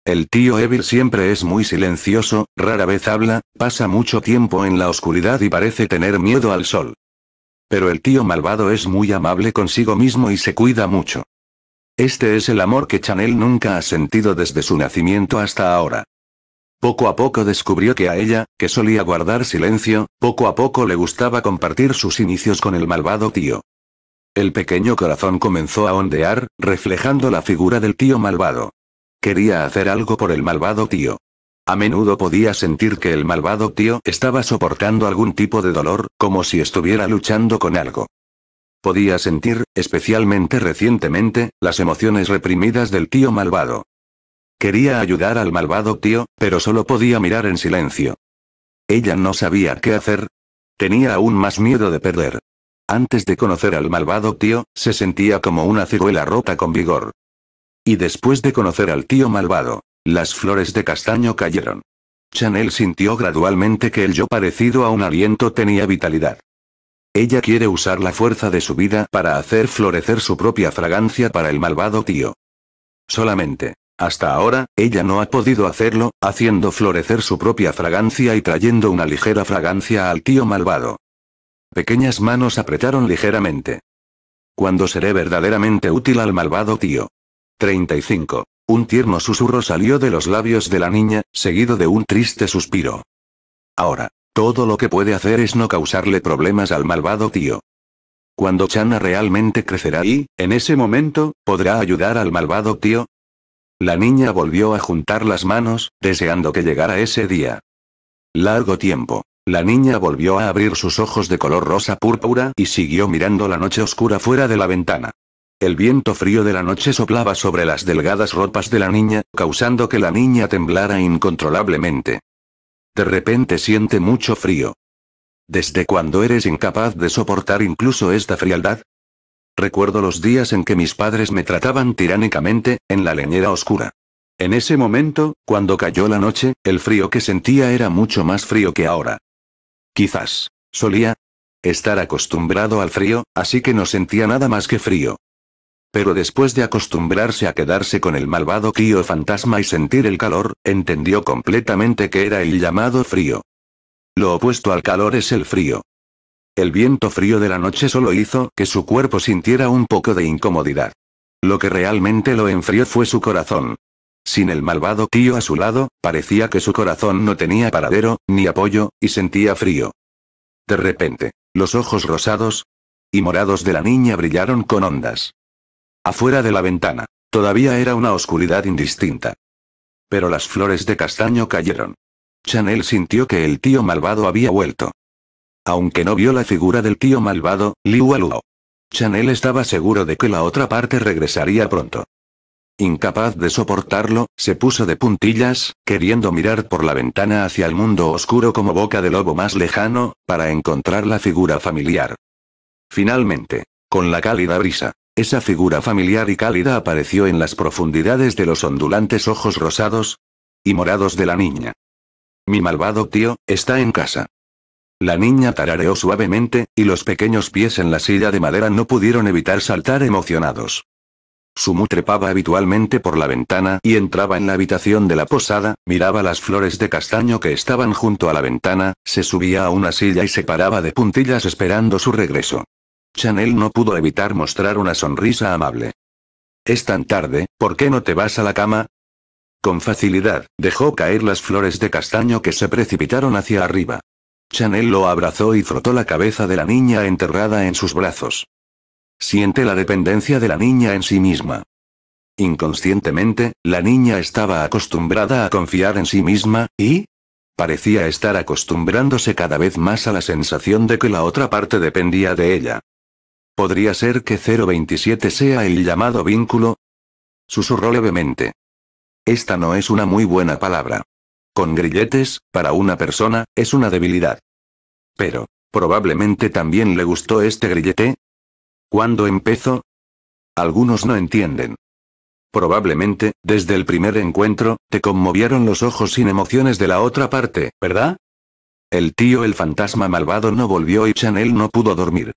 El tío Evil siempre es muy silencioso, rara vez habla, pasa mucho tiempo en la oscuridad y parece tener miedo al sol. Pero el tío malvado es muy amable consigo mismo y se cuida mucho. Este es el amor que Chanel nunca ha sentido desde su nacimiento hasta ahora. Poco a poco descubrió que a ella, que solía guardar silencio, poco a poco le gustaba compartir sus inicios con el malvado tío. El pequeño corazón comenzó a ondear, reflejando la figura del tío malvado. Quería hacer algo por el malvado tío. A menudo podía sentir que el malvado tío estaba soportando algún tipo de dolor, como si estuviera luchando con algo. Podía sentir, especialmente recientemente, las emociones reprimidas del tío malvado. Quería ayudar al malvado tío, pero solo podía mirar en silencio. Ella no sabía qué hacer. Tenía aún más miedo de perder. Antes de conocer al malvado tío, se sentía como una ciruela rota con vigor. Y después de conocer al tío malvado, las flores de castaño cayeron. Chanel sintió gradualmente que el yo parecido a un aliento tenía vitalidad. Ella quiere usar la fuerza de su vida para hacer florecer su propia fragancia para el malvado tío. Solamente, hasta ahora, ella no ha podido hacerlo, haciendo florecer su propia fragancia y trayendo una ligera fragancia al tío malvado. Pequeñas manos apretaron ligeramente. Cuando seré verdaderamente útil al malvado tío? 35. Un tierno susurro salió de los labios de la niña, seguido de un triste suspiro. Ahora, todo lo que puede hacer es no causarle problemas al malvado tío. Cuando Chana realmente crecerá y, en ese momento, podrá ayudar al malvado tío. La niña volvió a juntar las manos, deseando que llegara ese día. Largo tiempo. La niña volvió a abrir sus ojos de color rosa púrpura y siguió mirando la noche oscura fuera de la ventana. El viento frío de la noche soplaba sobre las delgadas ropas de la niña, causando que la niña temblara incontrolablemente. De repente siente mucho frío. ¿Desde cuándo eres incapaz de soportar incluso esta frialdad? Recuerdo los días en que mis padres me trataban tiránicamente, en la leñera oscura. En ese momento, cuando cayó la noche, el frío que sentía era mucho más frío que ahora. Quizás, solía estar acostumbrado al frío, así que no sentía nada más que frío. Pero después de acostumbrarse a quedarse con el malvado tío fantasma y sentir el calor, entendió completamente que era el llamado frío. Lo opuesto al calor es el frío. El viento frío de la noche solo hizo que su cuerpo sintiera un poco de incomodidad. Lo que realmente lo enfrió fue su corazón. Sin el malvado tío a su lado, parecía que su corazón no tenía paradero, ni apoyo, y sentía frío. De repente, los ojos rosados y morados de la niña brillaron con ondas. Afuera de la ventana. Todavía era una oscuridad indistinta. Pero las flores de castaño cayeron. Chanel sintió que el tío malvado había vuelto. Aunque no vio la figura del tío malvado, Liu Chanel estaba seguro de que la otra parte regresaría pronto. Incapaz de soportarlo, se puso de puntillas, queriendo mirar por la ventana hacia el mundo oscuro como boca de lobo más lejano, para encontrar la figura familiar. Finalmente, con la cálida brisa esa figura familiar y cálida apareció en las profundidades de los ondulantes ojos rosados y morados de la niña. Mi malvado tío, está en casa. La niña tarareó suavemente, y los pequeños pies en la silla de madera no pudieron evitar saltar emocionados. Sumu trepaba habitualmente por la ventana y entraba en la habitación de la posada, miraba las flores de castaño que estaban junto a la ventana, se subía a una silla y se paraba de puntillas esperando su regreso. Chanel no pudo evitar mostrar una sonrisa amable. Es tan tarde, ¿por qué no te vas a la cama? Con facilidad, dejó caer las flores de castaño que se precipitaron hacia arriba. Chanel lo abrazó y frotó la cabeza de la niña enterrada en sus brazos. Siente la dependencia de la niña en sí misma. Inconscientemente, la niña estaba acostumbrada a confiar en sí misma, y... parecía estar acostumbrándose cada vez más a la sensación de que la otra parte dependía de ella. ¿Podría ser que 027 sea el llamado vínculo? Susurró levemente. Esta no es una muy buena palabra. Con grilletes, para una persona, es una debilidad. Pero, probablemente también le gustó este grillete. ¿Cuándo empezó? Algunos no entienden. Probablemente, desde el primer encuentro, te conmovieron los ojos sin emociones de la otra parte, ¿verdad? El tío el fantasma malvado no volvió y Chanel no pudo dormir.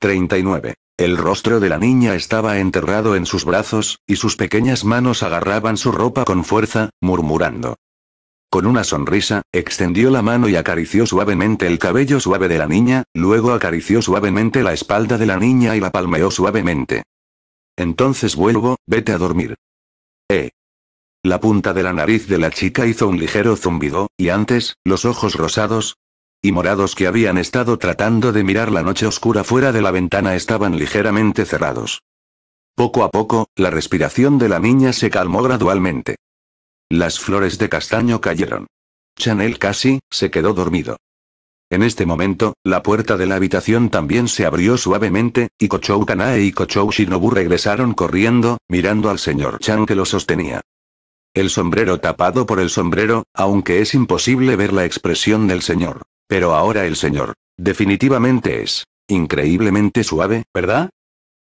39. El rostro de la niña estaba enterrado en sus brazos, y sus pequeñas manos agarraban su ropa con fuerza, murmurando. Con una sonrisa, extendió la mano y acarició suavemente el cabello suave de la niña, luego acarició suavemente la espalda de la niña y la palmeó suavemente. Entonces vuelvo, vete a dormir. Eh. La punta de la nariz de la chica hizo un ligero zumbido, y antes, los ojos rosados, y morados que habían estado tratando de mirar la noche oscura fuera de la ventana estaban ligeramente cerrados. Poco a poco, la respiración de la niña se calmó gradualmente. Las flores de castaño cayeron. Chanel casi, se quedó dormido. En este momento, la puerta de la habitación también se abrió suavemente, y Kochou Kanae y Kochou Shinobu regresaron corriendo, mirando al señor Chan que lo sostenía. El sombrero tapado por el sombrero, aunque es imposible ver la expresión del señor pero ahora el señor, definitivamente es, increíblemente suave, ¿verdad?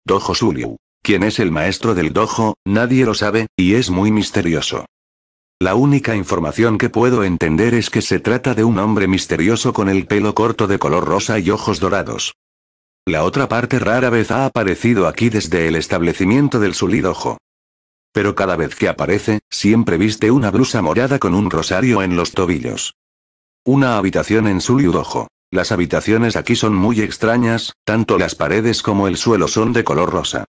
Dojo Suliu. Quien es el maestro del dojo, nadie lo sabe, y es muy misterioso. La única información que puedo entender es que se trata de un hombre misterioso con el pelo corto de color rosa y ojos dorados. La otra parte rara vez ha aparecido aquí desde el establecimiento del Dojo. Pero cada vez que aparece, siempre viste una blusa morada con un rosario en los tobillos. Una habitación en Suryu Dojo. Las habitaciones aquí son muy extrañas, tanto las paredes como el suelo son de color rosa.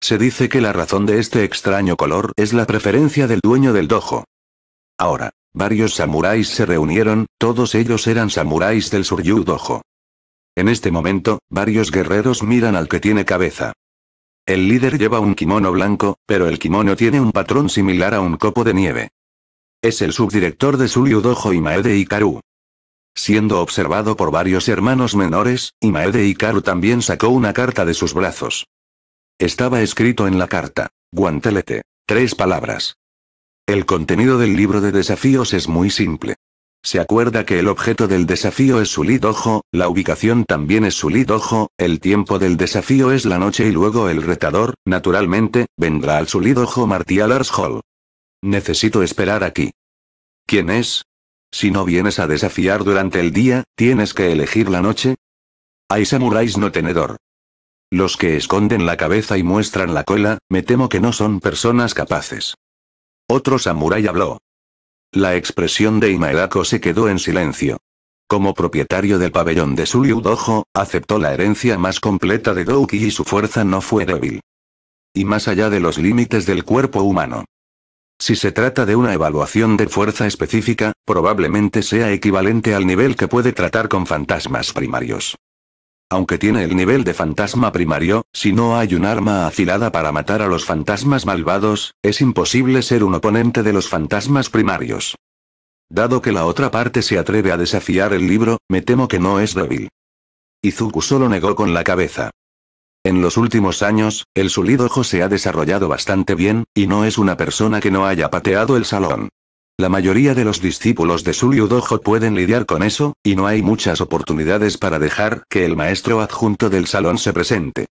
Se dice que la razón de este extraño color es la preferencia del dueño del dojo. Ahora, varios samuráis se reunieron, todos ellos eran samuráis del Suryu Dojo. En este momento, varios guerreros miran al que tiene cabeza. El líder lleva un kimono blanco, pero el kimono tiene un patrón similar a un copo de nieve. Es el subdirector de Sulyu Imaede Ikaru. Siendo observado por varios hermanos menores, Imaede Karu también sacó una carta de sus brazos. Estaba escrito en la carta. Guantelete. Tres palabras. El contenido del libro de desafíos es muy simple. Se acuerda que el objeto del desafío es su la ubicación también es su el tiempo del desafío es la noche y luego el retador, naturalmente, vendrá al su martial arts hall. Necesito esperar aquí. ¿Quién es? Si no vienes a desafiar durante el día, ¿tienes que elegir la noche? Hay samuráis no tenedor. Los que esconden la cabeza y muestran la cola, me temo que no son personas capaces. Otro samurái habló. La expresión de Imaedako se quedó en silencio. Como propietario del pabellón de Suliu Dojo, aceptó la herencia más completa de Douki y su fuerza no fue débil. Y más allá de los límites del cuerpo humano. Si se trata de una evaluación de fuerza específica, probablemente sea equivalente al nivel que puede tratar con fantasmas primarios. Aunque tiene el nivel de fantasma primario, si no hay un arma afilada para matar a los fantasmas malvados, es imposible ser un oponente de los fantasmas primarios. Dado que la otra parte se atreve a desafiar el libro, me temo que no es débil. Izuku solo negó con la cabeza. En los últimos años, el Sulidojo se ha desarrollado bastante bien, y no es una persona que no haya pateado el salón. La mayoría de los discípulos de Sulidojo pueden lidiar con eso, y no hay muchas oportunidades para dejar que el maestro adjunto del salón se presente.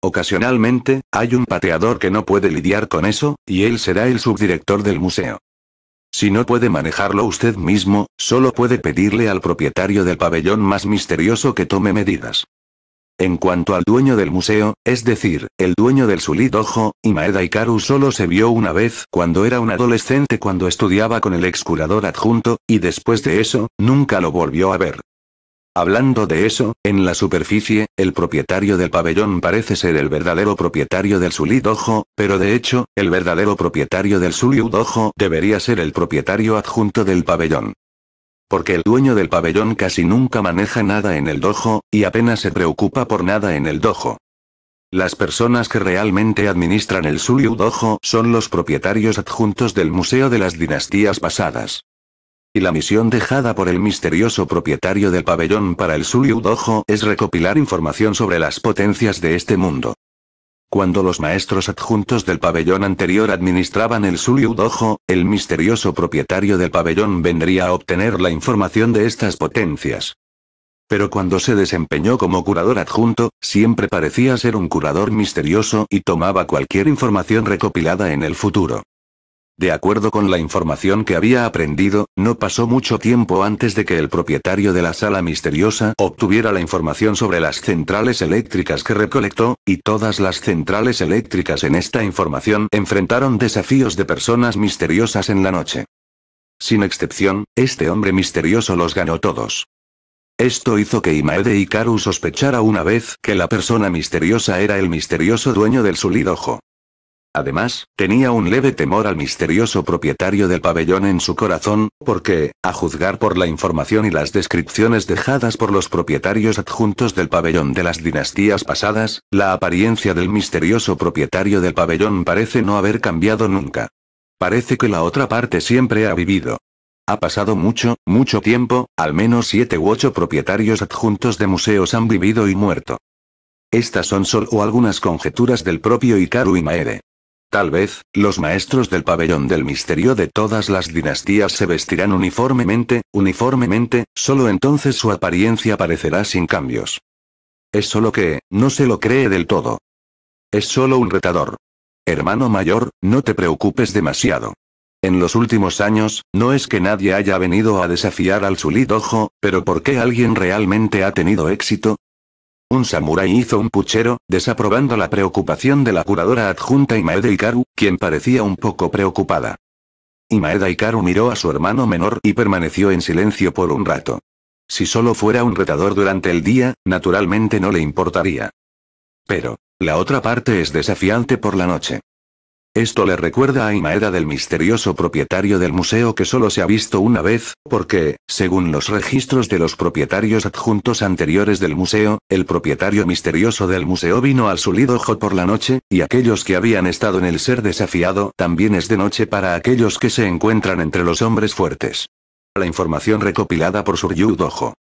Ocasionalmente, hay un pateador que no puede lidiar con eso, y él será el subdirector del museo. Si no puede manejarlo usted mismo, solo puede pedirle al propietario del pabellón más misterioso que tome medidas. En cuanto al dueño del museo, es decir, el dueño del Sulit Ojo, Imaeda Ikaru solo se vio una vez cuando era un adolescente cuando estudiaba con el ex curador adjunto, y después de eso, nunca lo volvió a ver. Hablando de eso, en la superficie, el propietario del pabellón parece ser el verdadero propietario del Sulidojo, pero de hecho, el verdadero propietario del Udojo debería ser el propietario adjunto del pabellón porque el dueño del pabellón casi nunca maneja nada en el dojo, y apenas se preocupa por nada en el dojo. Las personas que realmente administran el Suliu Dojo son los propietarios adjuntos del Museo de las Dinastías Pasadas. Y la misión dejada por el misterioso propietario del pabellón para el Suliu Dojo es recopilar información sobre las potencias de este mundo. Cuando los maestros adjuntos del pabellón anterior administraban el Suliu Dojo, el misterioso propietario del pabellón vendría a obtener la información de estas potencias. Pero cuando se desempeñó como curador adjunto, siempre parecía ser un curador misterioso y tomaba cualquier información recopilada en el futuro. De acuerdo con la información que había aprendido, no pasó mucho tiempo antes de que el propietario de la sala misteriosa obtuviera la información sobre las centrales eléctricas que recolectó, y todas las centrales eléctricas en esta información enfrentaron desafíos de personas misteriosas en la noche. Sin excepción, este hombre misterioso los ganó todos. Esto hizo que Imaede Karu sospechara una vez que la persona misteriosa era el misterioso dueño del Sulidojo. Además, tenía un leve temor al misterioso propietario del pabellón en su corazón, porque, a juzgar por la información y las descripciones dejadas por los propietarios adjuntos del pabellón de las dinastías pasadas, la apariencia del misterioso propietario del pabellón parece no haber cambiado nunca. Parece que la otra parte siempre ha vivido. Ha pasado mucho, mucho tiempo, al menos siete u ocho propietarios adjuntos de museos han vivido y muerto. Estas son solo algunas conjeturas del propio Ikaru Maede. Tal vez, los maestros del pabellón del misterio de todas las dinastías se vestirán uniformemente, uniformemente, solo entonces su apariencia parecerá sin cambios. Es solo que, no se lo cree del todo. Es solo un retador. Hermano mayor, no te preocupes demasiado. En los últimos años, no es que nadie haya venido a desafiar al Sulidojo, pero ¿por qué alguien realmente ha tenido éxito? Un samurái hizo un puchero, desaprobando la preocupación de la curadora adjunta Imaeda Ikaru, quien parecía un poco preocupada. Imaeda Ikaru miró a su hermano menor y permaneció en silencio por un rato. Si solo fuera un retador durante el día, naturalmente no le importaría. Pero, la otra parte es desafiante por la noche. Esto le recuerda a Imaeda del misterioso propietario del museo que solo se ha visto una vez, porque, según los registros de los propietarios adjuntos anteriores del museo, el propietario misterioso del museo vino al Sulidojo por la noche, y aquellos que habían estado en el ser desafiado también es de noche para aquellos que se encuentran entre los hombres fuertes. La información recopilada por Suryudojo.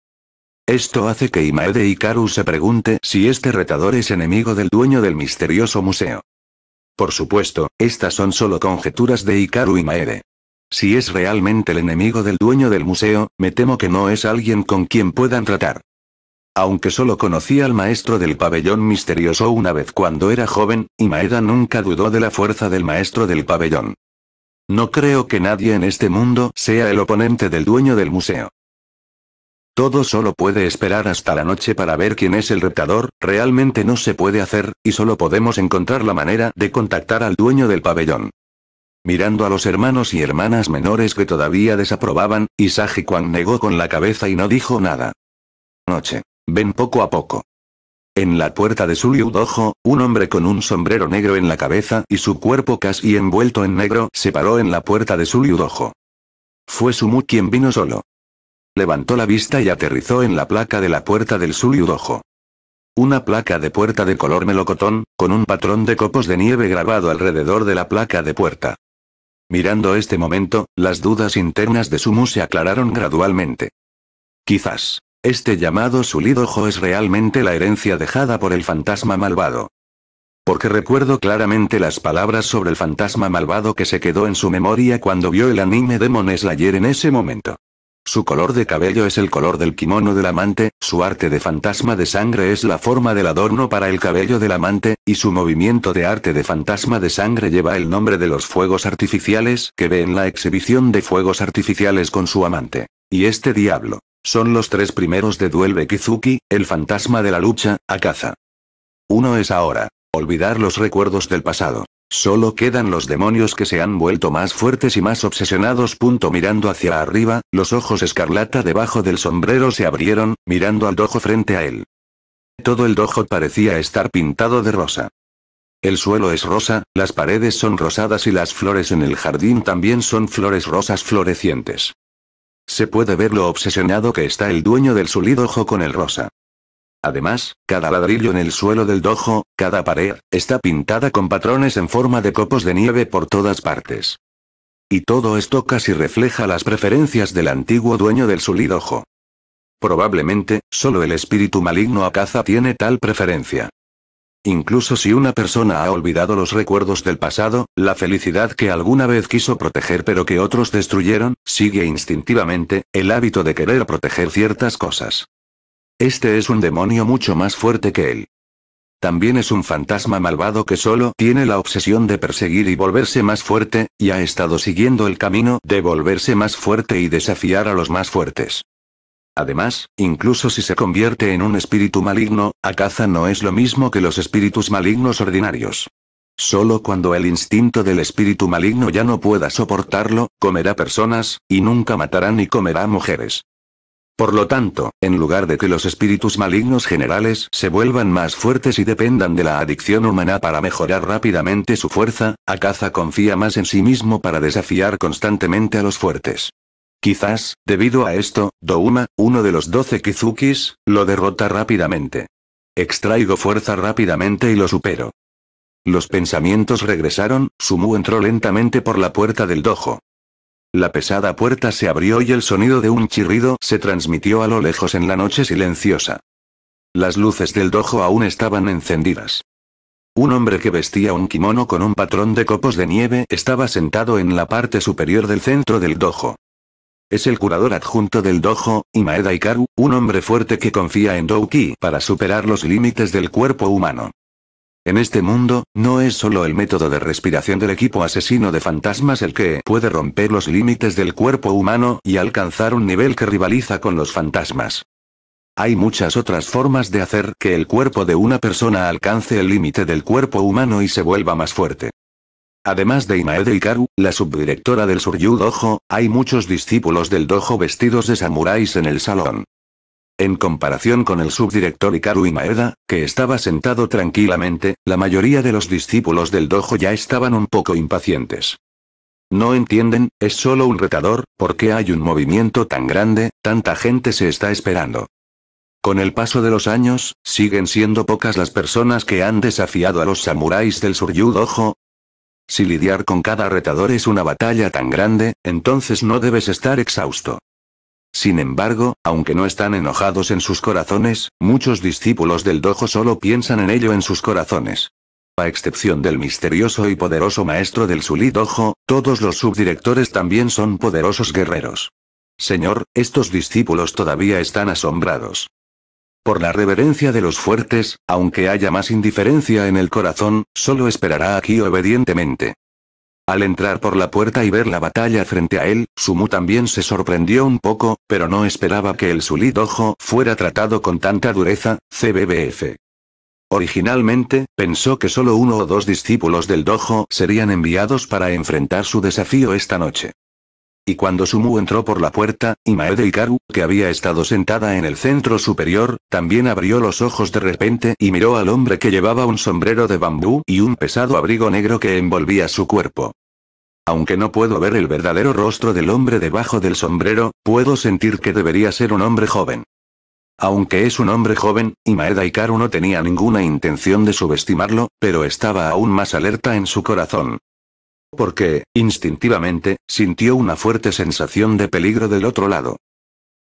Esto hace que Imaede karu se pregunte si este retador es enemigo del dueño del misterioso museo. Por supuesto, estas son solo conjeturas de Ikaru y Maede. Si es realmente el enemigo del dueño del museo, me temo que no es alguien con quien puedan tratar. Aunque solo conocí al maestro del pabellón misterioso una vez cuando era joven, y Maeda nunca dudó de la fuerza del maestro del pabellón. No creo que nadie en este mundo sea el oponente del dueño del museo. Todo solo puede esperar hasta la noche para ver quién es el retador, realmente no se puede hacer, y solo podemos encontrar la manera de contactar al dueño del pabellón. Mirando a los hermanos y hermanas menores que todavía desaprobaban, Isagi Kwan negó con la cabeza y no dijo nada. Noche. Ven poco a poco. En la puerta de su un hombre con un sombrero negro en la cabeza y su cuerpo casi envuelto en negro se paró en la puerta de su Fue Sumu quien vino solo levantó la vista y aterrizó en la placa de la puerta del sulidojo Una placa de puerta de color melocotón, con un patrón de copos de nieve grabado alrededor de la placa de puerta. Mirando este momento, las dudas internas de Sumu se aclararon gradualmente. Quizás, este llamado Sulidojo es realmente la herencia dejada por el fantasma malvado. Porque recuerdo claramente las palabras sobre el fantasma malvado que se quedó en su memoria cuando vio el anime Demon Slayer en ese momento. Su color de cabello es el color del kimono del amante, su arte de fantasma de sangre es la forma del adorno para el cabello del amante, y su movimiento de arte de fantasma de sangre lleva el nombre de los fuegos artificiales que ve en la exhibición de fuegos artificiales con su amante. Y este diablo. Son los tres primeros de Duelbe Kizuki, el fantasma de la lucha, a caza. Uno es ahora. Olvidar los recuerdos del pasado. Solo quedan los demonios que se han vuelto más fuertes y más obsesionados. Punto mirando hacia arriba, los ojos escarlata debajo del sombrero se abrieron, mirando al dojo frente a él. Todo el dojo parecía estar pintado de rosa. El suelo es rosa, las paredes son rosadas y las flores en el jardín también son flores rosas florecientes. Se puede ver lo obsesionado que está el dueño del sulidojo con el rosa. Además, cada ladrillo en el suelo del dojo, cada pared, está pintada con patrones en forma de copos de nieve por todas partes. Y todo esto casi refleja las preferencias del antiguo dueño del Sulidojo. Probablemente, solo el espíritu maligno a caza tiene tal preferencia. Incluso si una persona ha olvidado los recuerdos del pasado, la felicidad que alguna vez quiso proteger pero que otros destruyeron, sigue instintivamente, el hábito de querer proteger ciertas cosas. Este es un demonio mucho más fuerte que él. También es un fantasma malvado que solo tiene la obsesión de perseguir y volverse más fuerte, y ha estado siguiendo el camino de volverse más fuerte y desafiar a los más fuertes. Además, incluso si se convierte en un espíritu maligno, a caza no es lo mismo que los espíritus malignos ordinarios. Solo cuando el instinto del espíritu maligno ya no pueda soportarlo, comerá personas, y nunca matará ni comerá mujeres. Por lo tanto, en lugar de que los espíritus malignos generales se vuelvan más fuertes y dependan de la adicción humana para mejorar rápidamente su fuerza, Akaza confía más en sí mismo para desafiar constantemente a los fuertes. Quizás, debido a esto, Douma, uno de los doce Kizukis, lo derrota rápidamente. Extraigo fuerza rápidamente y lo supero. Los pensamientos regresaron, Sumu entró lentamente por la puerta del dojo. La pesada puerta se abrió y el sonido de un chirrido se transmitió a lo lejos en la noche silenciosa. Las luces del dojo aún estaban encendidas. Un hombre que vestía un kimono con un patrón de copos de nieve estaba sentado en la parte superior del centro del dojo. Es el curador adjunto del dojo, Imaeda Ikaru, un hombre fuerte que confía en Douki para superar los límites del cuerpo humano. En este mundo, no es solo el método de respiración del equipo asesino de fantasmas el que puede romper los límites del cuerpo humano y alcanzar un nivel que rivaliza con los fantasmas. Hay muchas otras formas de hacer que el cuerpo de una persona alcance el límite del cuerpo humano y se vuelva más fuerte. Además de Imaede Ikaru, la subdirectora del Suryu Dojo, hay muchos discípulos del dojo vestidos de samuráis en el salón en comparación con el subdirector y Imaeda, que estaba sentado tranquilamente, la mayoría de los discípulos del dojo ya estaban un poco impacientes. No entienden, es solo un retador, ¿por qué hay un movimiento tan grande, tanta gente se está esperando? Con el paso de los años, siguen siendo pocas las personas que han desafiado a los samuráis del Suryu Dojo, si lidiar con cada retador es una batalla tan grande, entonces no debes estar exhausto. Sin embargo, aunque no están enojados en sus corazones, muchos discípulos del dojo solo piensan en ello en sus corazones. A excepción del misterioso y poderoso maestro del Suli Dojo, todos los subdirectores también son poderosos guerreros. Señor, estos discípulos todavía están asombrados. Por la reverencia de los fuertes, aunque haya más indiferencia en el corazón, solo esperará aquí obedientemente. Al entrar por la puerta y ver la batalla frente a él, Sumu también se sorprendió un poco, pero no esperaba que el Suli Dojo fuera tratado con tanta dureza, CBBF. Originalmente, pensó que solo uno o dos discípulos del Dojo serían enviados para enfrentar su desafío esta noche. Y cuando Sumu entró por la puerta, Imaede Ikaru, que había estado sentada en el centro superior, también abrió los ojos de repente y miró al hombre que llevaba un sombrero de bambú y un pesado abrigo negro que envolvía su cuerpo. Aunque no puedo ver el verdadero rostro del hombre debajo del sombrero, puedo sentir que debería ser un hombre joven. Aunque es un hombre joven, Imaeda Ikaru no tenía ninguna intención de subestimarlo, pero estaba aún más alerta en su corazón. Porque, instintivamente, sintió una fuerte sensación de peligro del otro lado.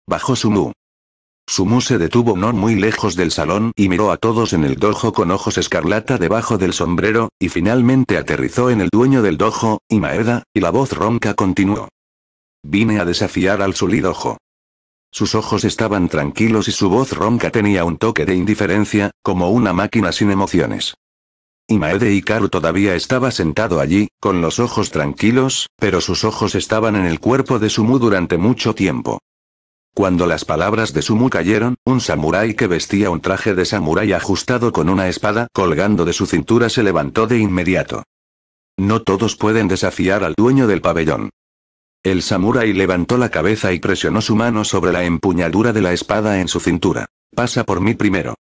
Bajo su mu, Sumu se detuvo no muy lejos del salón y miró a todos en el dojo con ojos escarlata debajo del sombrero, y finalmente aterrizó en el dueño del dojo, Imaeda, y la voz ronca continuó. Vine a desafiar al Sulidojo. Sus ojos estaban tranquilos y su voz ronca tenía un toque de indiferencia, como una máquina sin emociones. Imaede Karu todavía estaba sentado allí, con los ojos tranquilos, pero sus ojos estaban en el cuerpo de Sumu durante mucho tiempo. Cuando las palabras de Sumu cayeron, un samurái que vestía un traje de samurái ajustado con una espada colgando de su cintura se levantó de inmediato. No todos pueden desafiar al dueño del pabellón. El samurái levantó la cabeza y presionó su mano sobre la empuñadura de la espada en su cintura. Pasa por mí primero.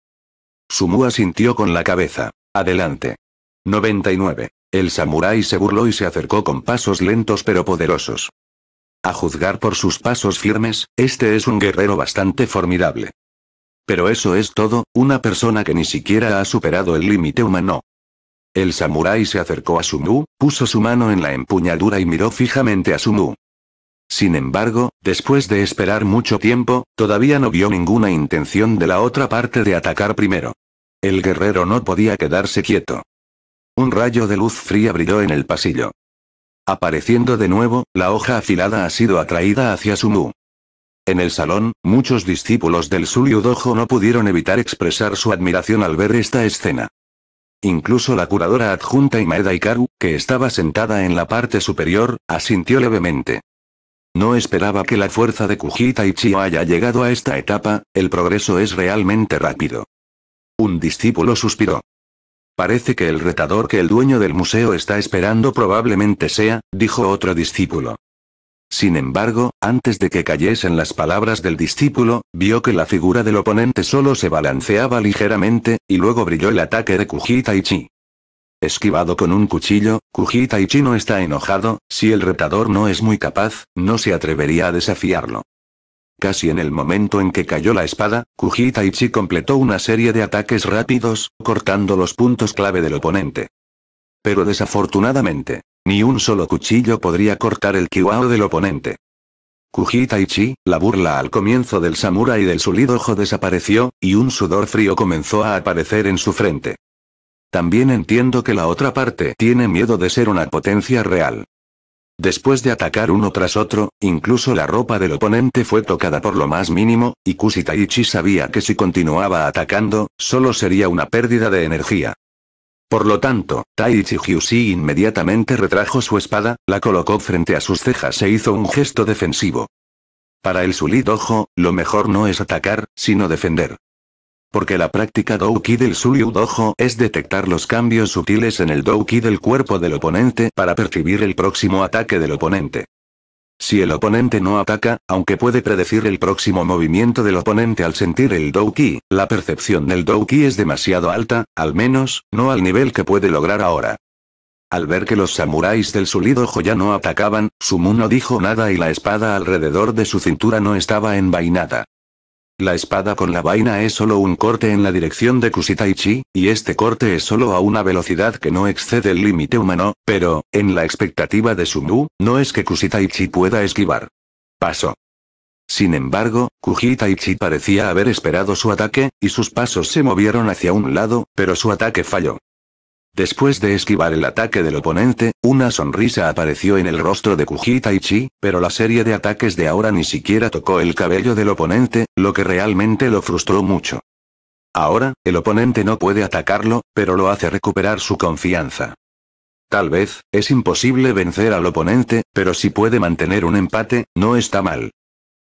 Sumu asintió con la cabeza. Adelante. 99. El samurái se burló y se acercó con pasos lentos pero poderosos. A juzgar por sus pasos firmes, este es un guerrero bastante formidable. Pero eso es todo, una persona que ni siquiera ha superado el límite humano. El samurái se acercó a Sumu, puso su mano en la empuñadura y miró fijamente a Sumu. Sin embargo, después de esperar mucho tiempo, todavía no vio ninguna intención de la otra parte de atacar primero. El guerrero no podía quedarse quieto. Un rayo de luz fría brilló en el pasillo. Apareciendo de nuevo, la hoja afilada ha sido atraída hacia Sumu. En el salón, muchos discípulos del Sulio Dojo no pudieron evitar expresar su admiración al ver esta escena. Incluso la curadora adjunta Imaeda Ikaru, que estaba sentada en la parte superior, asintió levemente. No esperaba que la fuerza de Kujita Ichio haya llegado a esta etapa, el progreso es realmente rápido. Un discípulo suspiró. Parece que el retador que el dueño del museo está esperando probablemente sea, dijo otro discípulo. Sin embargo, antes de que cayesen las palabras del discípulo, vio que la figura del oponente solo se balanceaba ligeramente, y luego brilló el ataque de Kujita Ichi. Esquivado con un cuchillo, Kujita no está enojado, si el retador no es muy capaz, no se atrevería a desafiarlo. Casi en el momento en que cayó la espada, Kujitaichi completó una serie de ataques rápidos, cortando los puntos clave del oponente. Pero desafortunadamente, ni un solo cuchillo podría cortar el kiwao del oponente. Kujitaichi, la burla al comienzo del samurai del sulidojo desapareció, y un sudor frío comenzó a aparecer en su frente. También entiendo que la otra parte tiene miedo de ser una potencia real. Después de atacar uno tras otro, incluso la ropa del oponente fue tocada por lo más mínimo, y Kusitaichi sabía que si continuaba atacando, solo sería una pérdida de energía. Por lo tanto, Taichi Hyushi inmediatamente retrajo su espada, la colocó frente a sus cejas e hizo un gesto defensivo. Para el ojo, lo mejor no es atacar, sino defender. Porque la práctica Douki del Suryu Dojo es detectar los cambios sutiles en el Douki del cuerpo del oponente para percibir el próximo ataque del oponente. Si el oponente no ataca, aunque puede predecir el próximo movimiento del oponente al sentir el Douki, la percepción del Douki es demasiado alta, al menos, no al nivel que puede lograr ahora. Al ver que los samuráis del Sulidojo ya no atacaban, Sumu no dijo nada y la espada alrededor de su cintura no estaba envainada. La espada con la vaina es solo un corte en la dirección de Kusitaichi, y este corte es solo a una velocidad que no excede el límite humano, pero, en la expectativa de Sumu, no es que Kusitaichi pueda esquivar. Paso. Sin embargo, Kujitaichi parecía haber esperado su ataque, y sus pasos se movieron hacia un lado, pero su ataque falló. Después de esquivar el ataque del oponente, una sonrisa apareció en el rostro de Kujita pero la serie de ataques de ahora ni siquiera tocó el cabello del oponente, lo que realmente lo frustró mucho. Ahora, el oponente no puede atacarlo, pero lo hace recuperar su confianza. Tal vez, es imposible vencer al oponente, pero si puede mantener un empate, no está mal.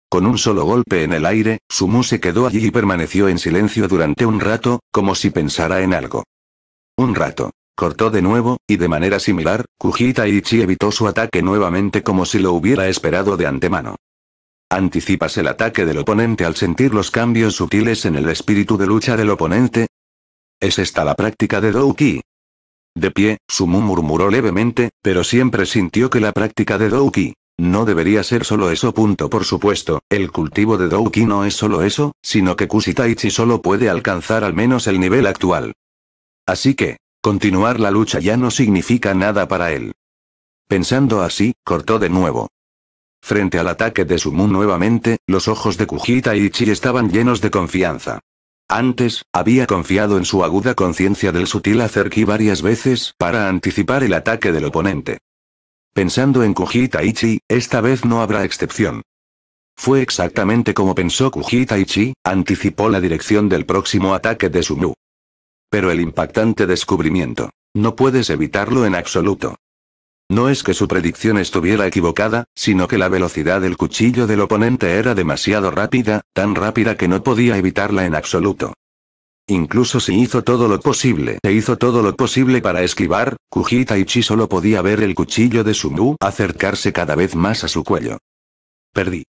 Con un solo golpe en el aire, Sumu se quedó allí y permaneció en silencio durante un rato, como si pensara en algo. Un rato. Cortó de nuevo, y de manera similar, Kujita evitó su ataque nuevamente como si lo hubiera esperado de antemano. ¿Anticipas el ataque del oponente al sentir los cambios sutiles en el espíritu de lucha del oponente? ¿Es esta la práctica de Douki? De pie, Sumu murmuró levemente, pero siempre sintió que la práctica de Douki no debería ser solo eso. Punto. Por supuesto, el cultivo de Douki no es solo eso, sino que Kusitaichi solo puede alcanzar al menos el nivel actual. Así que, continuar la lucha ya no significa nada para él. Pensando así, cortó de nuevo. Frente al ataque de Sumu nuevamente, los ojos de Kujita Ichi estaban llenos de confianza. Antes, había confiado en su aguda conciencia del sutil acerqui varias veces para anticipar el ataque del oponente. Pensando en Kujita Ichi, esta vez no habrá excepción. Fue exactamente como pensó Kujita Ichi, anticipó la dirección del próximo ataque de Sumu. Pero el impactante descubrimiento. No puedes evitarlo en absoluto. No es que su predicción estuviera equivocada, sino que la velocidad del cuchillo del oponente era demasiado rápida, tan rápida que no podía evitarla en absoluto. Incluso si hizo todo lo posible e hizo todo lo posible para esquivar, Kujita Ichi solo podía ver el cuchillo de Sumu acercarse cada vez más a su cuello. Perdí.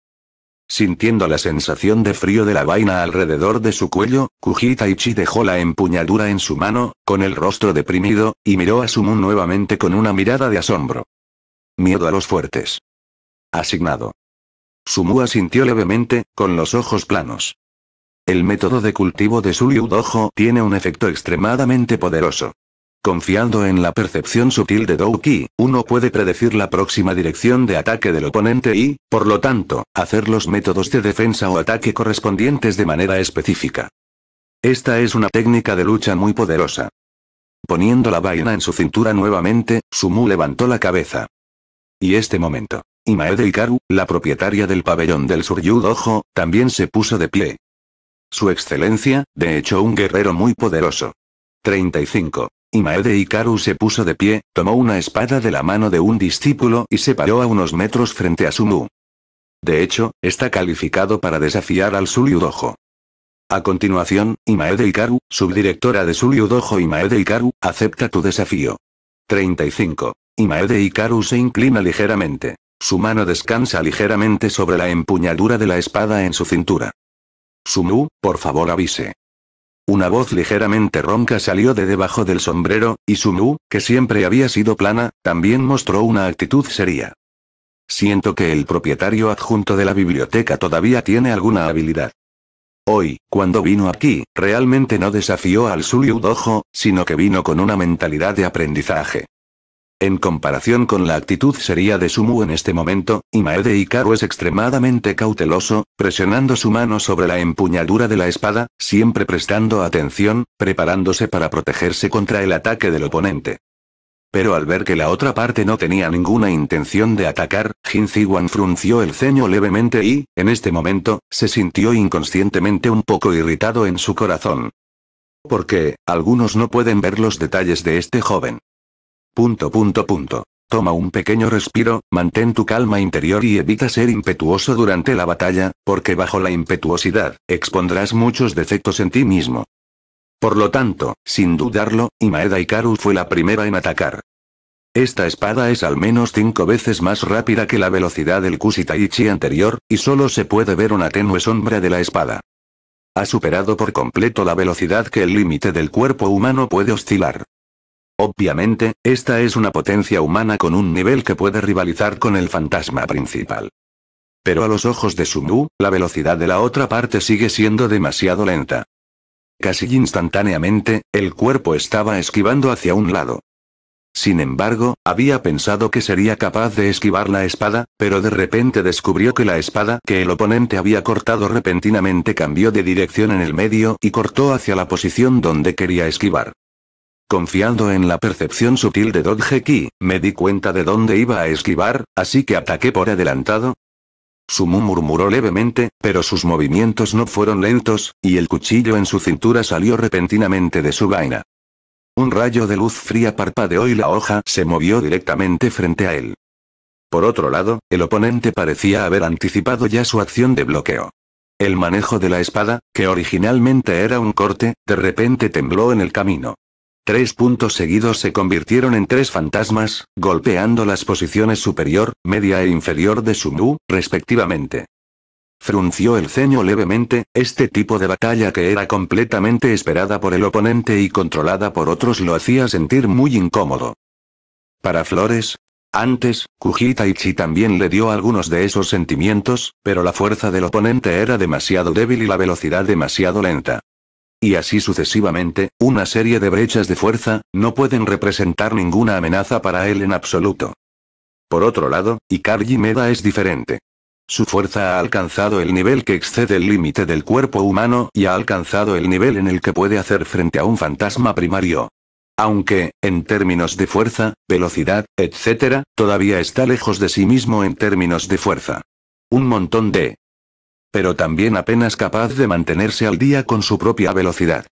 Sintiendo la sensación de frío de la vaina alrededor de su cuello, Kujitaichi dejó la empuñadura en su mano, con el rostro deprimido, y miró a Sumu nuevamente con una mirada de asombro. Miedo a los fuertes. Asignado. Sumu asintió levemente, con los ojos planos. El método de cultivo de su Dojo tiene un efecto extremadamente poderoso. Confiando en la percepción sutil de Douki, uno puede predecir la próxima dirección de ataque del oponente y, por lo tanto, hacer los métodos de defensa o ataque correspondientes de manera específica. Esta es una técnica de lucha muy poderosa. Poniendo la vaina en su cintura nuevamente, Sumu levantó la cabeza. Y este momento. Imaede Ikaru, la propietaria del pabellón del Suryudojo, también se puso de pie. Su excelencia, de hecho un guerrero muy poderoso. 35. Imaede Ikaru se puso de pie, tomó una espada de la mano de un discípulo y se paró a unos metros frente a Sumu. De hecho, está calificado para desafiar al Suryudojo. A continuación, Imaede Ikaru, subdirectora de Suryudojo Imaede Ikaru, acepta tu desafío. 35. Imaede Ikaru se inclina ligeramente. Su mano descansa ligeramente sobre la empuñadura de la espada en su cintura. Sumu, por favor avise. Una voz ligeramente ronca salió de debajo del sombrero, y Sumu, que siempre había sido plana, también mostró una actitud seria. Siento que el propietario adjunto de la biblioteca todavía tiene alguna habilidad. Hoy, cuando vino aquí, realmente no desafió al Suliu sino que vino con una mentalidad de aprendizaje. En comparación con la actitud seria de Sumu en este momento, Imaede Ikaru es extremadamente cauteloso, presionando su mano sobre la empuñadura de la espada, siempre prestando atención, preparándose para protegerse contra el ataque del oponente. Pero al ver que la otra parte no tenía ninguna intención de atacar, Jin frunció el ceño levemente y, en este momento, se sintió inconscientemente un poco irritado en su corazón. Porque, algunos no pueden ver los detalles de este joven. Punto punto punto. Toma un pequeño respiro, mantén tu calma interior y evita ser impetuoso durante la batalla, porque bajo la impetuosidad, expondrás muchos defectos en ti mismo. Por lo tanto, sin dudarlo, Imaeda Ikaru fue la primera en atacar. Esta espada es al menos cinco veces más rápida que la velocidad del Kusitaichi anterior, y solo se puede ver una tenue sombra de la espada. Ha superado por completo la velocidad que el límite del cuerpo humano puede oscilar. Obviamente, esta es una potencia humana con un nivel que puede rivalizar con el fantasma principal. Pero a los ojos de Sumu, la velocidad de la otra parte sigue siendo demasiado lenta. Casi instantáneamente, el cuerpo estaba esquivando hacia un lado. Sin embargo, había pensado que sería capaz de esquivar la espada, pero de repente descubrió que la espada que el oponente había cortado repentinamente cambió de dirección en el medio y cortó hacia la posición donde quería esquivar. Confiando en la percepción sutil de Dodge me di cuenta de dónde iba a esquivar, así que ataqué por adelantado. Sumu murmuró levemente, pero sus movimientos no fueron lentos, y el cuchillo en su cintura salió repentinamente de su vaina. Un rayo de luz fría parpadeó y la hoja se movió directamente frente a él. Por otro lado, el oponente parecía haber anticipado ya su acción de bloqueo. El manejo de la espada, que originalmente era un corte, de repente tembló en el camino. Tres puntos seguidos se convirtieron en tres fantasmas, golpeando las posiciones superior, media e inferior de Mu, respectivamente. Frunció el ceño levemente, este tipo de batalla que era completamente esperada por el oponente y controlada por otros lo hacía sentir muy incómodo. Para Flores, antes, Kujitaichi también le dio algunos de esos sentimientos, pero la fuerza del oponente era demasiado débil y la velocidad demasiado lenta y así sucesivamente, una serie de brechas de fuerza, no pueden representar ninguna amenaza para él en absoluto. Por otro lado, Ikari Meda es diferente. Su fuerza ha alcanzado el nivel que excede el límite del cuerpo humano y ha alcanzado el nivel en el que puede hacer frente a un fantasma primario. Aunque, en términos de fuerza, velocidad, etc., todavía está lejos de sí mismo en términos de fuerza. Un montón de pero también apenas capaz de mantenerse al día con su propia velocidad.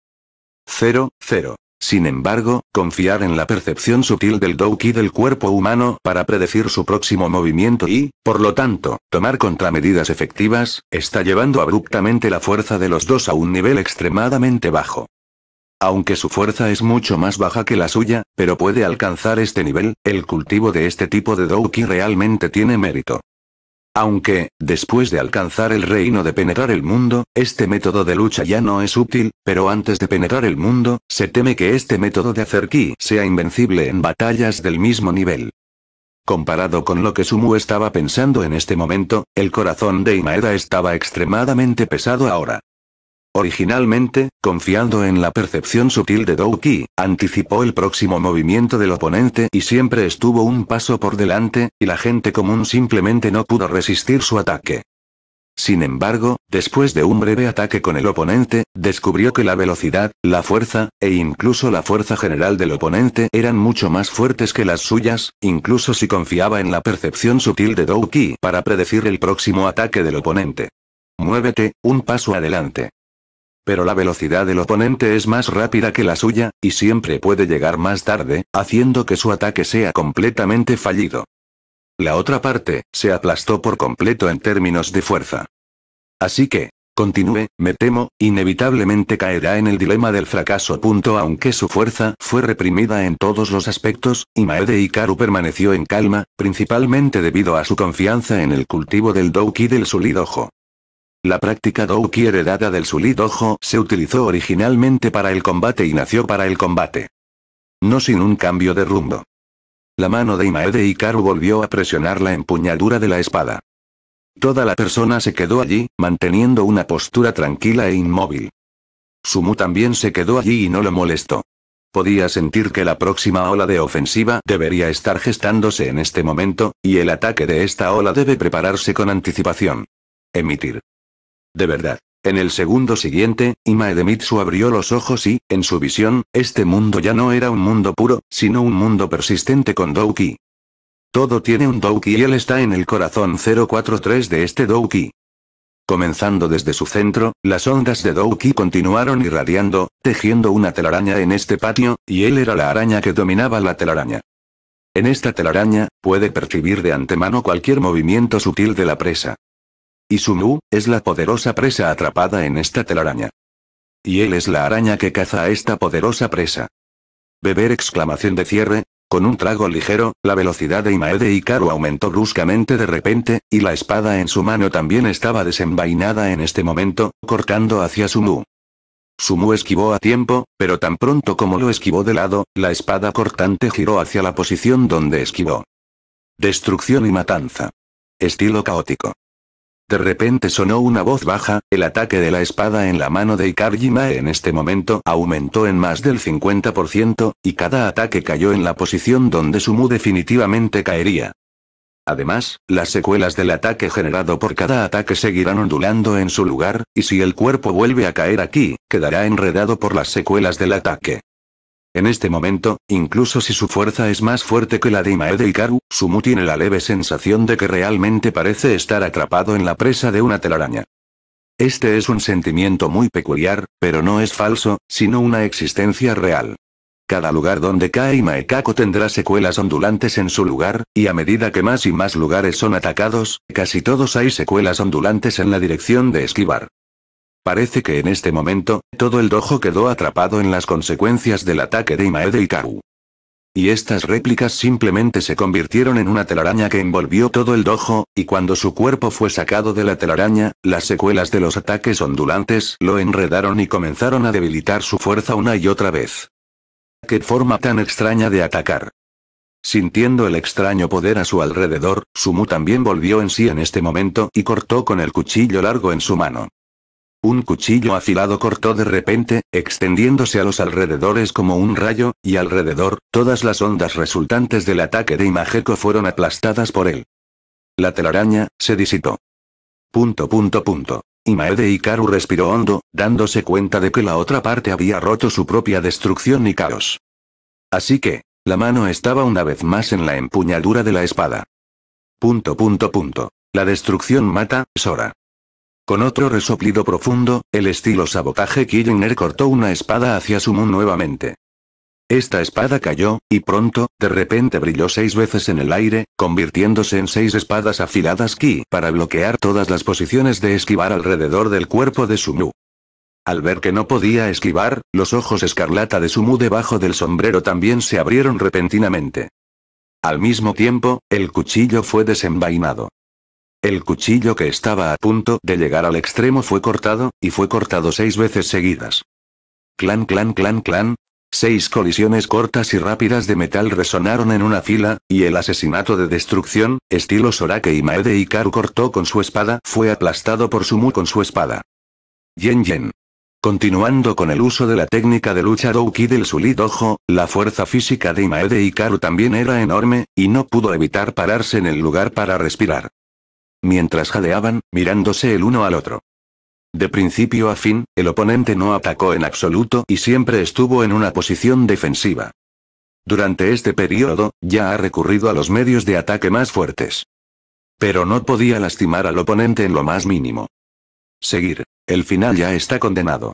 0, 0. Sin embargo, confiar en la percepción sutil del Douki del cuerpo humano para predecir su próximo movimiento y, por lo tanto, tomar contramedidas efectivas, está llevando abruptamente la fuerza de los dos a un nivel extremadamente bajo. Aunque su fuerza es mucho más baja que la suya, pero puede alcanzar este nivel, el cultivo de este tipo de Douki realmente tiene mérito. Aunque, después de alcanzar el reino de penetrar el mundo, este método de lucha ya no es útil, pero antes de penetrar el mundo, se teme que este método de hacer ki sea invencible en batallas del mismo nivel. Comparado con lo que Sumu estaba pensando en este momento, el corazón de Imaeda estaba extremadamente pesado ahora. Originalmente, confiando en la percepción sutil de Doki, anticipó el próximo movimiento del oponente y siempre estuvo un paso por delante, y la gente común simplemente no pudo resistir su ataque. Sin embargo, después de un breve ataque con el oponente, descubrió que la velocidad, la fuerza, e incluso la fuerza general del oponente eran mucho más fuertes que las suyas, incluso si confiaba en la percepción sutil de Doki para predecir el próximo ataque del oponente. Muévete, un paso adelante. Pero la velocidad del oponente es más rápida que la suya, y siempre puede llegar más tarde, haciendo que su ataque sea completamente fallido. La otra parte, se aplastó por completo en términos de fuerza. Así que, continúe, me temo, inevitablemente caerá en el dilema del fracaso. Punto, aunque su fuerza fue reprimida en todos los aspectos, y Imaede Karu permaneció en calma, principalmente debido a su confianza en el cultivo del Douki del Sulidojo. La práctica Douki heredada del sulid ojo se utilizó originalmente para el combate y nació para el combate. No sin un cambio de rumbo. La mano de Imaede y Karu volvió a presionar la empuñadura de la espada. Toda la persona se quedó allí, manteniendo una postura tranquila e inmóvil. Sumu también se quedó allí y no lo molestó. Podía sentir que la próxima ola de ofensiva debería estar gestándose en este momento, y el ataque de esta ola debe prepararse con anticipación. Emitir de verdad. En el segundo siguiente, Imaedemitsu abrió los ojos y, en su visión, este mundo ya no era un mundo puro, sino un mundo persistente con Douki. Todo tiene un Douki y él está en el corazón 043 de este Douki. Comenzando desde su centro, las ondas de Douki continuaron irradiando, tejiendo una telaraña en este patio, y él era la araña que dominaba la telaraña. En esta telaraña, puede percibir de antemano cualquier movimiento sutil de la presa. Y Sumu, es la poderosa presa atrapada en esta telaraña. Y él es la araña que caza a esta poderosa presa. Beber exclamación de cierre, con un trago ligero, la velocidad de Imaede Karu aumentó bruscamente de repente, y la espada en su mano también estaba desenvainada en este momento, cortando hacia Sumu. Sumu esquivó a tiempo, pero tan pronto como lo esquivó de lado, la espada cortante giró hacia la posición donde esquivó. Destrucción y matanza. Estilo caótico. De repente sonó una voz baja, el ataque de la espada en la mano de Ikarjimae en este momento aumentó en más del 50%, y cada ataque cayó en la posición donde Sumu definitivamente caería. Además, las secuelas del ataque generado por cada ataque seguirán ondulando en su lugar, y si el cuerpo vuelve a caer aquí, quedará enredado por las secuelas del ataque. En este momento, incluso si su fuerza es más fuerte que la de Imae de Karu, Sumu tiene la leve sensación de que realmente parece estar atrapado en la presa de una telaraña. Este es un sentimiento muy peculiar, pero no es falso, sino una existencia real. Cada lugar donde cae Imaekako tendrá secuelas ondulantes en su lugar, y a medida que más y más lugares son atacados, casi todos hay secuelas ondulantes en la dirección de esquivar. Parece que en este momento, todo el dojo quedó atrapado en las consecuencias del ataque de Imaede y Karu. Y estas réplicas simplemente se convirtieron en una telaraña que envolvió todo el dojo, y cuando su cuerpo fue sacado de la telaraña, las secuelas de los ataques ondulantes lo enredaron y comenzaron a debilitar su fuerza una y otra vez. ¡Qué forma tan extraña de atacar! Sintiendo el extraño poder a su alrededor, Sumu también volvió en sí en este momento y cortó con el cuchillo largo en su mano. Un cuchillo afilado cortó de repente, extendiéndose a los alrededores como un rayo, y alrededor, todas las ondas resultantes del ataque de Imajeko fueron aplastadas por él. La telaraña, se disipó. Punto punto punto. Imaede Ikaru respiró hondo, dándose cuenta de que la otra parte había roto su propia destrucción y caos. Así que, la mano estaba una vez más en la empuñadura de la espada. Punto punto punto. La destrucción mata, Sora. Con otro resoplido profundo, el estilo sabotaje Killiner cortó una espada hacia Sumu nuevamente. Esta espada cayó, y pronto, de repente brilló seis veces en el aire, convirtiéndose en seis espadas afiladas Ki para bloquear todas las posiciones de esquivar alrededor del cuerpo de Sumu. Al ver que no podía esquivar, los ojos escarlata de Sumu debajo del sombrero también se abrieron repentinamente. Al mismo tiempo, el cuchillo fue desenvainado. El cuchillo que estaba a punto de llegar al extremo fue cortado, y fue cortado seis veces seguidas. Clan, clan, clan, clan. Seis colisiones cortas y rápidas de metal resonaron en una fila, y el asesinato de destrucción, estilo Sorake y Maede Ikaru cortó con su espada, fue aplastado por Sumu con su espada. Yen Yen. Continuando con el uso de la técnica de lucha Douki del ojo, la fuerza física de Imaede Ikaru también era enorme, y no pudo evitar pararse en el lugar para respirar mientras jadeaban, mirándose el uno al otro. De principio a fin, el oponente no atacó en absoluto y siempre estuvo en una posición defensiva. Durante este periodo, ya ha recurrido a los medios de ataque más fuertes. Pero no podía lastimar al oponente en lo más mínimo. Seguir. El final ya está condenado.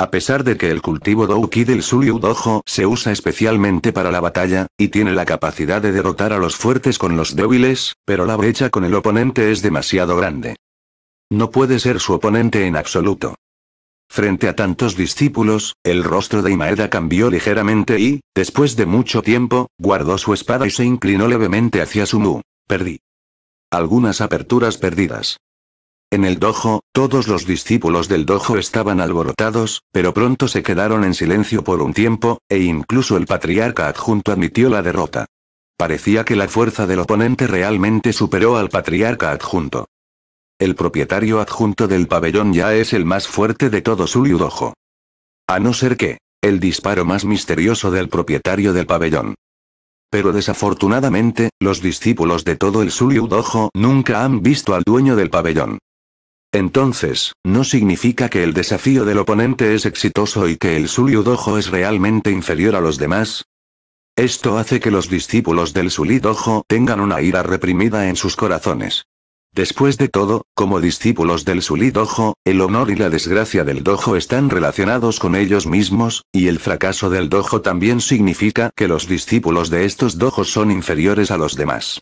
A pesar de que el cultivo Douki del Suliu Dojo se usa especialmente para la batalla, y tiene la capacidad de derrotar a los fuertes con los débiles, pero la brecha con el oponente es demasiado grande. No puede ser su oponente en absoluto. Frente a tantos discípulos, el rostro de Imaeda cambió ligeramente y, después de mucho tiempo, guardó su espada y se inclinó levemente hacia Sumu. Perdí. Algunas aperturas perdidas. En el dojo, todos los discípulos del dojo estaban alborotados, pero pronto se quedaron en silencio por un tiempo, e incluso el patriarca adjunto admitió la derrota. Parecía que la fuerza del oponente realmente superó al patriarca adjunto. El propietario adjunto del pabellón ya es el más fuerte de todo su Dojo. A no ser que, el disparo más misterioso del propietario del pabellón. Pero desafortunadamente, los discípulos de todo el Sulyu nunca han visto al dueño del pabellón. Entonces, no significa que el desafío del oponente es exitoso y que el Suli es realmente inferior a los demás. Esto hace que los discípulos del Suli Dojo tengan una ira reprimida en sus corazones. Después de todo, como discípulos del Suli el honor y la desgracia del Dojo están relacionados con ellos mismos, y el fracaso del Dojo también significa que los discípulos de estos Dojos son inferiores a los demás.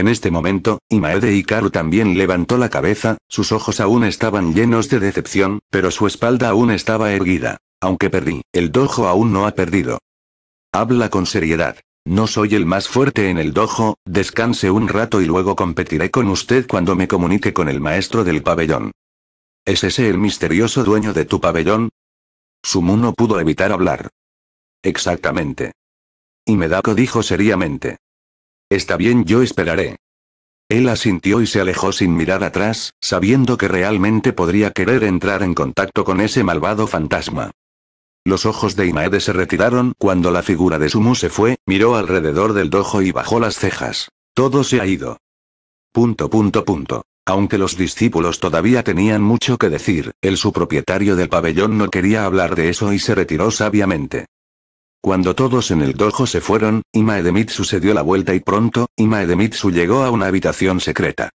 En este momento, Imaede Karu también levantó la cabeza, sus ojos aún estaban llenos de decepción, pero su espalda aún estaba erguida. Aunque perdí, el dojo aún no ha perdido. Habla con seriedad. No soy el más fuerte en el dojo, descanse un rato y luego competiré con usted cuando me comunique con el maestro del pabellón. ¿Es ese el misterioso dueño de tu pabellón? Sumu no pudo evitar hablar. Exactamente. Y Medako dijo seriamente. Está bien, yo esperaré. Él asintió y se alejó sin mirar atrás, sabiendo que realmente podría querer entrar en contacto con ese malvado fantasma. Los ojos de Imaede se retiraron cuando la figura de Sumu se fue, miró alrededor del dojo y bajó las cejas. Todo se ha ido. Punto punto punto. Aunque los discípulos todavía tenían mucho que decir, el su propietario del pabellón no quería hablar de eso y se retiró sabiamente. Cuando todos en el dojo se fueron, Imaedemitsu se dio la vuelta y pronto, Imaedemitsu llegó a una habitación secreta.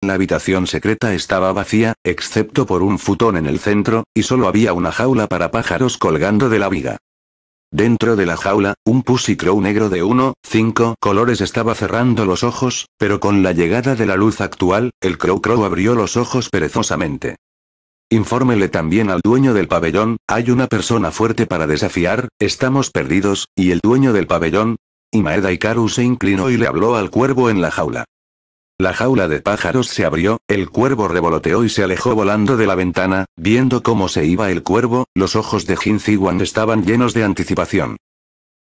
La habitación secreta estaba vacía, excepto por un futón en el centro, y solo había una jaula para pájaros colgando de la viga. Dentro de la jaula, un pussy crow negro de 1,5 colores estaba cerrando los ojos, pero con la llegada de la luz actual, el crow crow abrió los ojos perezosamente. Infórmele también al dueño del pabellón, hay una persona fuerte para desafiar, estamos perdidos, y el dueño del pabellón. Y Maeda Ikaru se inclinó y le habló al cuervo en la jaula. La jaula de pájaros se abrió, el cuervo revoloteó y se alejó volando de la ventana, viendo cómo se iba el cuervo, los ojos de Jin Ziwan estaban llenos de anticipación.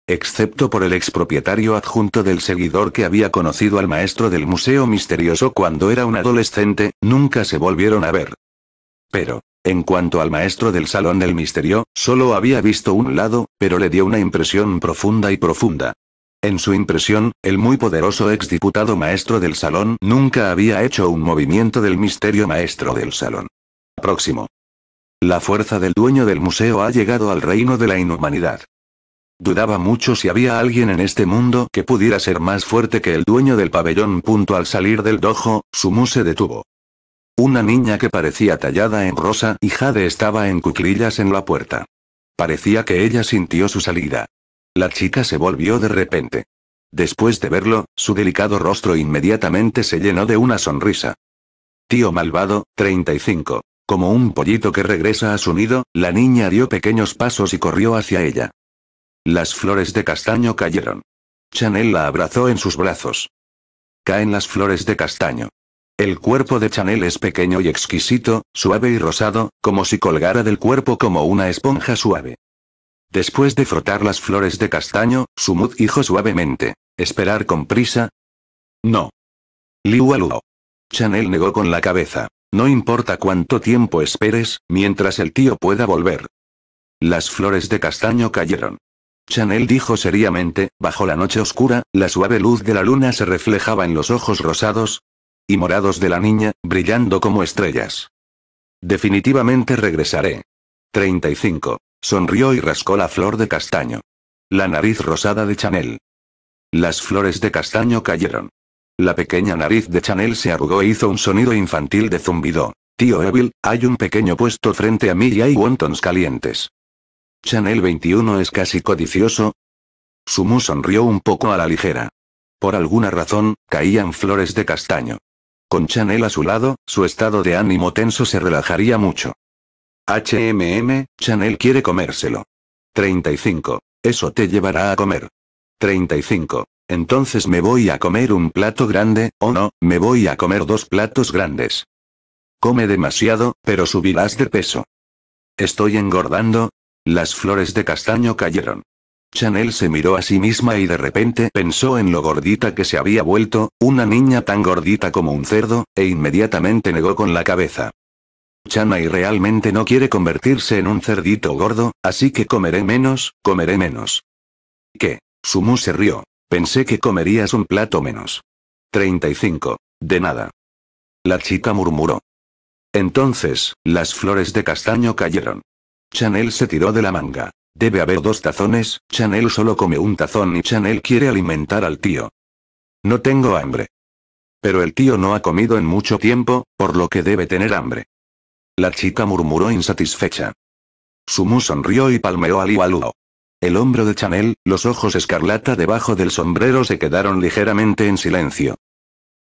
Excepto por el expropietario adjunto del seguidor que había conocido al maestro del museo misterioso cuando era un adolescente, nunca se volvieron a ver. Pero, en cuanto al maestro del Salón del Misterio, solo había visto un lado, pero le dio una impresión profunda y profunda. En su impresión, el muy poderoso exdiputado maestro del Salón nunca había hecho un movimiento del misterio maestro del Salón. Próximo. La fuerza del dueño del museo ha llegado al reino de la inhumanidad. Dudaba mucho si había alguien en este mundo que pudiera ser más fuerte que el dueño del pabellón. Punto al salir del dojo, Sumu se detuvo. Una niña que parecía tallada en rosa y jade estaba en cuclillas en la puerta. Parecía que ella sintió su salida. La chica se volvió de repente. Después de verlo, su delicado rostro inmediatamente se llenó de una sonrisa. Tío malvado, 35. Como un pollito que regresa a su nido, la niña dio pequeños pasos y corrió hacia ella. Las flores de castaño cayeron. Chanel la abrazó en sus brazos. Caen las flores de castaño. El cuerpo de Chanel es pequeño y exquisito, suave y rosado, como si colgara del cuerpo como una esponja suave. Después de frotar las flores de castaño, Sumud dijo suavemente. ¿Esperar con prisa? No. Liu Chanel negó con la cabeza. No importa cuánto tiempo esperes, mientras el tío pueda volver. Las flores de castaño cayeron. Chanel dijo seriamente, bajo la noche oscura, la suave luz de la luna se reflejaba en los ojos rosados, y morados de la niña, brillando como estrellas. Definitivamente regresaré. 35. Sonrió y rascó la flor de castaño. La nariz rosada de Chanel. Las flores de castaño cayeron. La pequeña nariz de Chanel se arrugó e hizo un sonido infantil de zumbido. Tío Evil, hay un pequeño puesto frente a mí y hay wontons calientes. Chanel 21 es casi codicioso. Sumu sonrió un poco a la ligera. Por alguna razón, caían flores de castaño. Con Chanel a su lado, su estado de ánimo tenso se relajaría mucho. HMM, Chanel quiere comérselo. 35. Eso te llevará a comer. 35. Entonces me voy a comer un plato grande, o no, me voy a comer dos platos grandes. Come demasiado, pero subirás de peso. Estoy engordando. Las flores de castaño cayeron. Chanel se miró a sí misma y de repente pensó en lo gordita que se había vuelto, una niña tan gordita como un cerdo, e inmediatamente negó con la cabeza. y realmente no quiere convertirse en un cerdito gordo, así que comeré menos, comeré menos. ¿Qué? Sumu se rió. Pensé que comerías un plato menos. 35. De nada. La chica murmuró. Entonces, las flores de castaño cayeron. Chanel se tiró de la manga. Debe haber dos tazones, Chanel solo come un tazón y Chanel quiere alimentar al tío. No tengo hambre. Pero el tío no ha comido en mucho tiempo, por lo que debe tener hambre. La chica murmuró insatisfecha. Sumu sonrió y palmeó al Iwaluo. El hombro de Chanel, los ojos escarlata debajo del sombrero se quedaron ligeramente en silencio.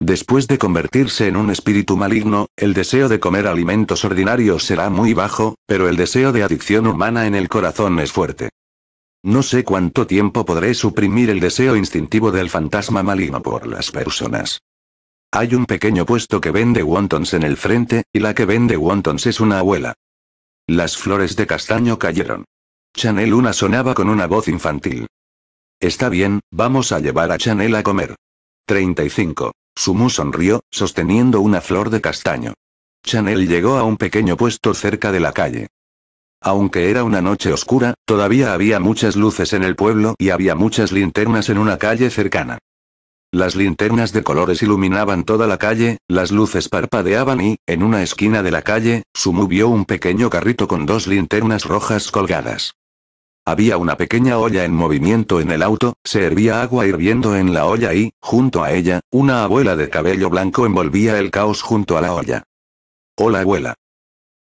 Después de convertirse en un espíritu maligno, el deseo de comer alimentos ordinarios será muy bajo, pero el deseo de adicción humana en el corazón es fuerte. No sé cuánto tiempo podré suprimir el deseo instintivo del fantasma maligno por las personas. Hay un pequeño puesto que vende wontons en el frente, y la que vende wontons es una abuela. Las flores de castaño cayeron. Chanel una sonaba con una voz infantil. Está bien, vamos a llevar a Chanel a comer. 35. Sumu sonrió, sosteniendo una flor de castaño. Chanel llegó a un pequeño puesto cerca de la calle. Aunque era una noche oscura, todavía había muchas luces en el pueblo y había muchas linternas en una calle cercana. Las linternas de colores iluminaban toda la calle, las luces parpadeaban y, en una esquina de la calle, Sumu vio un pequeño carrito con dos linternas rojas colgadas. Había una pequeña olla en movimiento en el auto, se hervía agua hirviendo en la olla y, junto a ella, una abuela de cabello blanco envolvía el caos junto a la olla. Hola abuela.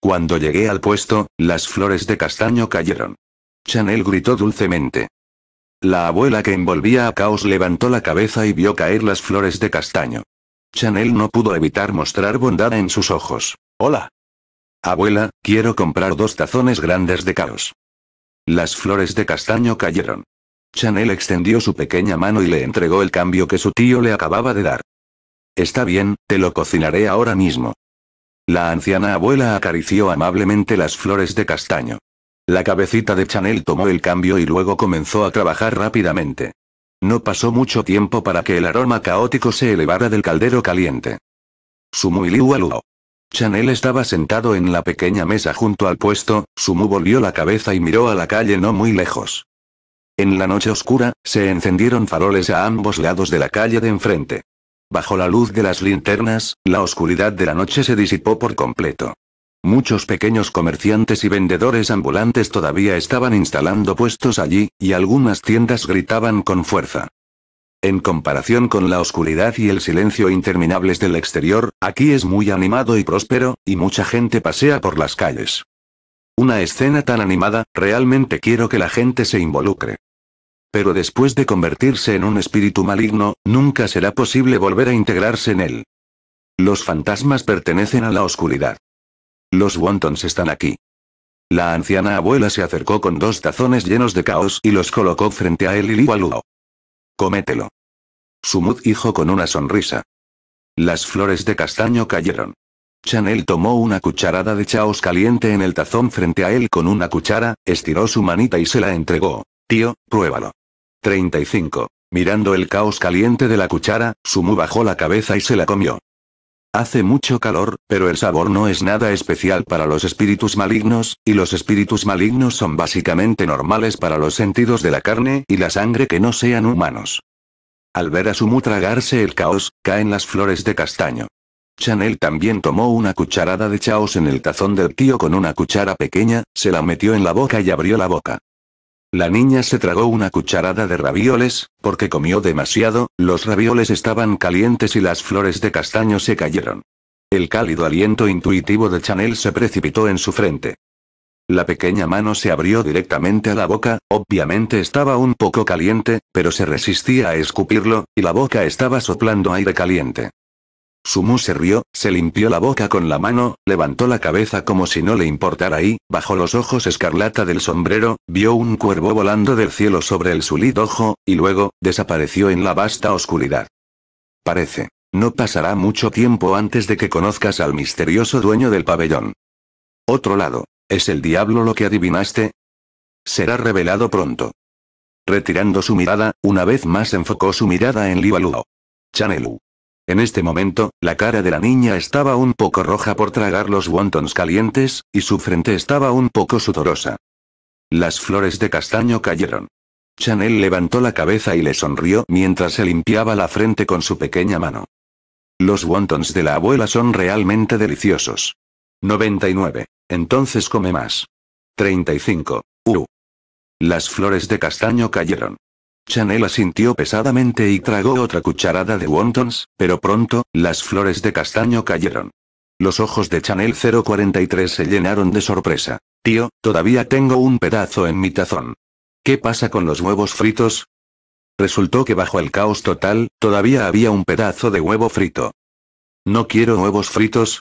Cuando llegué al puesto, las flores de castaño cayeron. Chanel gritó dulcemente. La abuela que envolvía a Caos levantó la cabeza y vio caer las flores de castaño. Chanel no pudo evitar mostrar bondad en sus ojos. Hola. Abuela, quiero comprar dos tazones grandes de Caos. Las flores de castaño cayeron. Chanel extendió su pequeña mano y le entregó el cambio que su tío le acababa de dar. Está bien, te lo cocinaré ahora mismo. La anciana abuela acarició amablemente las flores de castaño. La cabecita de Chanel tomó el cambio y luego comenzó a trabajar rápidamente. No pasó mucho tiempo para que el aroma caótico se elevara del caldero caliente. Sumuiliualuo. Chanel estaba sentado en la pequeña mesa junto al puesto, Sumu volvió la cabeza y miró a la calle no muy lejos. En la noche oscura, se encendieron faroles a ambos lados de la calle de enfrente. Bajo la luz de las linternas, la oscuridad de la noche se disipó por completo. Muchos pequeños comerciantes y vendedores ambulantes todavía estaban instalando puestos allí, y algunas tiendas gritaban con fuerza. En comparación con la oscuridad y el silencio interminables del exterior, aquí es muy animado y próspero, y mucha gente pasea por las calles. Una escena tan animada, realmente quiero que la gente se involucre. Pero después de convertirse en un espíritu maligno, nunca será posible volver a integrarse en él. Los fantasmas pertenecen a la oscuridad. Los Wontons están aquí. La anciana abuela se acercó con dos tazones llenos de caos y los colocó frente a él y Liwaluo. Comételo. Sumud dijo con una sonrisa. Las flores de castaño cayeron. Chanel tomó una cucharada de chaos caliente en el tazón frente a él con una cuchara, estiró su manita y se la entregó. Tío, pruébalo. 35. Mirando el caos caliente de la cuchara, Sumu bajó la cabeza y se la comió. Hace mucho calor, pero el sabor no es nada especial para los espíritus malignos, y los espíritus malignos son básicamente normales para los sentidos de la carne y la sangre que no sean humanos. Al ver a Sumu tragarse el caos, caen las flores de castaño. Chanel también tomó una cucharada de chaos en el tazón del tío con una cuchara pequeña, se la metió en la boca y abrió la boca. La niña se tragó una cucharada de ravioles, porque comió demasiado, los ravioles estaban calientes y las flores de castaño se cayeron. El cálido aliento intuitivo de Chanel se precipitó en su frente. La pequeña mano se abrió directamente a la boca, obviamente estaba un poco caliente, pero se resistía a escupirlo, y la boca estaba soplando aire caliente. Sumu se rió, se limpió la boca con la mano, levantó la cabeza como si no le importara y, bajo los ojos escarlata del sombrero, vio un cuervo volando del cielo sobre el sulid ojo, y luego, desapareció en la vasta oscuridad. Parece. No pasará mucho tiempo antes de que conozcas al misterioso dueño del pabellón. Otro lado. ¿Es el diablo lo que adivinaste? Será revelado pronto. Retirando su mirada, una vez más enfocó su mirada en Libaluo. Chanelu. En este momento, la cara de la niña estaba un poco roja por tragar los wontons calientes, y su frente estaba un poco sudorosa. Las flores de castaño cayeron. Chanel levantó la cabeza y le sonrió mientras se limpiaba la frente con su pequeña mano. Los wontons de la abuela son realmente deliciosos. 99. Entonces come más. 35. Uh. Las flores de castaño cayeron. Chanel asintió pesadamente y tragó otra cucharada de wontons, pero pronto, las flores de castaño cayeron. Los ojos de Chanel 043 se llenaron de sorpresa. Tío, todavía tengo un pedazo en mi tazón. ¿Qué pasa con los huevos fritos? Resultó que bajo el caos total, todavía había un pedazo de huevo frito. No quiero huevos fritos.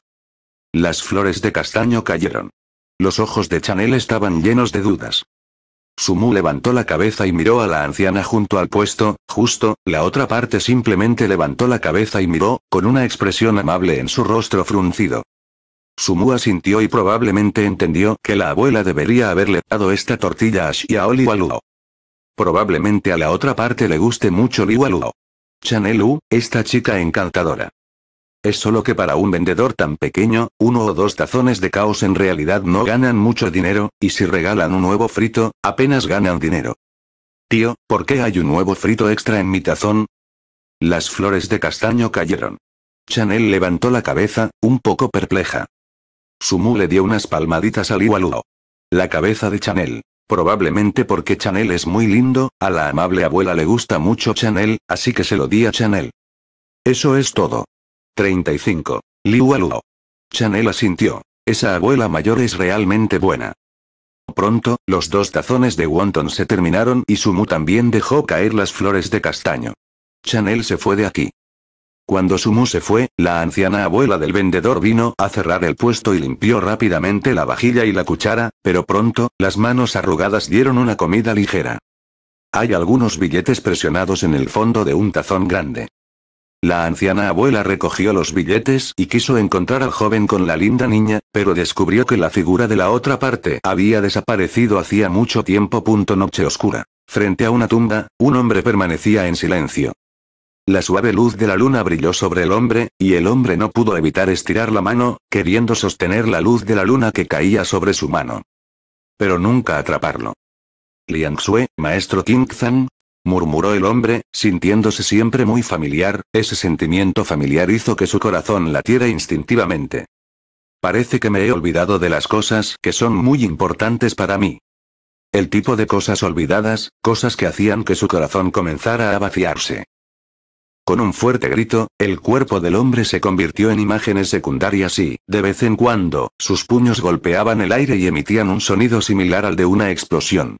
Las flores de castaño cayeron. Los ojos de Chanel estaban llenos de dudas. Sumu levantó la cabeza y miró a la anciana junto al puesto, justo, la otra parte simplemente levantó la cabeza y miró, con una expresión amable en su rostro fruncido. Sumu asintió y probablemente entendió que la abuela debería haberle dado esta tortilla a Xiaoli Probablemente a la otra parte le guste mucho Liwaluo. Chanelu, esta chica encantadora. Es solo que para un vendedor tan pequeño, uno o dos tazones de caos en realidad no ganan mucho dinero, y si regalan un nuevo frito, apenas ganan dinero. Tío, ¿por qué hay un nuevo frito extra en mi tazón? Las flores de castaño cayeron. Chanel levantó la cabeza, un poco perpleja. Sumu le dio unas palmaditas al igualo. La cabeza de Chanel. Probablemente porque Chanel es muy lindo, a la amable abuela le gusta mucho Chanel, así que se lo di a Chanel. Eso es todo. 35. Liu Chanel asintió. Esa abuela mayor es realmente buena. Pronto, los dos tazones de wonton se terminaron y Sumu también dejó caer las flores de castaño. Chanel se fue de aquí. Cuando Sumu se fue, la anciana abuela del vendedor vino a cerrar el puesto y limpió rápidamente la vajilla y la cuchara, pero pronto, las manos arrugadas dieron una comida ligera. Hay algunos billetes presionados en el fondo de un tazón grande. La anciana abuela recogió los billetes y quiso encontrar al joven con la linda niña, pero descubrió que la figura de la otra parte había desaparecido hacía mucho tiempo. noche oscura. Frente a una tumba, un hombre permanecía en silencio. La suave luz de la luna brilló sobre el hombre, y el hombre no pudo evitar estirar la mano, queriendo sostener la luz de la luna que caía sobre su mano. Pero nunca atraparlo. Liang Sue, maestro King Zhang murmuró el hombre, sintiéndose siempre muy familiar, ese sentimiento familiar hizo que su corazón latiera instintivamente. Parece que me he olvidado de las cosas que son muy importantes para mí. El tipo de cosas olvidadas, cosas que hacían que su corazón comenzara a vaciarse. Con un fuerte grito, el cuerpo del hombre se convirtió en imágenes secundarias y, de vez en cuando, sus puños golpeaban el aire y emitían un sonido similar al de una explosión.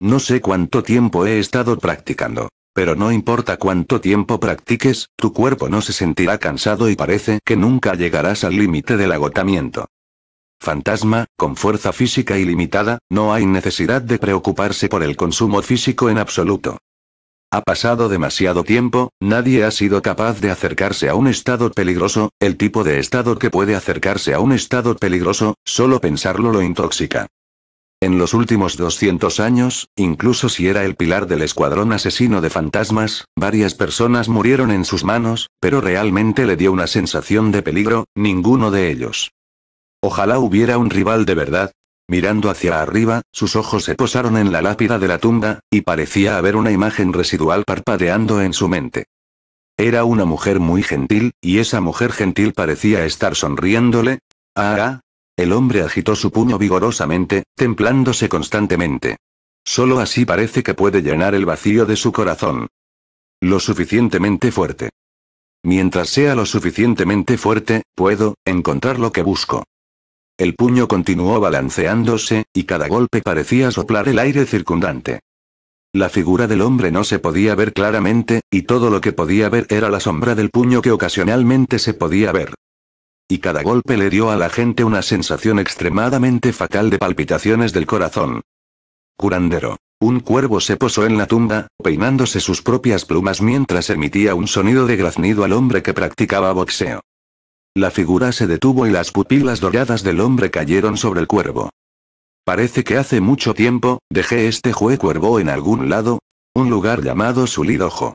No sé cuánto tiempo he estado practicando. Pero no importa cuánto tiempo practiques, tu cuerpo no se sentirá cansado y parece que nunca llegarás al límite del agotamiento. Fantasma, con fuerza física ilimitada, no hay necesidad de preocuparse por el consumo físico en absoluto. Ha pasado demasiado tiempo, nadie ha sido capaz de acercarse a un estado peligroso, el tipo de estado que puede acercarse a un estado peligroso, solo pensarlo lo intoxica. En los últimos 200 años, incluso si era el pilar del escuadrón asesino de fantasmas, varias personas murieron en sus manos, pero realmente le dio una sensación de peligro, ninguno de ellos. Ojalá hubiera un rival de verdad. Mirando hacia arriba, sus ojos se posaron en la lápida de la tumba, y parecía haber una imagen residual parpadeando en su mente. Era una mujer muy gentil, y esa mujer gentil parecía estar sonriéndole. Ah, ah, el hombre agitó su puño vigorosamente, templándose constantemente. Solo así parece que puede llenar el vacío de su corazón. Lo suficientemente fuerte. Mientras sea lo suficientemente fuerte, puedo encontrar lo que busco. El puño continuó balanceándose, y cada golpe parecía soplar el aire circundante. La figura del hombre no se podía ver claramente, y todo lo que podía ver era la sombra del puño que ocasionalmente se podía ver. Y cada golpe le dio a la gente una sensación extremadamente fatal de palpitaciones del corazón. Curandero. Un cuervo se posó en la tumba, peinándose sus propias plumas mientras emitía un sonido de graznido al hombre que practicaba boxeo. La figura se detuvo y las pupilas doradas del hombre cayeron sobre el cuervo. Parece que hace mucho tiempo, dejé este jue cuervo en algún lado, un lugar llamado Sulidojo.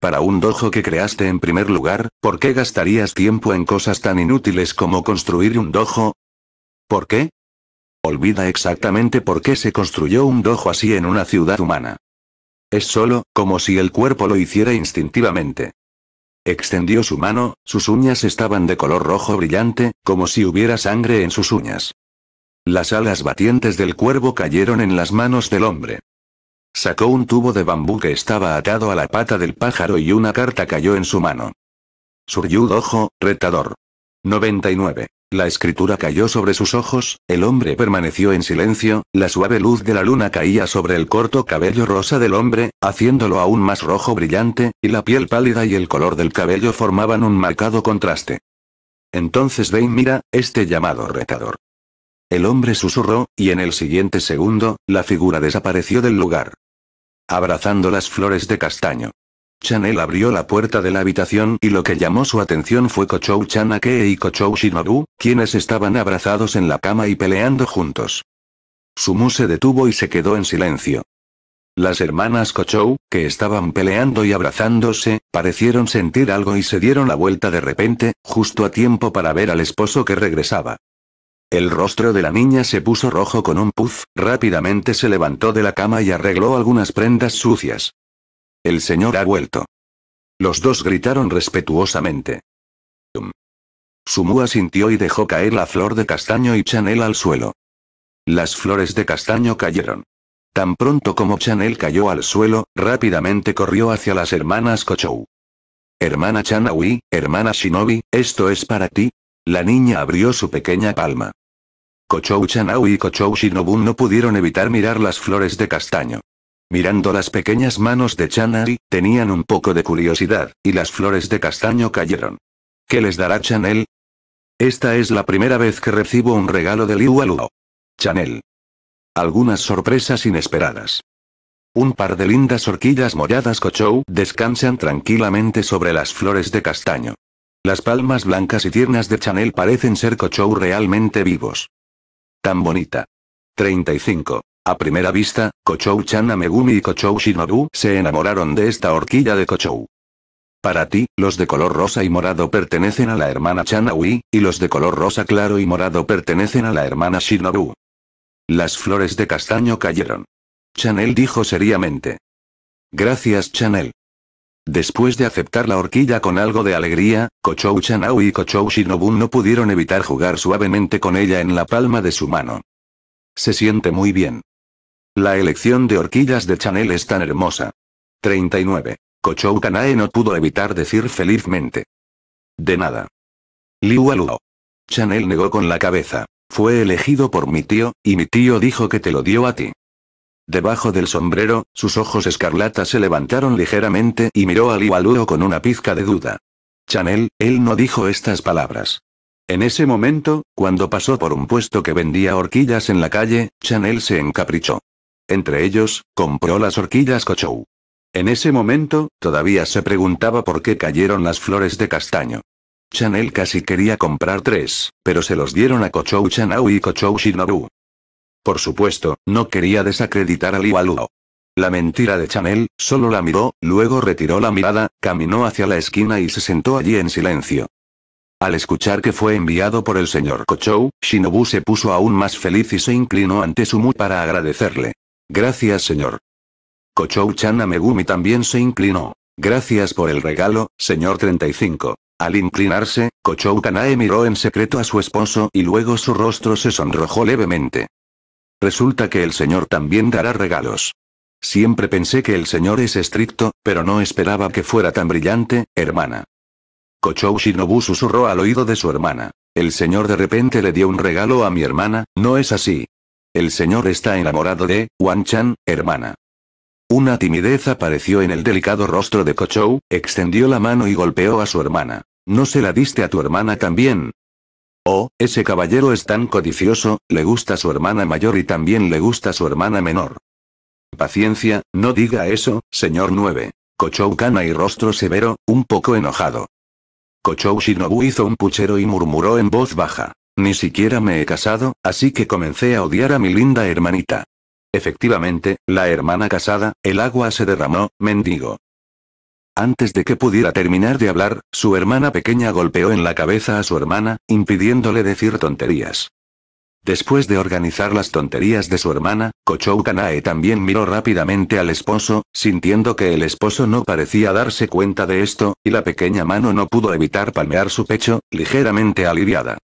Para un dojo que creaste en primer lugar, ¿por qué gastarías tiempo en cosas tan inútiles como construir un dojo? ¿Por qué? Olvida exactamente por qué se construyó un dojo así en una ciudad humana. Es solo, como si el cuerpo lo hiciera instintivamente. Extendió su mano, sus uñas estaban de color rojo brillante, como si hubiera sangre en sus uñas. Las alas batientes del cuervo cayeron en las manos del hombre. Sacó un tubo de bambú que estaba atado a la pata del pájaro y una carta cayó en su mano. Suryud ojo, retador. 99. La escritura cayó sobre sus ojos, el hombre permaneció en silencio, la suave luz de la luna caía sobre el corto cabello rosa del hombre, haciéndolo aún más rojo brillante, y la piel pálida y el color del cabello formaban un marcado contraste. Entonces Dane mira, este llamado retador. El hombre susurró, y en el siguiente segundo, la figura desapareció del lugar abrazando las flores de castaño. Chanel abrió la puerta de la habitación y lo que llamó su atención fue Kochou Chanake y e Kochou Shinobu, quienes estaban abrazados en la cama y peleando juntos. Sumu se detuvo y se quedó en silencio. Las hermanas Kochou, que estaban peleando y abrazándose, parecieron sentir algo y se dieron la vuelta de repente, justo a tiempo para ver al esposo que regresaba. El rostro de la niña se puso rojo con un puz, rápidamente se levantó de la cama y arregló algunas prendas sucias. El señor ha vuelto. Los dos gritaron respetuosamente. Sumu asintió y dejó caer la flor de castaño y Chanel al suelo. Las flores de castaño cayeron. Tan pronto como Chanel cayó al suelo, rápidamente corrió hacia las hermanas Kochou. Hermana Chanawi, hermana Shinobi, esto es para ti, la niña abrió su pequeña palma. Kochou Chanau y Kochou Shinobu no pudieron evitar mirar las flores de castaño. Mirando las pequeñas manos de Chanari, tenían un poco de curiosidad, y las flores de castaño cayeron. ¿Qué les dará Chanel? Esta es la primera vez que recibo un regalo de Liu Aluo. Chanel. Algunas sorpresas inesperadas. Un par de lindas horquillas moradas Kochou descansan tranquilamente sobre las flores de castaño. Las palmas blancas y tiernas de Chanel parecen ser Cochou realmente vivos. Tan bonita. 35. A primera vista, Kochou Chana Megumi y Kochou Shinobu se enamoraron de esta horquilla de Kochou. Para ti, los de color rosa y morado pertenecen a la hermana Chan y los de color rosa claro y morado pertenecen a la hermana Shinobu. Las flores de castaño cayeron. Chanel dijo seriamente. Gracias Chanel. Después de aceptar la horquilla con algo de alegría, Kochou Chanao y Kochou Shinobu no pudieron evitar jugar suavemente con ella en la palma de su mano. Se siente muy bien. La elección de horquillas de Chanel es tan hermosa. 39. Kochou Kanae no pudo evitar decir felizmente. De nada. Liu Aluo. Chanel negó con la cabeza. Fue elegido por mi tío, y mi tío dijo que te lo dio a ti. Debajo del sombrero, sus ojos escarlatas se levantaron ligeramente y miró al Liwaluo con una pizca de duda. Chanel, él no dijo estas palabras. En ese momento, cuando pasó por un puesto que vendía horquillas en la calle, Chanel se encaprichó. Entre ellos, compró las horquillas Cochou. En ese momento, todavía se preguntaba por qué cayeron las flores de castaño. Chanel casi quería comprar tres, pero se los dieron a Cochou Chanau y Cochou Shinobu. Por supuesto, no quería desacreditar al Iwaluo. La mentira de Chanel, solo la miró, luego retiró la mirada, caminó hacia la esquina y se sentó allí en silencio. Al escuchar que fue enviado por el señor Kochou, Shinobu se puso aún más feliz y se inclinó ante Sumu para agradecerle. Gracias señor. kochou Chanamegumi Megumi también se inclinó. Gracias por el regalo, señor 35. Al inclinarse, Kochou Kanae miró en secreto a su esposo y luego su rostro se sonrojó levemente. Resulta que el Señor también dará regalos. Siempre pensé que el Señor es estricto, pero no esperaba que fuera tan brillante, hermana. Kochou Shinobu susurró al oído de su hermana. El Señor de repente le dio un regalo a mi hermana, no es así. El Señor está enamorado de, Wan-chan, hermana. Una timidez apareció en el delicado rostro de Kochou, extendió la mano y golpeó a su hermana. ¿No se la diste a tu hermana también? Oh, ese caballero es tan codicioso, le gusta su hermana mayor y también le gusta su hermana menor. Paciencia, no diga eso, señor 9. Kochou Kana y rostro severo, un poco enojado. Kochou Shinobu hizo un puchero y murmuró en voz baja. Ni siquiera me he casado, así que comencé a odiar a mi linda hermanita. Efectivamente, la hermana casada, el agua se derramó, mendigo. Antes de que pudiera terminar de hablar, su hermana pequeña golpeó en la cabeza a su hermana, impidiéndole decir tonterías. Después de organizar las tonterías de su hermana, Kochou Kanae también miró rápidamente al esposo, sintiendo que el esposo no parecía darse cuenta de esto, y la pequeña mano no pudo evitar palmear su pecho, ligeramente aliviada.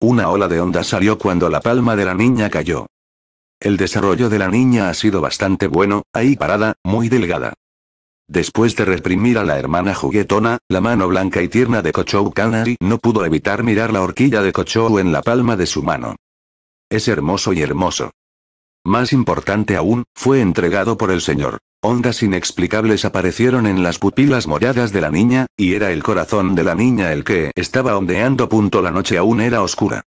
Una ola de onda salió cuando la palma de la niña cayó. El desarrollo de la niña ha sido bastante bueno, ahí parada, muy delgada. Después de reprimir a la hermana juguetona, la mano blanca y tierna de Kochou Kanari no pudo evitar mirar la horquilla de Kochou en la palma de su mano. Es hermoso y hermoso. Más importante aún, fue entregado por el Señor. Ondas inexplicables aparecieron en las pupilas moradas de la niña, y era el corazón de la niña el que estaba ondeando. Punto la noche aún era oscura.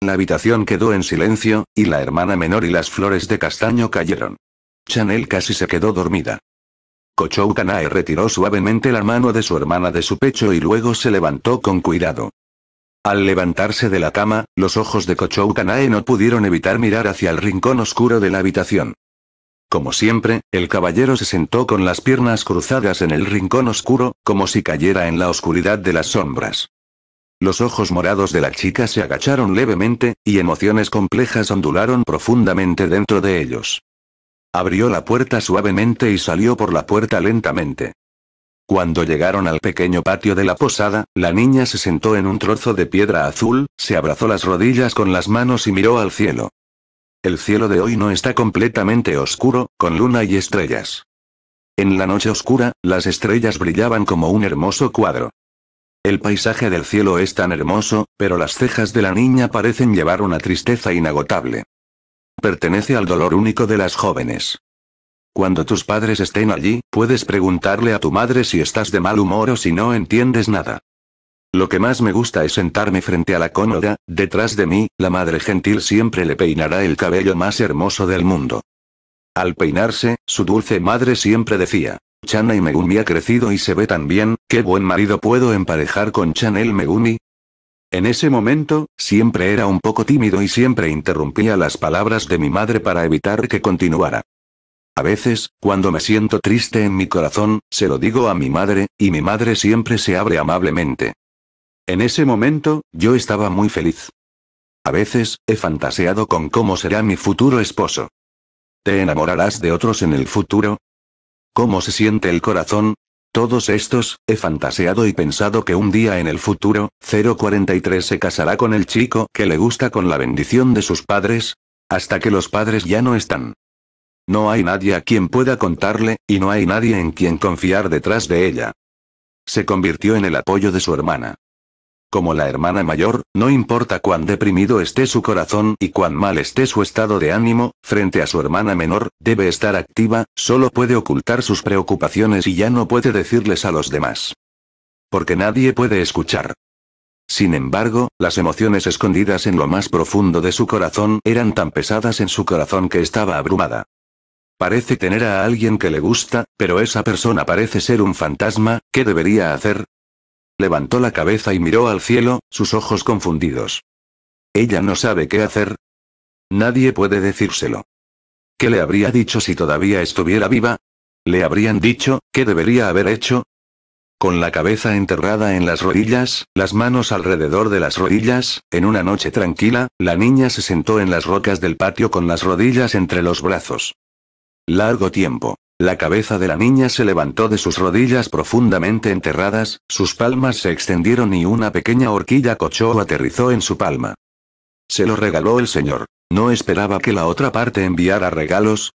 La habitación quedó en silencio, y la hermana menor y las flores de castaño cayeron. Chanel casi se quedó dormida. Kochou retiró suavemente la mano de su hermana de su pecho y luego se levantó con cuidado. Al levantarse de la cama, los ojos de Kochou Kanae no pudieron evitar mirar hacia el rincón oscuro de la habitación. Como siempre, el caballero se sentó con las piernas cruzadas en el rincón oscuro, como si cayera en la oscuridad de las sombras. Los ojos morados de la chica se agacharon levemente, y emociones complejas ondularon profundamente dentro de ellos. Abrió la puerta suavemente y salió por la puerta lentamente. Cuando llegaron al pequeño patio de la posada, la niña se sentó en un trozo de piedra azul, se abrazó las rodillas con las manos y miró al cielo. El cielo de hoy no está completamente oscuro, con luna y estrellas. En la noche oscura, las estrellas brillaban como un hermoso cuadro. El paisaje del cielo es tan hermoso, pero las cejas de la niña parecen llevar una tristeza inagotable. Pertenece al dolor único de las jóvenes. Cuando tus padres estén allí, puedes preguntarle a tu madre si estás de mal humor o si no entiendes nada. Lo que más me gusta es sentarme frente a la cómoda, detrás de mí, la madre gentil siempre le peinará el cabello más hermoso del mundo. Al peinarse, su dulce madre siempre decía, Chana y Megumi ha crecido y se ve tan bien, qué buen marido puedo emparejar con Chanel Megumi, en ese momento, siempre era un poco tímido y siempre interrumpía las palabras de mi madre para evitar que continuara. A veces, cuando me siento triste en mi corazón, se lo digo a mi madre, y mi madre siempre se abre amablemente. En ese momento, yo estaba muy feliz. A veces, he fantaseado con cómo será mi futuro esposo. ¿Te enamorarás de otros en el futuro? ¿Cómo se siente el corazón, todos estos, he fantaseado y pensado que un día en el futuro, 043 se casará con el chico que le gusta con la bendición de sus padres, hasta que los padres ya no están. No hay nadie a quien pueda contarle, y no hay nadie en quien confiar detrás de ella. Se convirtió en el apoyo de su hermana. Como la hermana mayor, no importa cuán deprimido esté su corazón y cuán mal esté su estado de ánimo, frente a su hermana menor, debe estar activa, solo puede ocultar sus preocupaciones y ya no puede decirles a los demás. Porque nadie puede escuchar. Sin embargo, las emociones escondidas en lo más profundo de su corazón eran tan pesadas en su corazón que estaba abrumada. Parece tener a alguien que le gusta, pero esa persona parece ser un fantasma, ¿qué debería hacer? Levantó la cabeza y miró al cielo, sus ojos confundidos. Ella no sabe qué hacer. Nadie puede decírselo. ¿Qué le habría dicho si todavía estuviera viva? ¿Le habrían dicho qué debería haber hecho? Con la cabeza enterrada en las rodillas, las manos alrededor de las rodillas, en una noche tranquila, la niña se sentó en las rocas del patio con las rodillas entre los brazos. Largo tiempo. La cabeza de la niña se levantó de sus rodillas profundamente enterradas, sus palmas se extendieron y una pequeña horquilla cochó o aterrizó en su palma. Se lo regaló el señor. No esperaba que la otra parte enviara regalos.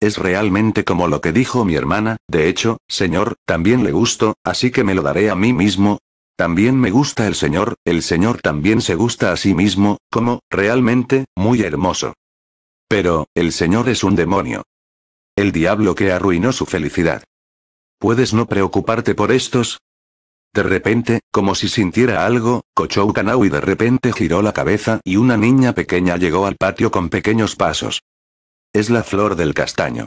Es realmente como lo que dijo mi hermana, de hecho, señor, también le gusto, así que me lo daré a mí mismo. También me gusta el señor, el señor también se gusta a sí mismo, como, realmente, muy hermoso. Pero, el señor es un demonio. El diablo que arruinó su felicidad. ¿Puedes no preocuparte por estos? De repente, como si sintiera algo, Kochou y de repente giró la cabeza y una niña pequeña llegó al patio con pequeños pasos. Es la flor del castaño.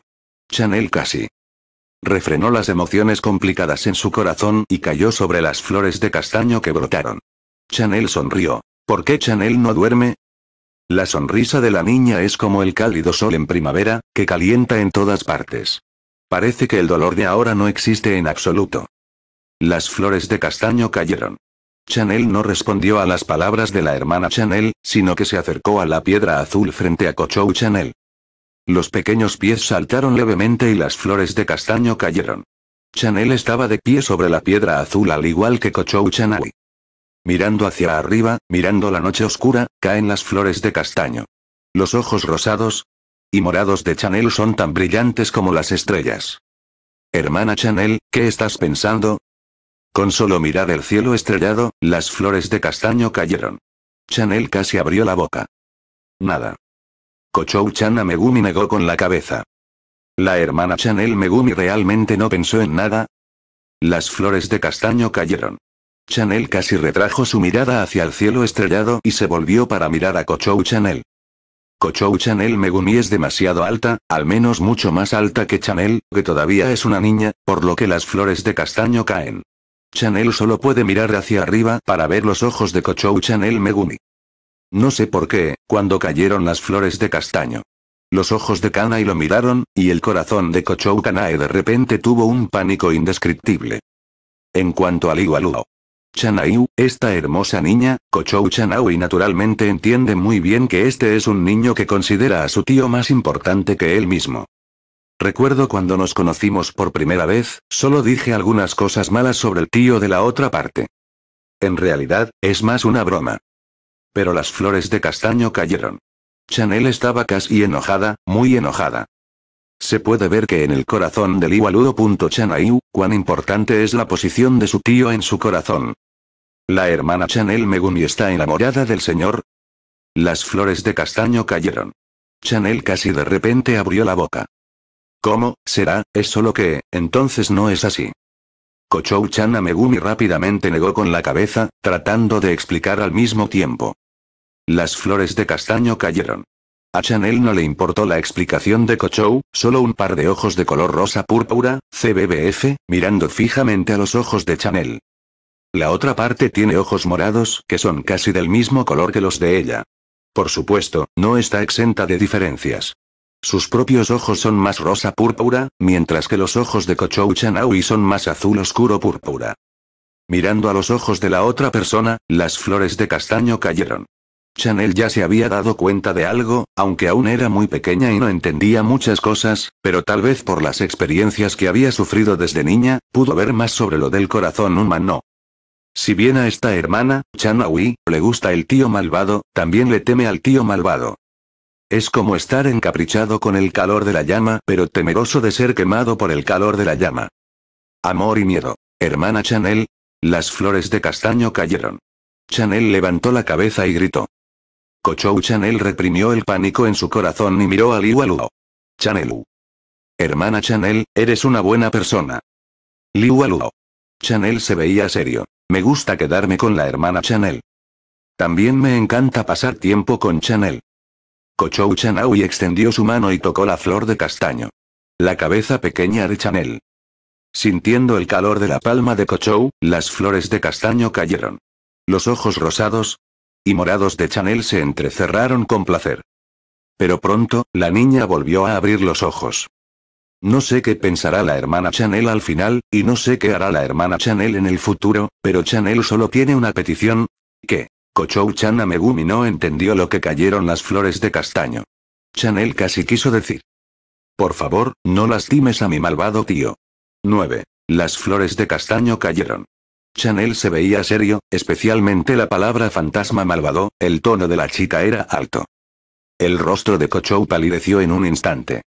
Chanel casi. Refrenó las emociones complicadas en su corazón y cayó sobre las flores de castaño que brotaron. Chanel sonrió. ¿Por qué Chanel no duerme? La sonrisa de la niña es como el cálido sol en primavera, que calienta en todas partes. Parece que el dolor de ahora no existe en absoluto. Las flores de castaño cayeron. Chanel no respondió a las palabras de la hermana Chanel, sino que se acercó a la piedra azul frente a Cochou Chanel. Los pequeños pies saltaron levemente y las flores de castaño cayeron. Chanel estaba de pie sobre la piedra azul al igual que Cochou Chanel. Mirando hacia arriba, mirando la noche oscura, caen las flores de castaño. Los ojos rosados y morados de Chanel son tan brillantes como las estrellas. Hermana Chanel, ¿qué estás pensando? Con solo mirar el cielo estrellado, las flores de castaño cayeron. Chanel casi abrió la boca. Nada. kochou Chana Megumi negó con la cabeza. ¿La hermana Chanel Megumi realmente no pensó en nada? Las flores de castaño cayeron. Chanel casi retrajo su mirada hacia el cielo estrellado y se volvió para mirar a Kochou Chanel. Kochou Chanel Megumi es demasiado alta, al menos mucho más alta que Chanel, que todavía es una niña, por lo que las flores de castaño caen. Chanel solo puede mirar hacia arriba para ver los ojos de Kochou Chanel Megumi. No sé por qué, cuando cayeron las flores de castaño. Los ojos de Kanai lo miraron, y el corazón de Kochou Kanae de repente tuvo un pánico indescriptible. En cuanto al Igualuo, Chanayu, esta hermosa niña, Kochou y naturalmente entiende muy bien que este es un niño que considera a su tío más importante que él mismo. Recuerdo cuando nos conocimos por primera vez, solo dije algunas cosas malas sobre el tío de la otra parte. En realidad, es más una broma. Pero las flores de castaño cayeron. Chanel estaba casi enojada, muy enojada. Se puede ver que en el corazón del Iwaludo. cuán importante es la posición de su tío en su corazón. La hermana Chanel Megumi está enamorada del señor. Las flores de castaño cayeron. Chanel casi de repente abrió la boca. ¿Cómo, será? Es solo que, entonces no es así. Kochou-chan Megumi rápidamente negó con la cabeza, tratando de explicar al mismo tiempo. Las flores de castaño cayeron. A Chanel no le importó la explicación de Cochou, solo un par de ojos de color rosa púrpura, CBBF, mirando fijamente a los ojos de Chanel. La otra parte tiene ojos morados, que son casi del mismo color que los de ella. Por supuesto, no está exenta de diferencias. Sus propios ojos son más rosa púrpura, mientras que los ojos de Kochou Chanaui son más azul oscuro púrpura. Mirando a los ojos de la otra persona, las flores de castaño cayeron. Chanel ya se había dado cuenta de algo, aunque aún era muy pequeña y no entendía muchas cosas, pero tal vez por las experiencias que había sufrido desde niña, pudo ver más sobre lo del corazón humano. Si bien a esta hermana, Chanawi, le gusta el tío malvado, también le teme al tío malvado. Es como estar encaprichado con el calor de la llama, pero temeroso de ser quemado por el calor de la llama. Amor y miedo. Hermana Chanel. Las flores de castaño cayeron. Chanel levantó la cabeza y gritó. Kochou Chanel reprimió el pánico en su corazón y miró a Liu Chanelu. Hermana Chanel, eres una buena persona. Liu Chanel se veía serio. Me gusta quedarme con la hermana Chanel. También me encanta pasar tiempo con Chanel. Kochou Chanaui extendió su mano y tocó la flor de castaño. La cabeza pequeña de Chanel. Sintiendo el calor de la palma de Kochou, las flores de castaño cayeron. Los ojos rosados, y morados de Chanel se entrecerraron con placer. Pero pronto, la niña volvió a abrir los ojos. No sé qué pensará la hermana Chanel al final, y no sé qué hará la hermana Chanel en el futuro, pero Chanel solo tiene una petición. que a Megumi no entendió lo que cayeron las flores de castaño. Chanel casi quiso decir. Por favor, no lastimes a mi malvado tío. 9. Las flores de castaño cayeron. Chanel se veía serio, especialmente la palabra fantasma malvado, el tono de la chica era alto. El rostro de Kochou palideció en un instante.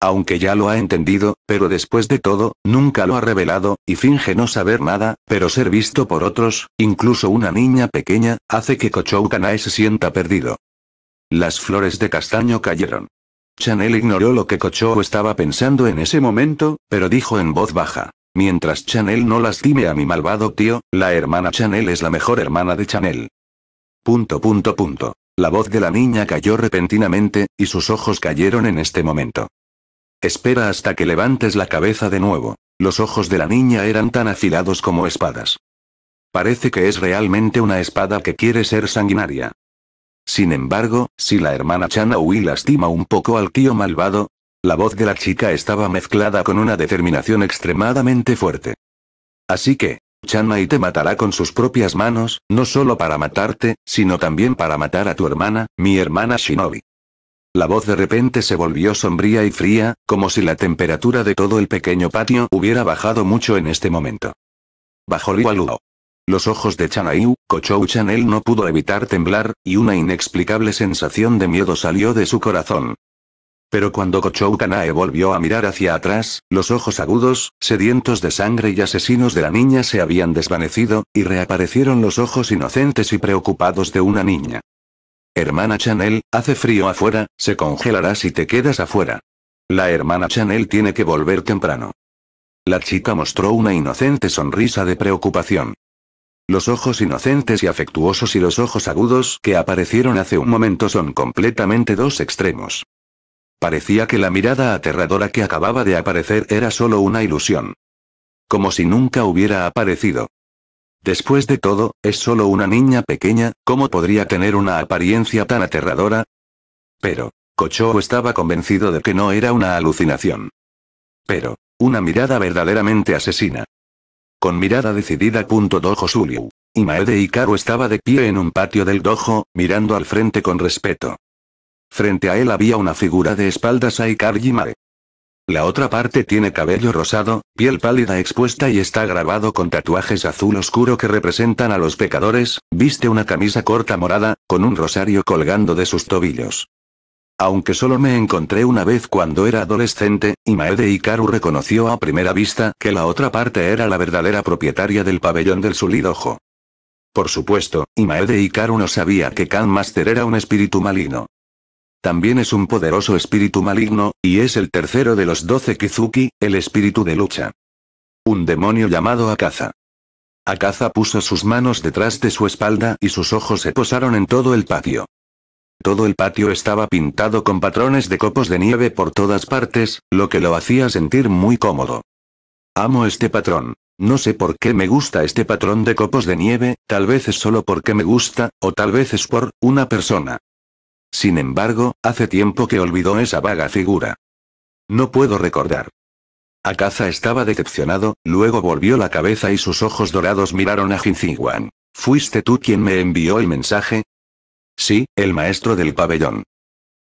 Aunque ya lo ha entendido, pero después de todo, nunca lo ha revelado, y finge no saber nada, pero ser visto por otros, incluso una niña pequeña, hace que Kochou Kanae se sienta perdido. Las flores de castaño cayeron. Chanel ignoró lo que Kochou estaba pensando en ese momento, pero dijo en voz baja. Mientras Chanel no lastime a mi malvado tío, la hermana Chanel es la mejor hermana de Chanel. Punto punto punto. La voz de la niña cayó repentinamente, y sus ojos cayeron en este momento. Espera hasta que levantes la cabeza de nuevo. Los ojos de la niña eran tan afilados como espadas. Parece que es realmente una espada que quiere ser sanguinaria. Sin embargo, si la hermana Chanel lastima un poco al tío malvado, la voz de la chica estaba mezclada con una determinación extremadamente fuerte. Así que, Chanmai te matará con sus propias manos, no solo para matarte, sino también para matar a tu hermana, mi hermana Shinobi. La voz de repente se volvió sombría y fría, como si la temperatura de todo el pequeño patio hubiera bajado mucho en este momento. Bajo Liwaluo. Los ojos de Chanaiu, Kochou Chanel no pudo evitar temblar, y una inexplicable sensación de miedo salió de su corazón. Pero cuando Kochou Kanae volvió a mirar hacia atrás, los ojos agudos, sedientos de sangre y asesinos de la niña se habían desvanecido, y reaparecieron los ojos inocentes y preocupados de una niña. Hermana Chanel, hace frío afuera, se congelará si te quedas afuera. La hermana Chanel tiene que volver temprano. La chica mostró una inocente sonrisa de preocupación. Los ojos inocentes y afectuosos y los ojos agudos que aparecieron hace un momento son completamente dos extremos. Parecía que la mirada aterradora que acababa de aparecer era solo una ilusión. Como si nunca hubiera aparecido. Después de todo, es solo una niña pequeña, ¿cómo podría tener una apariencia tan aterradora? Pero, Cocho estaba convencido de que no era una alucinación. Pero, una mirada verdaderamente asesina. Con mirada decidida. Dojo Y Imaede Ikaru estaba de pie en un patio del dojo, mirando al frente con respeto. Frente a él había una figura de espaldas a Ikari Mae. La otra parte tiene cabello rosado, piel pálida expuesta y está grabado con tatuajes azul oscuro que representan a los pecadores, viste una camisa corta morada, con un rosario colgando de sus tobillos. Aunque solo me encontré una vez cuando era adolescente, Imaede Ikaru reconoció a primera vista que la otra parte era la verdadera propietaria del pabellón del Sulidojo. Por supuesto, Imaede Ikaru no sabía que Kan Master era un espíritu maligno. También es un poderoso espíritu maligno, y es el tercero de los doce Kizuki, el espíritu de lucha. Un demonio llamado Akaza. Akaza puso sus manos detrás de su espalda y sus ojos se posaron en todo el patio. Todo el patio estaba pintado con patrones de copos de nieve por todas partes, lo que lo hacía sentir muy cómodo. Amo este patrón. No sé por qué me gusta este patrón de copos de nieve, tal vez es solo porque me gusta, o tal vez es por, una persona. Sin embargo, hace tiempo que olvidó esa vaga figura. No puedo recordar. Akaza estaba decepcionado, luego volvió la cabeza y sus ojos dorados miraron a Jinziguan. ¿Fuiste tú quien me envió el mensaje? Sí, el maestro del pabellón.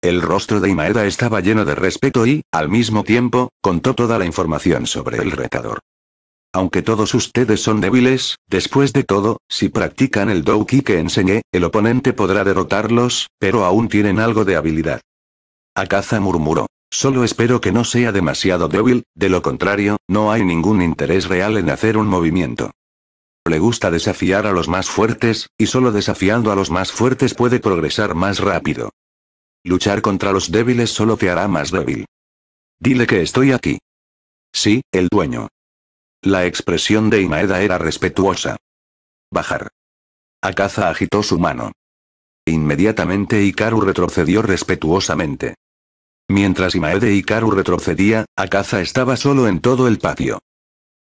El rostro de Imaeda estaba lleno de respeto y, al mismo tiempo, contó toda la información sobre el retador. Aunque todos ustedes son débiles, después de todo, si practican el Douki que enseñé, el oponente podrá derrotarlos, pero aún tienen algo de habilidad. Akaza murmuró. Solo espero que no sea demasiado débil, de lo contrario, no hay ningún interés real en hacer un movimiento. Le gusta desafiar a los más fuertes, y solo desafiando a los más fuertes puede progresar más rápido. Luchar contra los débiles solo te hará más débil. Dile que estoy aquí. Sí, el dueño. La expresión de Imaeda era respetuosa. Bajar. Akaza agitó su mano. Inmediatamente Ikaru retrocedió respetuosamente. Mientras Imaede Ikaru retrocedía, Akaza estaba solo en todo el patio.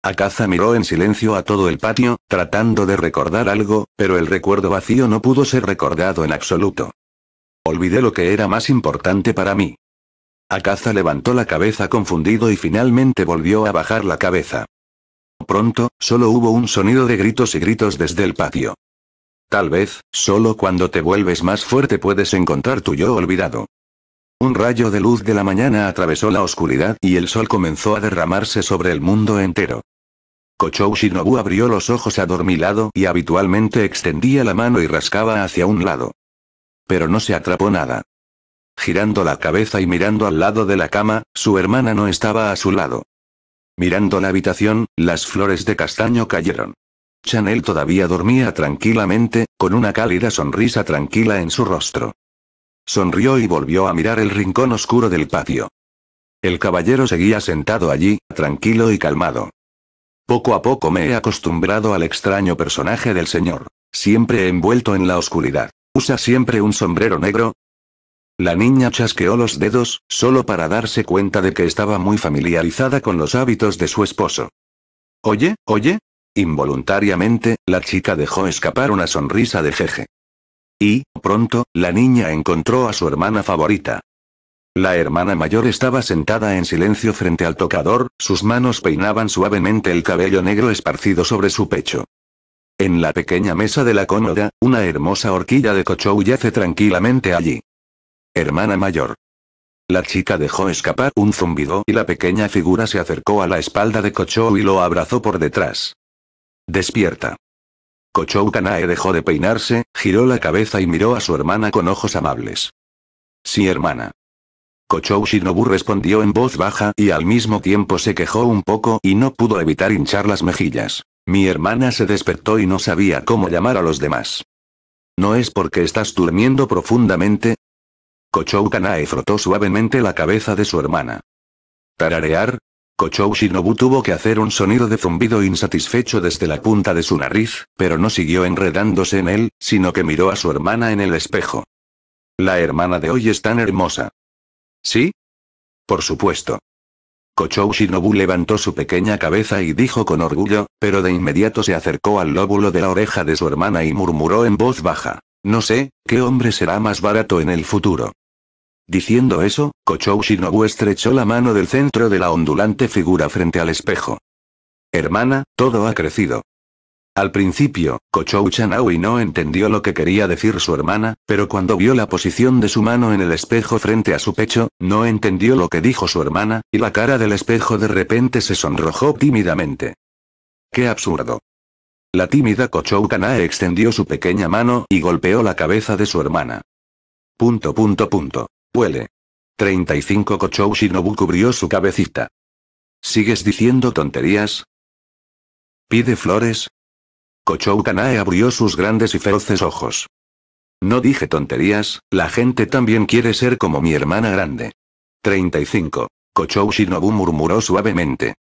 Akaza miró en silencio a todo el patio, tratando de recordar algo, pero el recuerdo vacío no pudo ser recordado en absoluto. Olvidé lo que era más importante para mí. Akaza levantó la cabeza confundido y finalmente volvió a bajar la cabeza. Pronto, solo hubo un sonido de gritos y gritos desde el patio. Tal vez, solo cuando te vuelves más fuerte puedes encontrar tu yo olvidado. Un rayo de luz de la mañana atravesó la oscuridad y el sol comenzó a derramarse sobre el mundo entero. Kochou Shinobu abrió los ojos adormilado y habitualmente extendía la mano y rascaba hacia un lado. Pero no se atrapó nada. Girando la cabeza y mirando al lado de la cama, su hermana no estaba a su lado. Mirando la habitación, las flores de castaño cayeron. Chanel todavía dormía tranquilamente, con una cálida sonrisa tranquila en su rostro. Sonrió y volvió a mirar el rincón oscuro del patio. El caballero seguía sentado allí, tranquilo y calmado. Poco a poco me he acostumbrado al extraño personaje del señor, siempre envuelto en la oscuridad. Usa siempre un sombrero negro, la niña chasqueó los dedos, solo para darse cuenta de que estaba muy familiarizada con los hábitos de su esposo. Oye, oye. Involuntariamente, la chica dejó escapar una sonrisa de jeje. Y, pronto, la niña encontró a su hermana favorita. La hermana mayor estaba sentada en silencio frente al tocador, sus manos peinaban suavemente el cabello negro esparcido sobre su pecho. En la pequeña mesa de la cómoda, una hermosa horquilla de cochou yace tranquilamente allí. Hermana mayor. La chica dejó escapar un zumbido y la pequeña figura se acercó a la espalda de Kochou y lo abrazó por detrás. Despierta. Kochou Kanae dejó de peinarse, giró la cabeza y miró a su hermana con ojos amables. Sí hermana. Kochou Shinobu respondió en voz baja y al mismo tiempo se quejó un poco y no pudo evitar hinchar las mejillas. Mi hermana se despertó y no sabía cómo llamar a los demás. ¿No es porque estás durmiendo profundamente? Kochou Kanae frotó suavemente la cabeza de su hermana. ¿Tararear? Kochou Shinobu tuvo que hacer un sonido de zumbido insatisfecho desde la punta de su nariz, pero no siguió enredándose en él, sino que miró a su hermana en el espejo. La hermana de hoy es tan hermosa. ¿Sí? Por supuesto. Kochou Shinobu levantó su pequeña cabeza y dijo con orgullo, pero de inmediato se acercó al lóbulo de la oreja de su hermana y murmuró en voz baja. No sé, ¿qué hombre será más barato en el futuro? Diciendo eso, Kochou Shinobu estrechó la mano del centro de la ondulante figura frente al espejo. Hermana, todo ha crecido. Al principio, Kochou Chanaui no entendió lo que quería decir su hermana, pero cuando vio la posición de su mano en el espejo frente a su pecho, no entendió lo que dijo su hermana, y la cara del espejo de repente se sonrojó tímidamente. ¡Qué absurdo! La tímida Kochou Kanae extendió su pequeña mano y golpeó la cabeza de su hermana. Punto punto punto. Huele. 35 Kochou Shinobu cubrió su cabecita. ¿Sigues diciendo tonterías? ¿Pide flores? Kochou Kanae abrió sus grandes y feroces ojos. No dije tonterías, la gente también quiere ser como mi hermana grande. 35. Kochou Shinobu murmuró suavemente.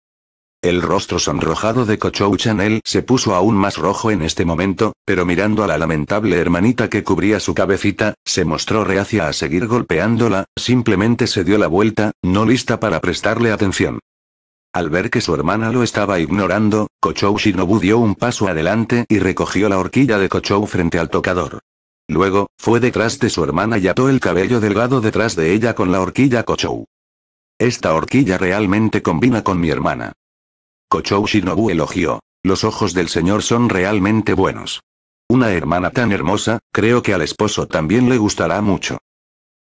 El rostro sonrojado de Kochou Chanel se puso aún más rojo en este momento, pero mirando a la lamentable hermanita que cubría su cabecita, se mostró reacia a seguir golpeándola, simplemente se dio la vuelta, no lista para prestarle atención. Al ver que su hermana lo estaba ignorando, Kochou Shinobu dio un paso adelante y recogió la horquilla de Kochou frente al tocador. Luego, fue detrás de su hermana y ató el cabello delgado detrás de ella con la horquilla Kochou. Esta horquilla realmente combina con mi hermana. Kochou Shinobu elogió. Los ojos del señor son realmente buenos. Una hermana tan hermosa, creo que al esposo también le gustará mucho.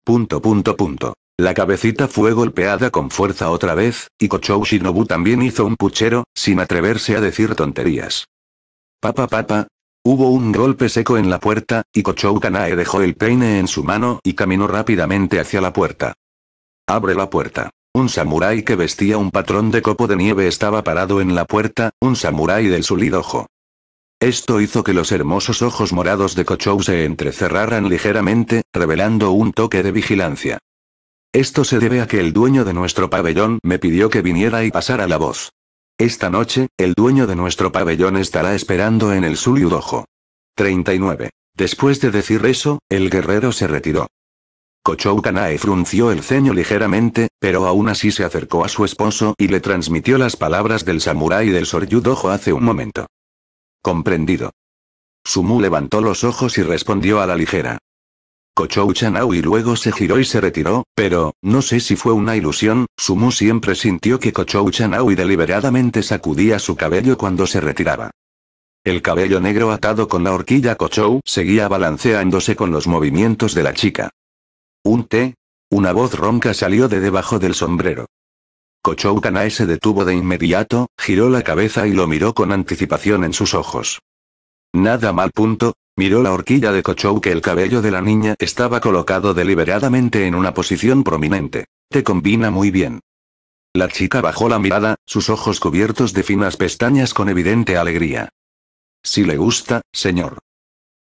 Punto punto punto. La cabecita fue golpeada con fuerza otra vez, y Kochou Shinobu también hizo un puchero, sin atreverse a decir tonterías. Papa papa. Hubo un golpe seco en la puerta, y Kochou Kanae dejó el peine en su mano y caminó rápidamente hacia la puerta. Abre la puerta. Un samurái que vestía un patrón de copo de nieve estaba parado en la puerta, un samurái del sulidojo. Esto hizo que los hermosos ojos morados de Kochou se entrecerraran ligeramente, revelando un toque de vigilancia. Esto se debe a que el dueño de nuestro pabellón me pidió que viniera y pasara la voz. Esta noche, el dueño de nuestro pabellón estará esperando en el Suliudojo. 39. Después de decir eso, el guerrero se retiró. Kochou Kanae frunció el ceño ligeramente, pero aún así se acercó a su esposo y le transmitió las palabras del samurái del Soryudojo hace un momento. Comprendido. Sumu levantó los ojos y respondió a la ligera. Kochou Chanau y luego se giró y se retiró, pero, no sé si fue una ilusión, Sumu siempre sintió que Kochou Chanau y deliberadamente sacudía su cabello cuando se retiraba. El cabello negro atado con la horquilla Kochou seguía balanceándose con los movimientos de la chica. ¿Un té? Una voz ronca salió de debajo del sombrero. Kochou se detuvo de inmediato, giró la cabeza y lo miró con anticipación en sus ojos. Nada mal punto, miró la horquilla de Kochou que el cabello de la niña estaba colocado deliberadamente en una posición prominente. Te combina muy bien. La chica bajó la mirada, sus ojos cubiertos de finas pestañas con evidente alegría. Si le gusta, señor.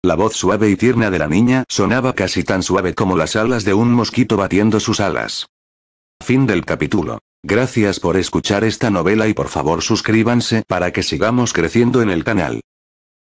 La voz suave y tierna de la niña sonaba casi tan suave como las alas de un mosquito batiendo sus alas. Fin del capítulo. Gracias por escuchar esta novela y por favor suscríbanse para que sigamos creciendo en el canal.